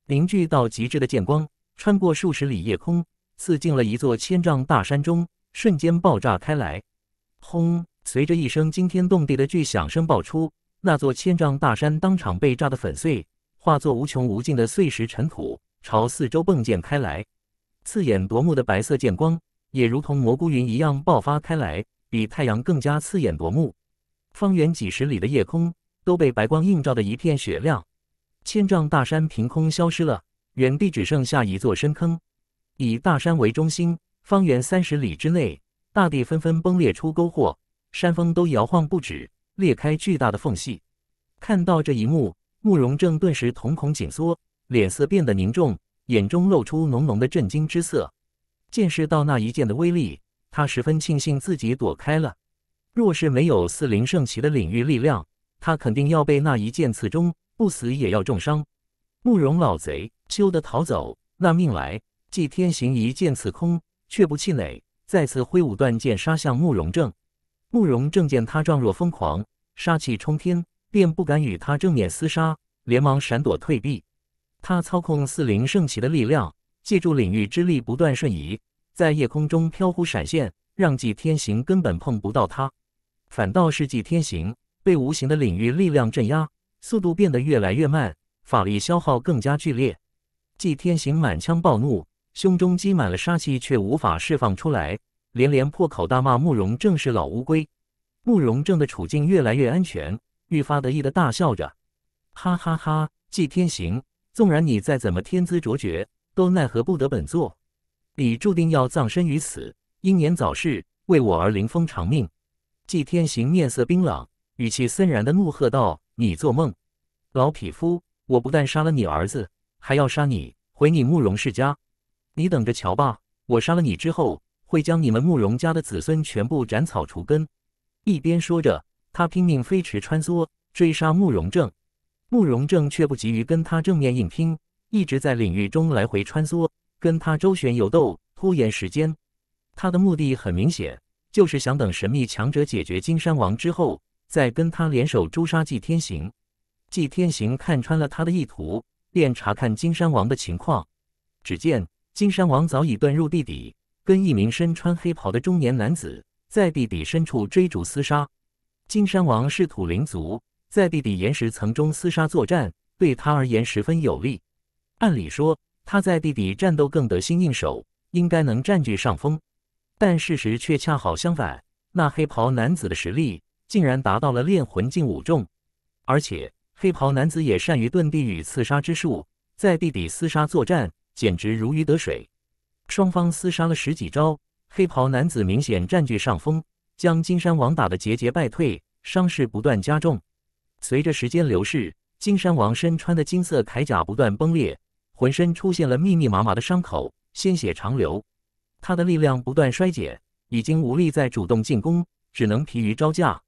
凝聚到极致的剑光，穿过数十里夜空，刺进了一座千丈大山中，瞬间爆炸开来。轰！随着一声惊天动地的巨响声爆出，那座千丈大山当场被炸得粉碎，化作无穷无尽的碎石尘土，朝四周迸溅开来。刺眼夺目的白色剑光，也如同蘑菇云一样爆发开来，比太阳更加刺眼夺目。方圆几十里的夜空。都被白光映照的一片雪亮，千丈大山凭空消失了，原地只剩下一座深坑。以大山为中心，方圆三十里之内，大地纷纷崩裂出沟壑，山峰都摇晃不止，裂开巨大的缝隙。看到这一幕，慕容正顿时瞳孔紧缩，脸色变得凝重，眼中露出浓浓的震惊之色。见识到那一剑的威力，他十分庆幸自己躲开了。若是没有四灵圣骑的领域力量，他肯定要被那一剑刺中，不死也要重伤。慕容老贼羞得逃走，那命来。纪天行一剑刺空，却不气馁，再次挥舞断剑杀向慕容正。慕容正见他状若疯狂，杀气冲天，便不敢与他正面厮杀，连忙闪躲退避。他操控四灵圣旗的力量，借助领域之力不断瞬移，在夜空中飘忽闪现，让纪天行根本碰不到他。反倒是纪天行。被无形的领域力量镇压，速度变得越来越慢，法力消耗更加剧烈。季天行满腔暴怒，胸中积满了杀气，却无法释放出来，连连破口大骂慕容正是老乌龟。慕容正的处境越来越安全，愈发得意的大笑着：“哈哈哈！季天行，纵然你再怎么天资卓绝，都奈何不得本座，你注定要葬身于此，英年早逝，为我而临风偿命。”季天行面色冰冷。语气森然的怒喝道：“你做梦，老匹夫！我不但杀了你儿子，还要杀你，毁你慕容世家。你等着瞧吧！我杀了你之后，会将你们慕容家的子孙全部斩草除根。”一边说着，他拼命飞驰穿梭，追杀慕容正。慕容正却不急于跟他正面硬拼，一直在领域中来回穿梭，跟他周旋游斗，拖延时间。他的目的很明显，就是想等神秘强者解决金山王之后。在跟他联手诛杀祭天行，祭天行看穿了他的意图，便查看金山王的情况。只见金山王早已遁入地底，跟一名身穿黑袍的中年男子在地底深处追逐厮杀。金山王是土灵族，在地底岩石层中厮杀作战对他而言十分有利。按理说，他在地底战斗更得心应手，应该能占据上风。但事实却恰好相反，那黑袍男子的实力。竟然达到了炼魂境五重，而且黑袍男子也善于遁地与刺杀之术，在地底厮杀作战，简直如鱼得水。双方厮杀了十几招，黑袍男子明显占据上风，将金山王打得节节败退，伤势不断加重。随着时间流逝，金山王身穿的金色铠甲不断崩裂，浑身出现了密密麻麻的伤口，鲜血长流。他的力量不断衰减，已经无力再主动进攻，只能疲于招架。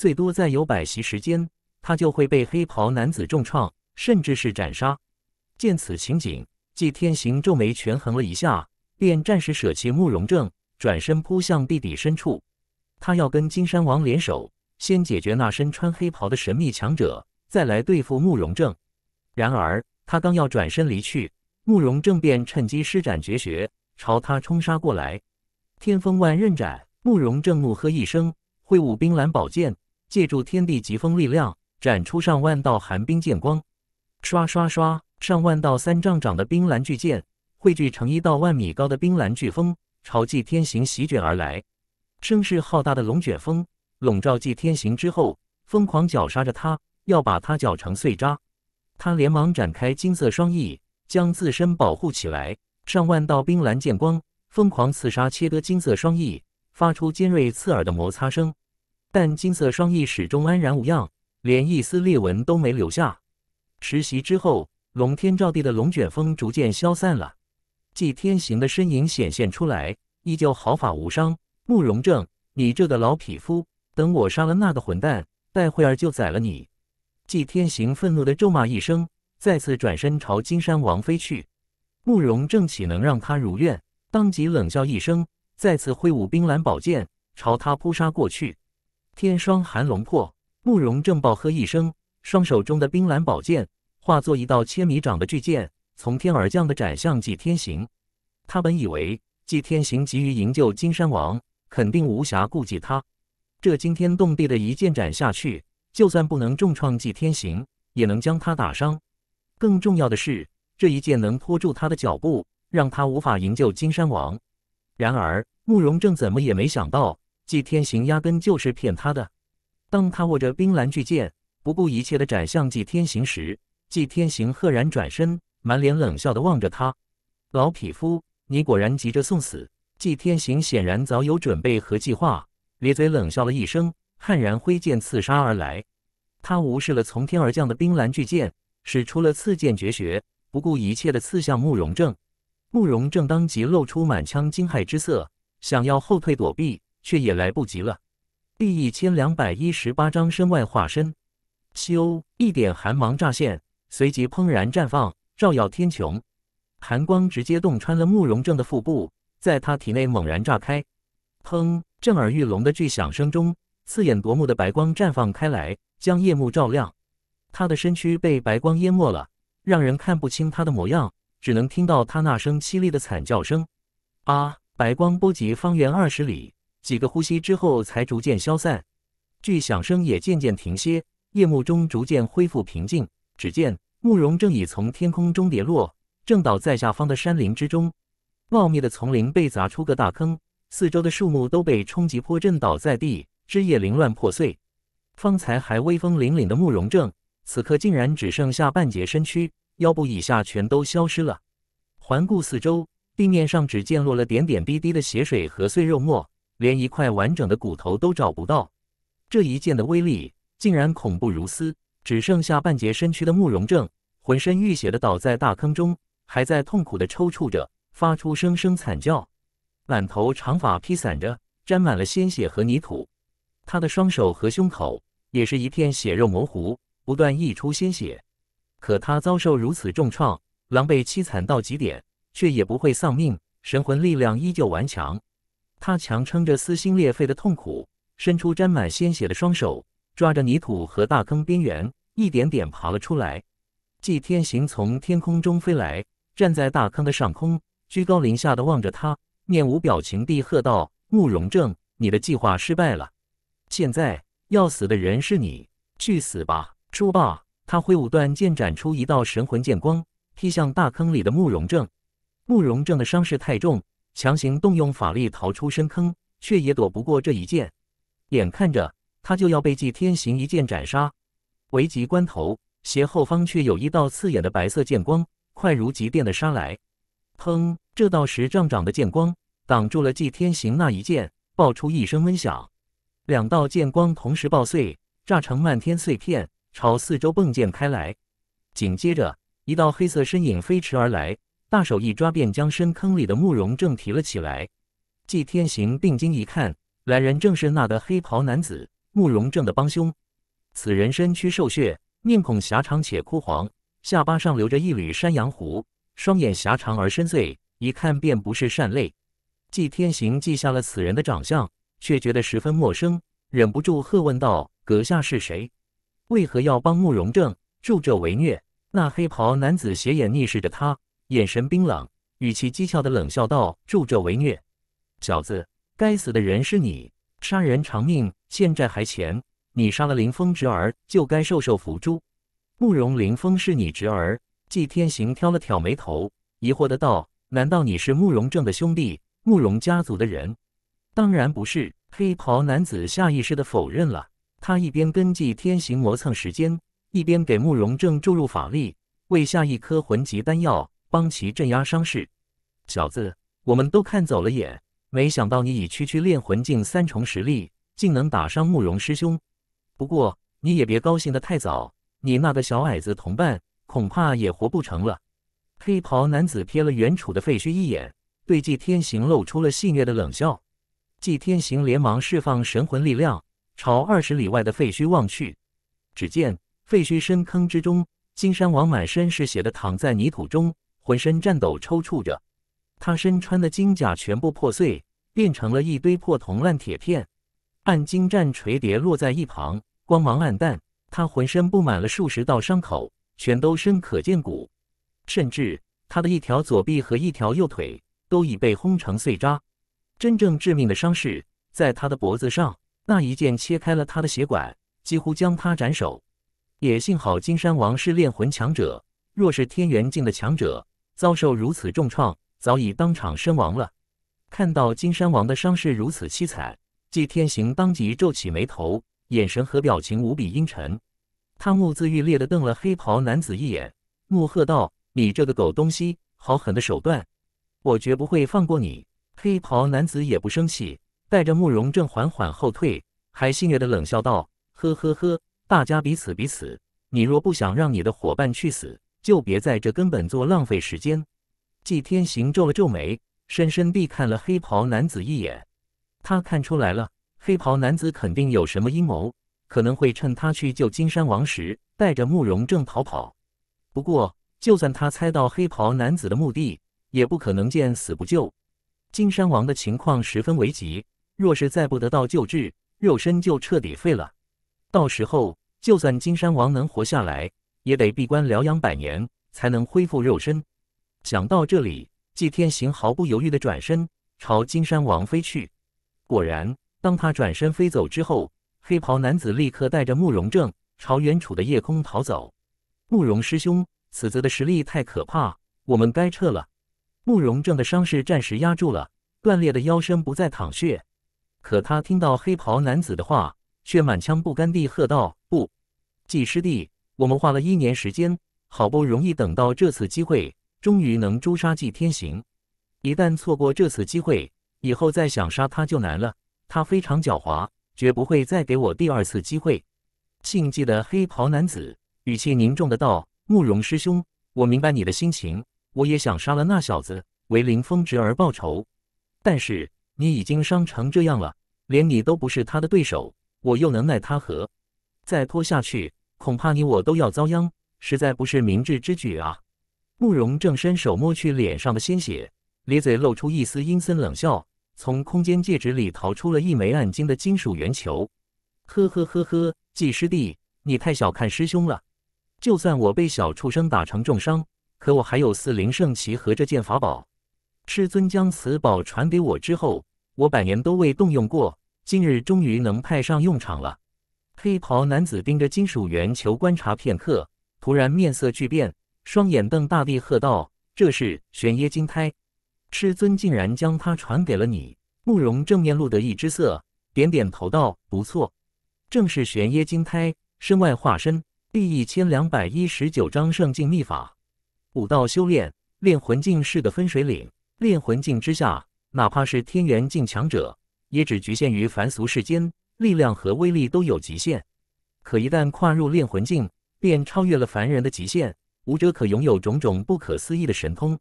最多再有百席时间，他就会被黑袍男子重创，甚至是斩杀。见此情景，季天行皱眉权衡了一下，便暂时舍弃慕容正，转身扑向地底深处。他要跟金山王联手，先解决那身穿黑袍的神秘强者，再来对付慕容正。然而他刚要转身离去，慕容正便趁机施展绝学，朝他冲杀过来。天风万刃斩！慕容正怒喝一声，挥舞冰蓝宝剑。借助天地疾风力量，斩出上万道寒冰剑光，刷刷刷，上万道三丈长的冰蓝巨剑汇聚成一道万米高的冰蓝飓风，朝祭天行席卷而来。声势浩大的龙卷风笼罩祭天行之后，疯狂绞杀着他，要把他绞成碎渣。他连忙展开金色双翼，将自身保护起来。上万道冰蓝剑光疯狂刺杀切割金色双翼，发出尖锐刺耳的摩擦声。但金色双翼始终安然无恙，连一丝裂纹都没留下。实袭之后，龙天照地的龙卷风逐渐消散了。季天行的身影显现出来，依旧毫发无伤。慕容正，你这个老匹夫！等我杀了那个混蛋，待会儿就宰了你！季天行愤怒地咒骂一声，再次转身朝金山王飞去。慕容正岂能让他如愿？当即冷笑一声，再次挥舞冰蓝宝剑朝他扑杀过去。天霜寒龙破，慕容正暴喝一声，双手中的冰蓝宝剑化作一道千米长的巨剑，从天而降的斩向纪天行。他本以为纪天行急于营救金山王，肯定无暇顾及他。这惊天动地的一剑斩下去，就算不能重创纪天行，也能将他打伤。更重要的是，这一剑能拖住他的脚步，让他无法营救金山王。然而，慕容正怎么也没想到。季天行压根就是骗他的。当他握着冰蓝巨剑，不顾一切的斩向季天行时，季天行赫然转身，满脸冷笑的望着他：“老匹夫，你果然急着送死！”季天行显然早有准备和计划，咧嘴冷笑了一声，悍然挥剑刺杀而来。他无视了从天而降的冰蓝巨剑，使出了刺剑绝学，不顾一切的刺向慕容正。慕容正当即露出满腔惊骇之色，想要后退躲避。却也来不及了。第一千两百一十八章身外化身。咻，一点寒芒乍现，随即砰然绽放，照耀天穹。寒光直接洞穿了慕容正的腹部，在他体内猛然炸开。砰！震耳欲聋的巨响声中，刺眼夺目的白光绽放开来，将夜幕照亮。他的身躯被白光淹没了，让人看不清他的模样，只能听到他那声凄厉的惨叫声：“啊！”白光波及方圆二十里。几个呼吸之后，才逐渐消散，巨响声也渐渐停歇，夜幕中逐渐恢复平静。只见慕容正已从天空中跌落，正倒在下方的山林之中。茂密的丛林被砸出个大坑，四周的树木都被冲击波震倒在地，枝叶凌乱破碎。方才还威风凛凛的慕容正，此刻竟然只剩下半截身躯，腰部以下全都消失了。环顾四周，地面上只溅落了点点滴滴的血水和碎肉沫。连一块完整的骨头都找不到，这一剑的威力竟然恐怖如斯。只剩下半截身躯的慕容正，浑身浴血的倒在大坑中，还在痛苦的抽搐着，发出声声惨叫。满头长发披散着，沾满了鲜血和泥土。他的双手和胸口也是一片血肉模糊，不断溢出鲜血。可他遭受如此重创，狼狈凄惨到极点，却也不会丧命，神魂力量依旧顽强。他强撑着撕心裂肺的痛苦，伸出沾满鲜血的双手，抓着泥土和大坑边缘，一点点爬了出来。祭天行从天空中飞来，站在大坑的上空，居高临下的望着他，面无表情地喝道：“慕容正，你的计划失败了，现在要死的人是你，去死吧！”说罢，他挥舞断剑，斩出一道神魂剑光，劈向大坑里的慕容正。慕容正的伤势太重。强行动用法力逃出深坑，却也躲不过这一剑。眼看着他就要被纪天行一剑斩杀，危急关头，斜后方却有一道刺眼的白色剑光，快如疾电的杀来。砰！这道十丈长的剑光挡住了纪天行那一剑，爆出一声闷响，两道剑光同时爆碎，炸成漫天碎片，朝四周迸溅开来。紧接着，一道黑色身影飞驰而来。大手一抓，便将深坑里的慕容正提了起来。季天行定睛一看，来人正是那个黑袍男子慕容正的帮凶。此人身躯瘦削，面孔狭长且枯黄，下巴上留着一缕山羊胡，双眼狭长而深邃，一看便不是善类。季天行记下了此人的长相，却觉得十分陌生，忍不住喝问道：“阁下是谁？为何要帮慕容正助纣为虐？”那黑袍男子斜眼逆视着他。眼神冰冷，语气讥诮的冷笑道：“助纣为虐，小子，该死的人是你。杀人偿命，欠债还钱。你杀了林峰侄儿，就该受受福诛。”慕容林峰是你侄儿。纪天行挑了挑眉头，疑惑的道：“难道你是慕容正的兄弟，慕容家族的人？”“当然不是。”黑袍男子下意识的否认了。他一边跟纪天行磨蹭时间，一边给慕容正注入法力，喂下一颗魂级丹药。帮其镇压伤势，小子，我们都看走了眼，没想到你以区区炼魂境三重实力，竟能打伤慕容师兄。不过你也别高兴得太早，你那个小矮子同伴恐怕也活不成了。黑袍男子瞥了远处的废墟一眼，对纪天行露出了戏谑的冷笑。纪天行连忙释放神魂力量，朝二十里外的废墟望去，只见废墟深坑之中，金山王满身是血的躺在泥土中。浑身颤抖抽搐着，他身穿的金甲全部破碎，变成了一堆破铜烂铁片，暗金战锤跌落在一旁，光芒暗淡。他浑身布满了数十道伤口，全都深可见骨，甚至他的一条左臂和一条右腿都已被轰成碎渣。真正致命的伤势在他的脖子上，那一剑切开了他的血管，几乎将他斩首。也幸好金山王是炼魂强者，若是天元境的强者。遭受如此重创，早已当场身亡了。看到金山王的伤势如此凄惨，季天行当即皱起眉头，眼神和表情无比阴沉。他目眦欲裂地瞪了黑袍男子一眼，怒喝道：“你这个狗东西，好狠的手段，我绝不会放过你！”黑袍男子也不生气，带着慕容正缓缓后退，还戏谑地冷笑道：“呵呵呵，大家彼此彼此，你若不想让你的伙伴去死。”就别在这根本做浪费时间。季天行皱了皱眉，深深地看了黑袍男子一眼。他看出来了，黑袍男子肯定有什么阴谋，可能会趁他去救金山王时带着慕容正逃跑。不过，就算他猜到黑袍男子的目的，也不可能见死不救。金山王的情况十分危急，若是再不得到救治，肉身就彻底废了。到时候，就算金山王能活下来，也得闭关疗养百年才能恢复肉身。想到这里，纪天行毫不犹豫地转身朝金山王飞去。果然，当他转身飞走之后，黑袍男子立刻带着慕容正朝远处的夜空逃走。慕容师兄，此子的实力太可怕，我们该撤了。慕容正的伤势暂时压住了，断裂的腰身不再淌血，可他听到黑袍男子的话，却满腔不甘地喝道：“不，纪师弟。”我们花了一年时间，好不容易等到这次机会，终于能诛杀祭天行。一旦错过这次机会，以后再想杀他就难了。他非常狡猾，绝不会再给我第二次机会。姓季的黑袍男子语气凝重的道：“慕容师兄，我明白你的心情，我也想杀了那小子，为林峰侄儿报仇。但是你已经伤成这样了，连你都不是他的对手，我又能奈他何？再拖下去。”恐怕你我都要遭殃，实在不是明智之举啊！慕容正伸手摸去脸上的鲜血，咧嘴露出一丝阴森冷笑，从空间戒指里掏出了一枚暗金的金属圆球。呵呵呵呵，季师弟，你太小看师兄了。就算我被小畜生打成重伤，可我还有四灵圣器和这件法宝。师尊将此宝传给我之后，我百年都未动用过，今日终于能派上用场了。黑袍男子盯着金属圆球观察片刻，突然面色巨变，双眼瞪大，地喝道：“这是玄耶金胎，师尊竟然将它传给了你！”慕容正面露得意之色，点点头道：“不错，正是玄耶金胎身外化身第一千两百一十九章圣境秘法，武道修炼炼魂境是的分水岭，炼魂境之下，哪怕是天元境强者，也只局限于凡俗世间。”力量和威力都有极限，可一旦跨入炼魂境，便超越了凡人的极限。武者可拥有种种不可思议的神通，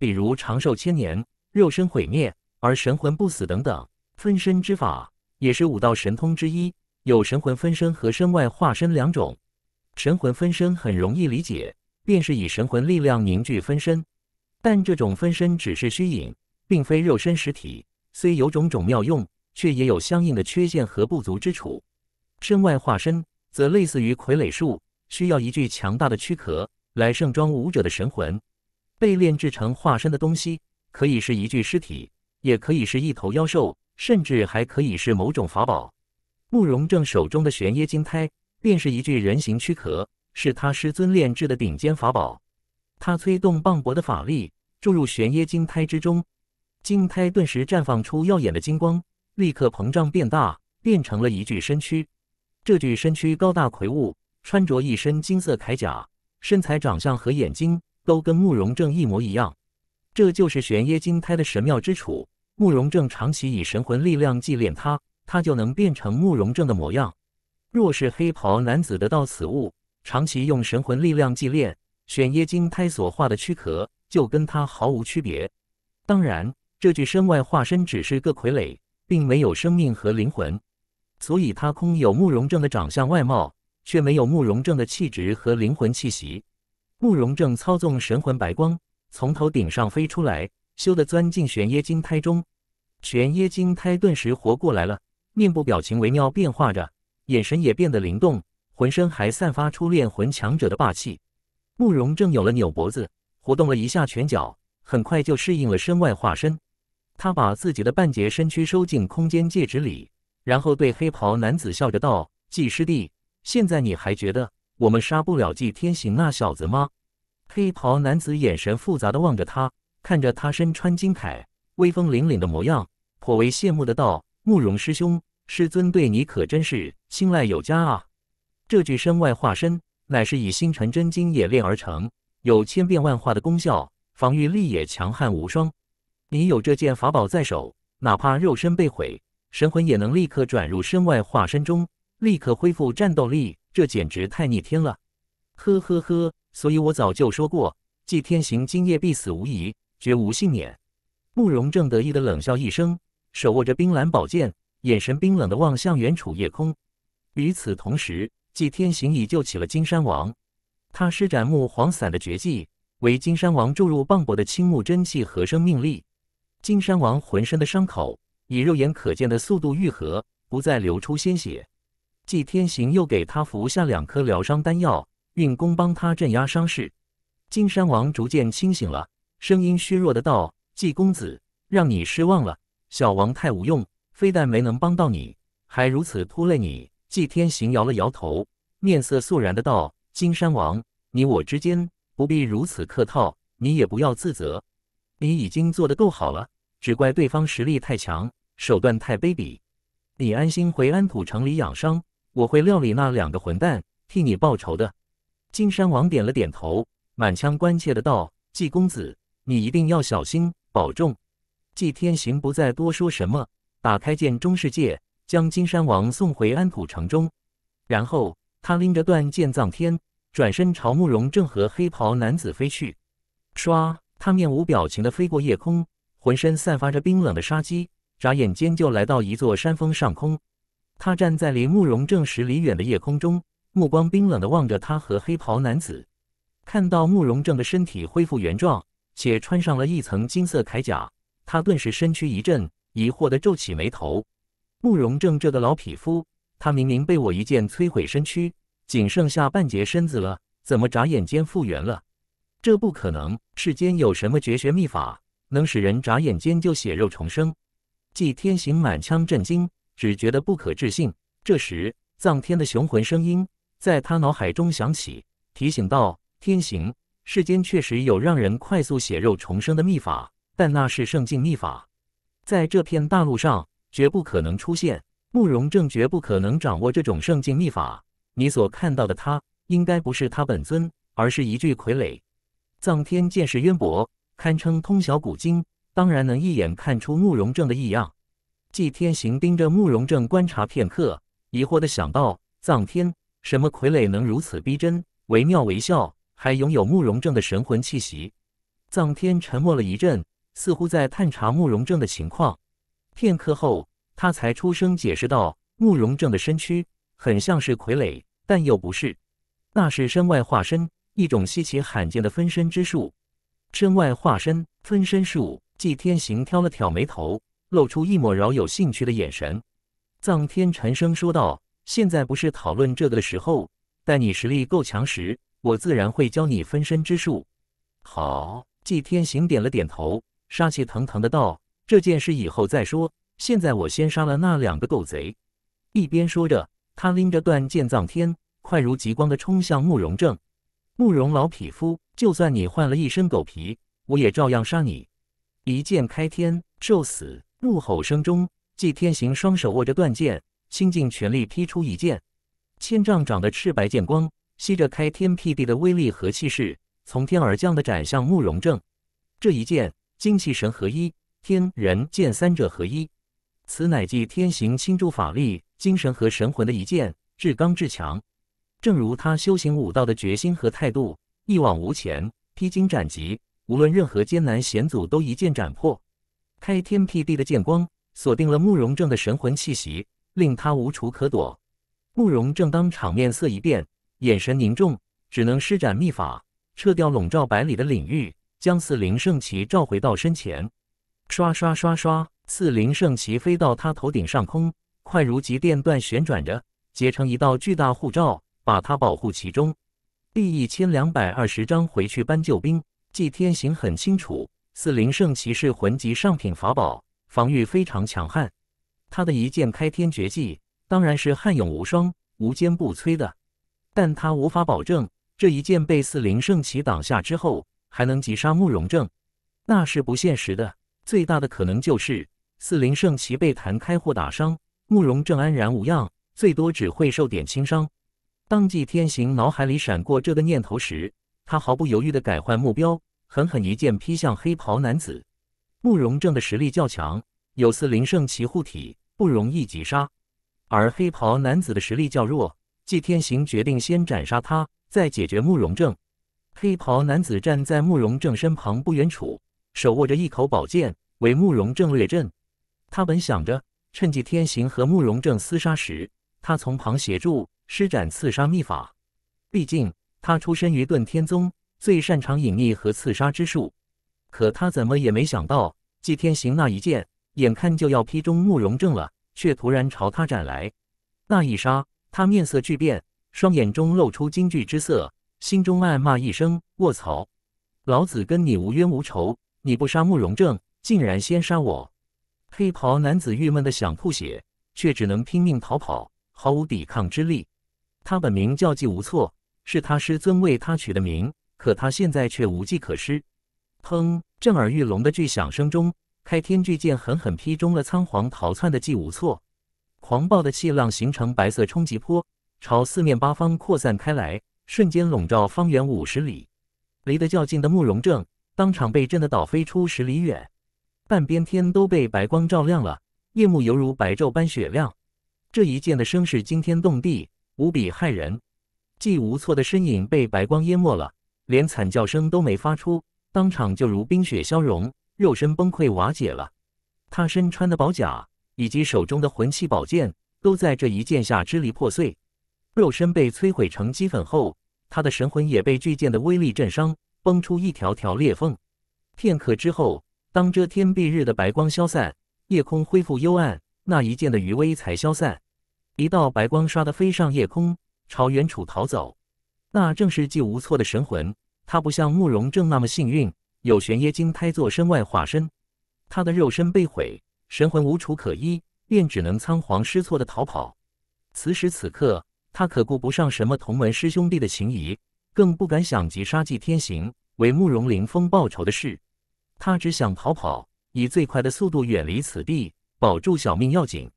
比如长寿千年、肉身毁灭而神魂不死等等。分身之法也是武道神通之一，有神魂分身和身外化身两种。神魂分身很容易理解，便是以神魂力量凝聚分身，但这种分身只是虚影，并非肉身实体，虽有种种妙用。却也有相应的缺陷和不足之处。身外化身则类似于傀儡术，需要一具强大的躯壳来盛装武者的神魂。被炼制成化身的东西，可以是一具尸体，也可以是一头妖兽，甚至还可以是某种法宝。慕容正手中的玄耶金胎便是一具人形躯壳，是他师尊炼制的顶尖法宝。他催动磅礴的法力注入玄耶金胎之中，金胎顿时绽放出耀眼的金光。立刻膨胀变大，变成了一具身躯。这具身躯高大魁梧，穿着一身金色铠甲，身材、长相和眼睛都跟慕容正一模一样。这就是玄耶金胎的神妙之处。慕容正常期以神魂力量祭炼他，他就能变成慕容正的模样。若是黑袍男子得到此物，长期用神魂力量祭炼玄耶金胎所化的躯壳，就跟他毫无区别。当然，这具身外化身只是个傀儡。并没有生命和灵魂，所以他空有慕容正的长相外貌，却没有慕容正的气质和灵魂气息。慕容正操纵神魂白光从头顶上飞出来，咻地钻进玄耶金胎中，玄耶金胎顿时活过来了，面部表情微妙变化着，眼神也变得灵动，浑身还散发出炼魂强者的霸气。慕容正有了扭脖子，活动了一下拳脚，很快就适应了身外化身。他把自己的半截身躯收进空间戒指里，然后对黑袍男子笑着道：“季师弟，现在你还觉得我们杀不了纪天行那小子吗？”黑袍男子眼神复杂的望着他，看着他身穿金铠、威风凛凛的模样，颇为羡慕的道：“慕容师兄，师尊对你可真是青睐有加啊！这具身外化身乃是以星辰真经冶炼而成，有千变万化的功效，防御力也强悍无双。”你有这件法宝在手，哪怕肉身被毁，神魂也能立刻转入身外化身中，立刻恢复战斗力。这简直太逆天了！呵呵呵，所以我早就说过，纪天行今夜必死无疑，绝无幸免。慕容正得意的冷笑一声，手握着冰蓝宝剑，眼神冰冷的望向远处夜空。与此同时，纪天行已救起了金山王，他施展木黄伞的绝技，为金山王注入磅礴的青木真气和生命力。金山王浑身的伤口以肉眼可见的速度愈合，不再流出鲜血。祭天行又给他服下两颗疗伤丹药，运功帮他镇压伤势。金山王逐渐清醒了，声音虚弱的道：“纪公子，让你失望了，小王太无用，非但没能帮到你，还如此拖累你。”季天行摇了摇头，面色肃然的道：“金山王，你我之间不必如此客套，你也不要自责。”你已经做得够好了，只怪对方实力太强，手段太卑鄙。你安心回安土城里养伤，我会料理那两个混蛋，替你报仇的。金山王点了点头，满腔关切的道：“季公子，你一定要小心，保重。”季天行不再多说什么，打开剑中世界，将金山王送回安土城中，然后他拎着断剑葬天，转身朝慕容正和黑袍男子飞去，唰。他面无表情地飞过夜空，浑身散发着冰冷的杀机，眨眼间就来到一座山峰上空。他站在离慕容正十里远的夜空中，目光冰冷地望着他和黑袍男子。看到慕容正的身体恢复原状，且穿上了一层金色铠甲，他顿时身躯一震，疑惑地皱起眉头。慕容正这个老匹夫，他明明被我一剑摧毁身躯，仅剩下半截身子了，怎么眨眼间复原了？这不可能！世间有什么绝学秘法能使人眨眼间就血肉重生？纪天行满腔震惊，只觉得不可置信。这时，藏天的雄浑声音在他脑海中响起，提醒道：“天行，世间确实有让人快速血肉重生的秘法，但那是圣境秘法，在这片大陆上绝不可能出现。慕容正绝不可能掌握这种圣境秘法。你所看到的他，应该不是他本尊，而是一具傀儡。”藏天见识渊博，堪称通晓古今，当然能一眼看出慕容正的异样。季天行盯着慕容正观察片刻，疑惑地想到：藏天，什么傀儡能如此逼真、惟妙惟肖，还拥有慕容正的神魂气息？藏天沉默了一阵，似乎在探查慕容正的情况。片刻后，他才出声解释道：“慕容正的身躯很像是傀儡，但又不是，那是身外化身。”一种稀奇罕见的分身之术，身外化身分身术。季天行挑了挑眉头，露出一抹饶有兴趣的眼神。藏天沉声说道：“现在不是讨论这个的时候，待你实力够强时，我自然会教你分身之术。”好，季天行点了点头，杀气腾腾的道：“这件事以后再说，现在我先杀了那两个狗贼。”一边说着，他拎着断剑藏天，快如极光的冲向慕容正。慕容老匹夫，就算你换了一身狗皮，我也照样杀你！一剑开天，受死！怒吼声中，纪天行双手握着断剑，倾尽全力劈出一剑，千丈长的赤白剑光，吸着开天辟地的威力和气势，从天而降的斩向慕容正。这一剑，精气神合一，天人剑三者合一，此乃纪天行倾注法力、精神和神魂的一剑，至刚至强。正如他修行武道的决心和态度，一往无前，披荆斩棘，无论任何艰难险阻都一剑斩破。开天辟地的剑光锁定了慕容正的神魂气息，令他无处可躲。慕容正当场面色一变，眼神凝重，只能施展秘法，撤掉笼罩百里的领域，将四灵圣旗召回到身前。刷刷刷刷，四灵圣旗飞到他头顶上空，快如极电段旋转着，结成一道巨大护罩。把他保护其中。第一千两百二十章回去搬救兵。祭天行很清楚，四灵圣骑士魂级上品法宝防御非常强悍，他的一剑开天绝技当然是悍勇无双、无坚不摧的。但他无法保证这一剑被四灵圣骑挡下之后还能击杀慕容正，那是不现实的。最大的可能就是四灵圣骑被弹开或打伤，慕容正安然无恙，最多只会受点轻伤。当祭天行脑海里闪过这个念头时，他毫不犹豫地改换目标，狠狠一剑劈向黑袍男子。慕容正的实力较强，有四灵圣骑护体，不容易击杀；而黑袍男子的实力较弱，祭天行决定先斩杀他，再解决慕容正。黑袍男子站在慕容正身旁不远处，手握着一口宝剑，为慕容正掠阵。他本想着趁祭天行和慕容正厮杀时，他从旁协助。施展刺杀秘法，毕竟他出身于遁天宗，最擅长隐匿和刺杀之术。可他怎么也没想到，祭天行那一剑眼看就要劈中慕容正了，却突然朝他斩来。那一杀，他面色巨变，双眼中露出惊惧之色，心中暗骂一声：“卧槽，老子跟你无冤无仇，你不杀慕容正，竟然先杀我！”黑袍男子郁闷的想吐血，却只能拼命逃跑，毫无抵抗之力。他本名叫季无错，是他师尊为他取的名。可他现在却无计可施。砰！震耳欲聋的巨响声中，开天巨剑狠狠劈中了仓皇逃窜的季无错。狂暴的气浪形成白色冲击波，朝四面八方扩散开来，瞬间笼罩方圆五十里。离得较近的慕容正当场被震得倒飞出十里远，半边天都被白光照亮了，夜幕犹如白昼般雪亮。这一剑的声势惊天动地。无比骇人，季无措的身影被白光淹没了，连惨叫声都没发出，当场就如冰雪消融，肉身崩溃瓦解了。他身穿的宝甲以及手中的魂器宝剑都在这一剑下支离破碎，肉身被摧毁成齑粉后，他的神魂也被巨剑的威力震伤，崩出一条条裂缝。片刻之后，当遮天蔽日的白光消散，夜空恢复幽暗，那一剑的余威才消散。一道白光刷的飞上夜空，朝远处逃走。那正是纪无错的神魂。他不像慕容正那么幸运，有玄耶金胎做身外化身。他的肉身被毁，神魂无处可依，便只能仓皇失措的逃跑。此时此刻，他可顾不上什么同门师兄弟的情谊，更不敢想及杀纪天行、为慕容凌风报仇的事。他只想逃跑，以最快的速度远离此地，保住小命要紧。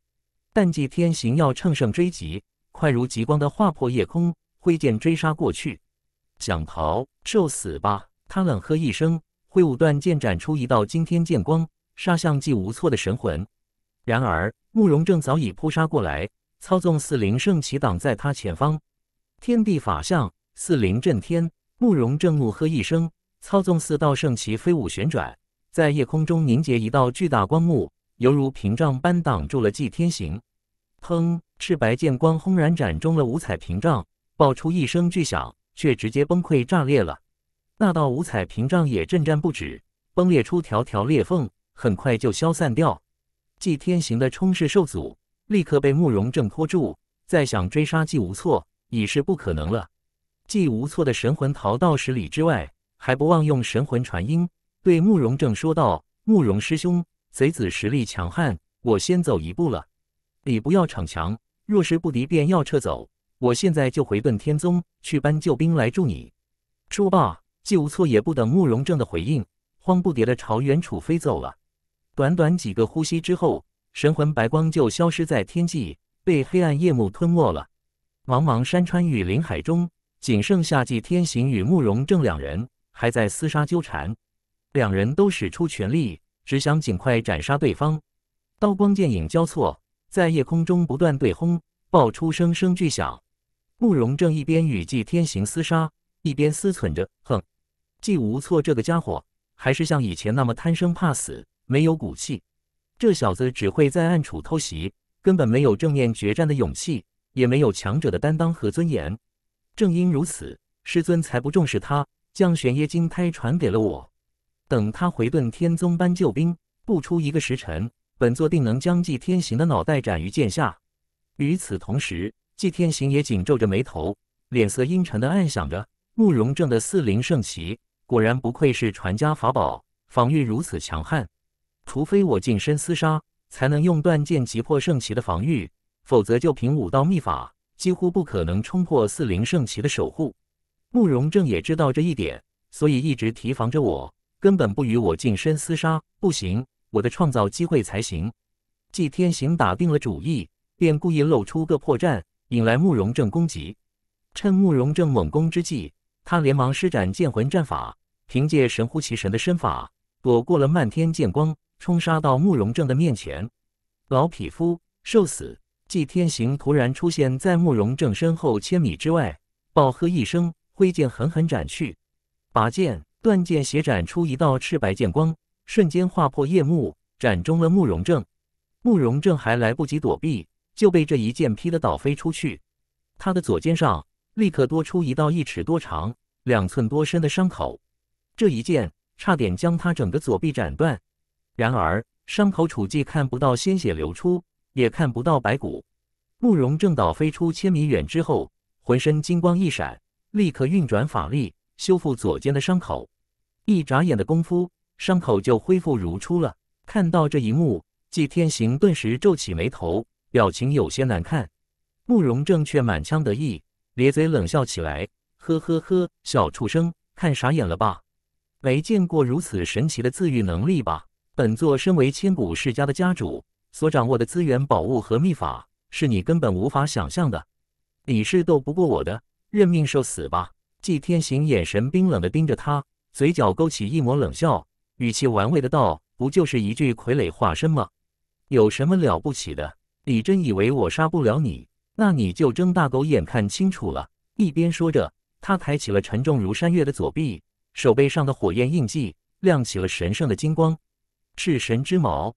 但祭天行要乘胜追击，快如极光的划破夜空，挥剑追杀过去。想逃，受死吧！他冷喝一声，挥舞断剑斩出一道惊天剑光，杀向祭无错的神魂。然而，慕容正早已扑杀过来，操纵四灵圣旗挡在他前方。天地法相，四灵震天！慕容正怒喝一声，操纵四道圣旗飞舞旋转，在夜空中凝结一道巨大光幕，犹如屏障般挡住了祭天行。砰！赤白剑光轰然斩中了五彩屏障，爆出一声巨响，却直接崩溃炸裂了。那道五彩屏障也震颤不止，崩裂出条条裂缝，很快就消散掉。祭天行的冲势受阻，立刻被慕容正拖住。再想追杀祭无错，已是不可能了。祭无错的神魂逃到十里之外，还不忘用神魂传音对慕容正说道：“慕容师兄，贼子实力强悍，我先走一步了。”你不要逞强，若是不敌，便要撤走。我现在就回遁天宗去搬救兵来助你。说罢，既无错也不等慕容正的回应，慌不迭地朝远处飞走了。短短几个呼吸之后，神魂白光就消失在天际，被黑暗夜幕吞没了。茫茫山川与林海中，仅剩下季天行与慕容正两人还在厮杀纠缠。两人都使出全力，只想尽快斩杀对方。刀光剑影交错。在夜空中不断对轰，爆出声声巨响。慕容正一边与祭天行厮杀，一边思忖着：“哼，既无错这个家伙，还是像以前那么贪生怕死，没有骨气。这小子只会在暗处偷袭，根本没有正面决战的勇气，也没有强者的担当和尊严。正因如此，师尊才不重视他，将玄夜金胎传给了我。等他回遁天宗搬救兵，不出一个时辰。”本座定能将祭天行的脑袋斩于剑下。与此同时，祭天行也紧皱着眉头，脸色阴沉的暗想着：慕容正的四灵圣旗果然不愧是传家法宝，防御如此强悍。除非我近身厮杀，才能用断剑击破圣旗的防御，否则就凭武道秘法，几乎不可能冲破四灵圣旗的守护。慕容正也知道这一点，所以一直提防着我，根本不与我近身厮杀。不行。我的创造机会才行。季天行打定了主意，便故意露出个破绽，引来慕容正攻击。趁慕容正猛攻之际，他连忙施展剑魂战法，凭借神乎其神的身法，躲过了漫天剑光，冲杀到慕容正的面前。老匹夫，受死！季天行突然出现在慕容正身后千米之外，暴喝一声，挥剑狠狠斩去。拔剑，断剑斜斩出一道赤白剑光。瞬间划破夜幕，斩中了慕容正。慕容正还来不及躲避，就被这一剑劈得倒飞出去。他的左肩上立刻多出一道一尺多长、两寸多深的伤口。这一剑差点将他整个左臂斩断。然而，伤口处既看不到鲜血流出，也看不到白骨。慕容正倒飞出千米远之后，浑身金光一闪，立刻运转法力修复左肩的伤口。一眨眼的功夫。伤口就恢复如初了。看到这一幕，纪天行顿时皱起眉头，表情有些难看。慕容正却满腔得意，咧嘴冷笑起来：“呵呵呵，小畜生，看傻眼了吧？没见过如此神奇的自愈能力吧？本座身为千古世家的家主，所掌握的资源、宝物和秘法，是你根本无法想象的。你是斗不过我的，认命受死吧！”纪天行眼神冰冷地盯着他，嘴角勾起一抹冷笑。语气玩味的道：“不就是一具傀儡化身吗？有什么了不起的？你真以为我杀不了你？那你就睁大狗眼看清楚了。”一边说着，他抬起了沉重如山岳的左臂，手背上的火焰印记亮起了神圣的金光，是神之矛。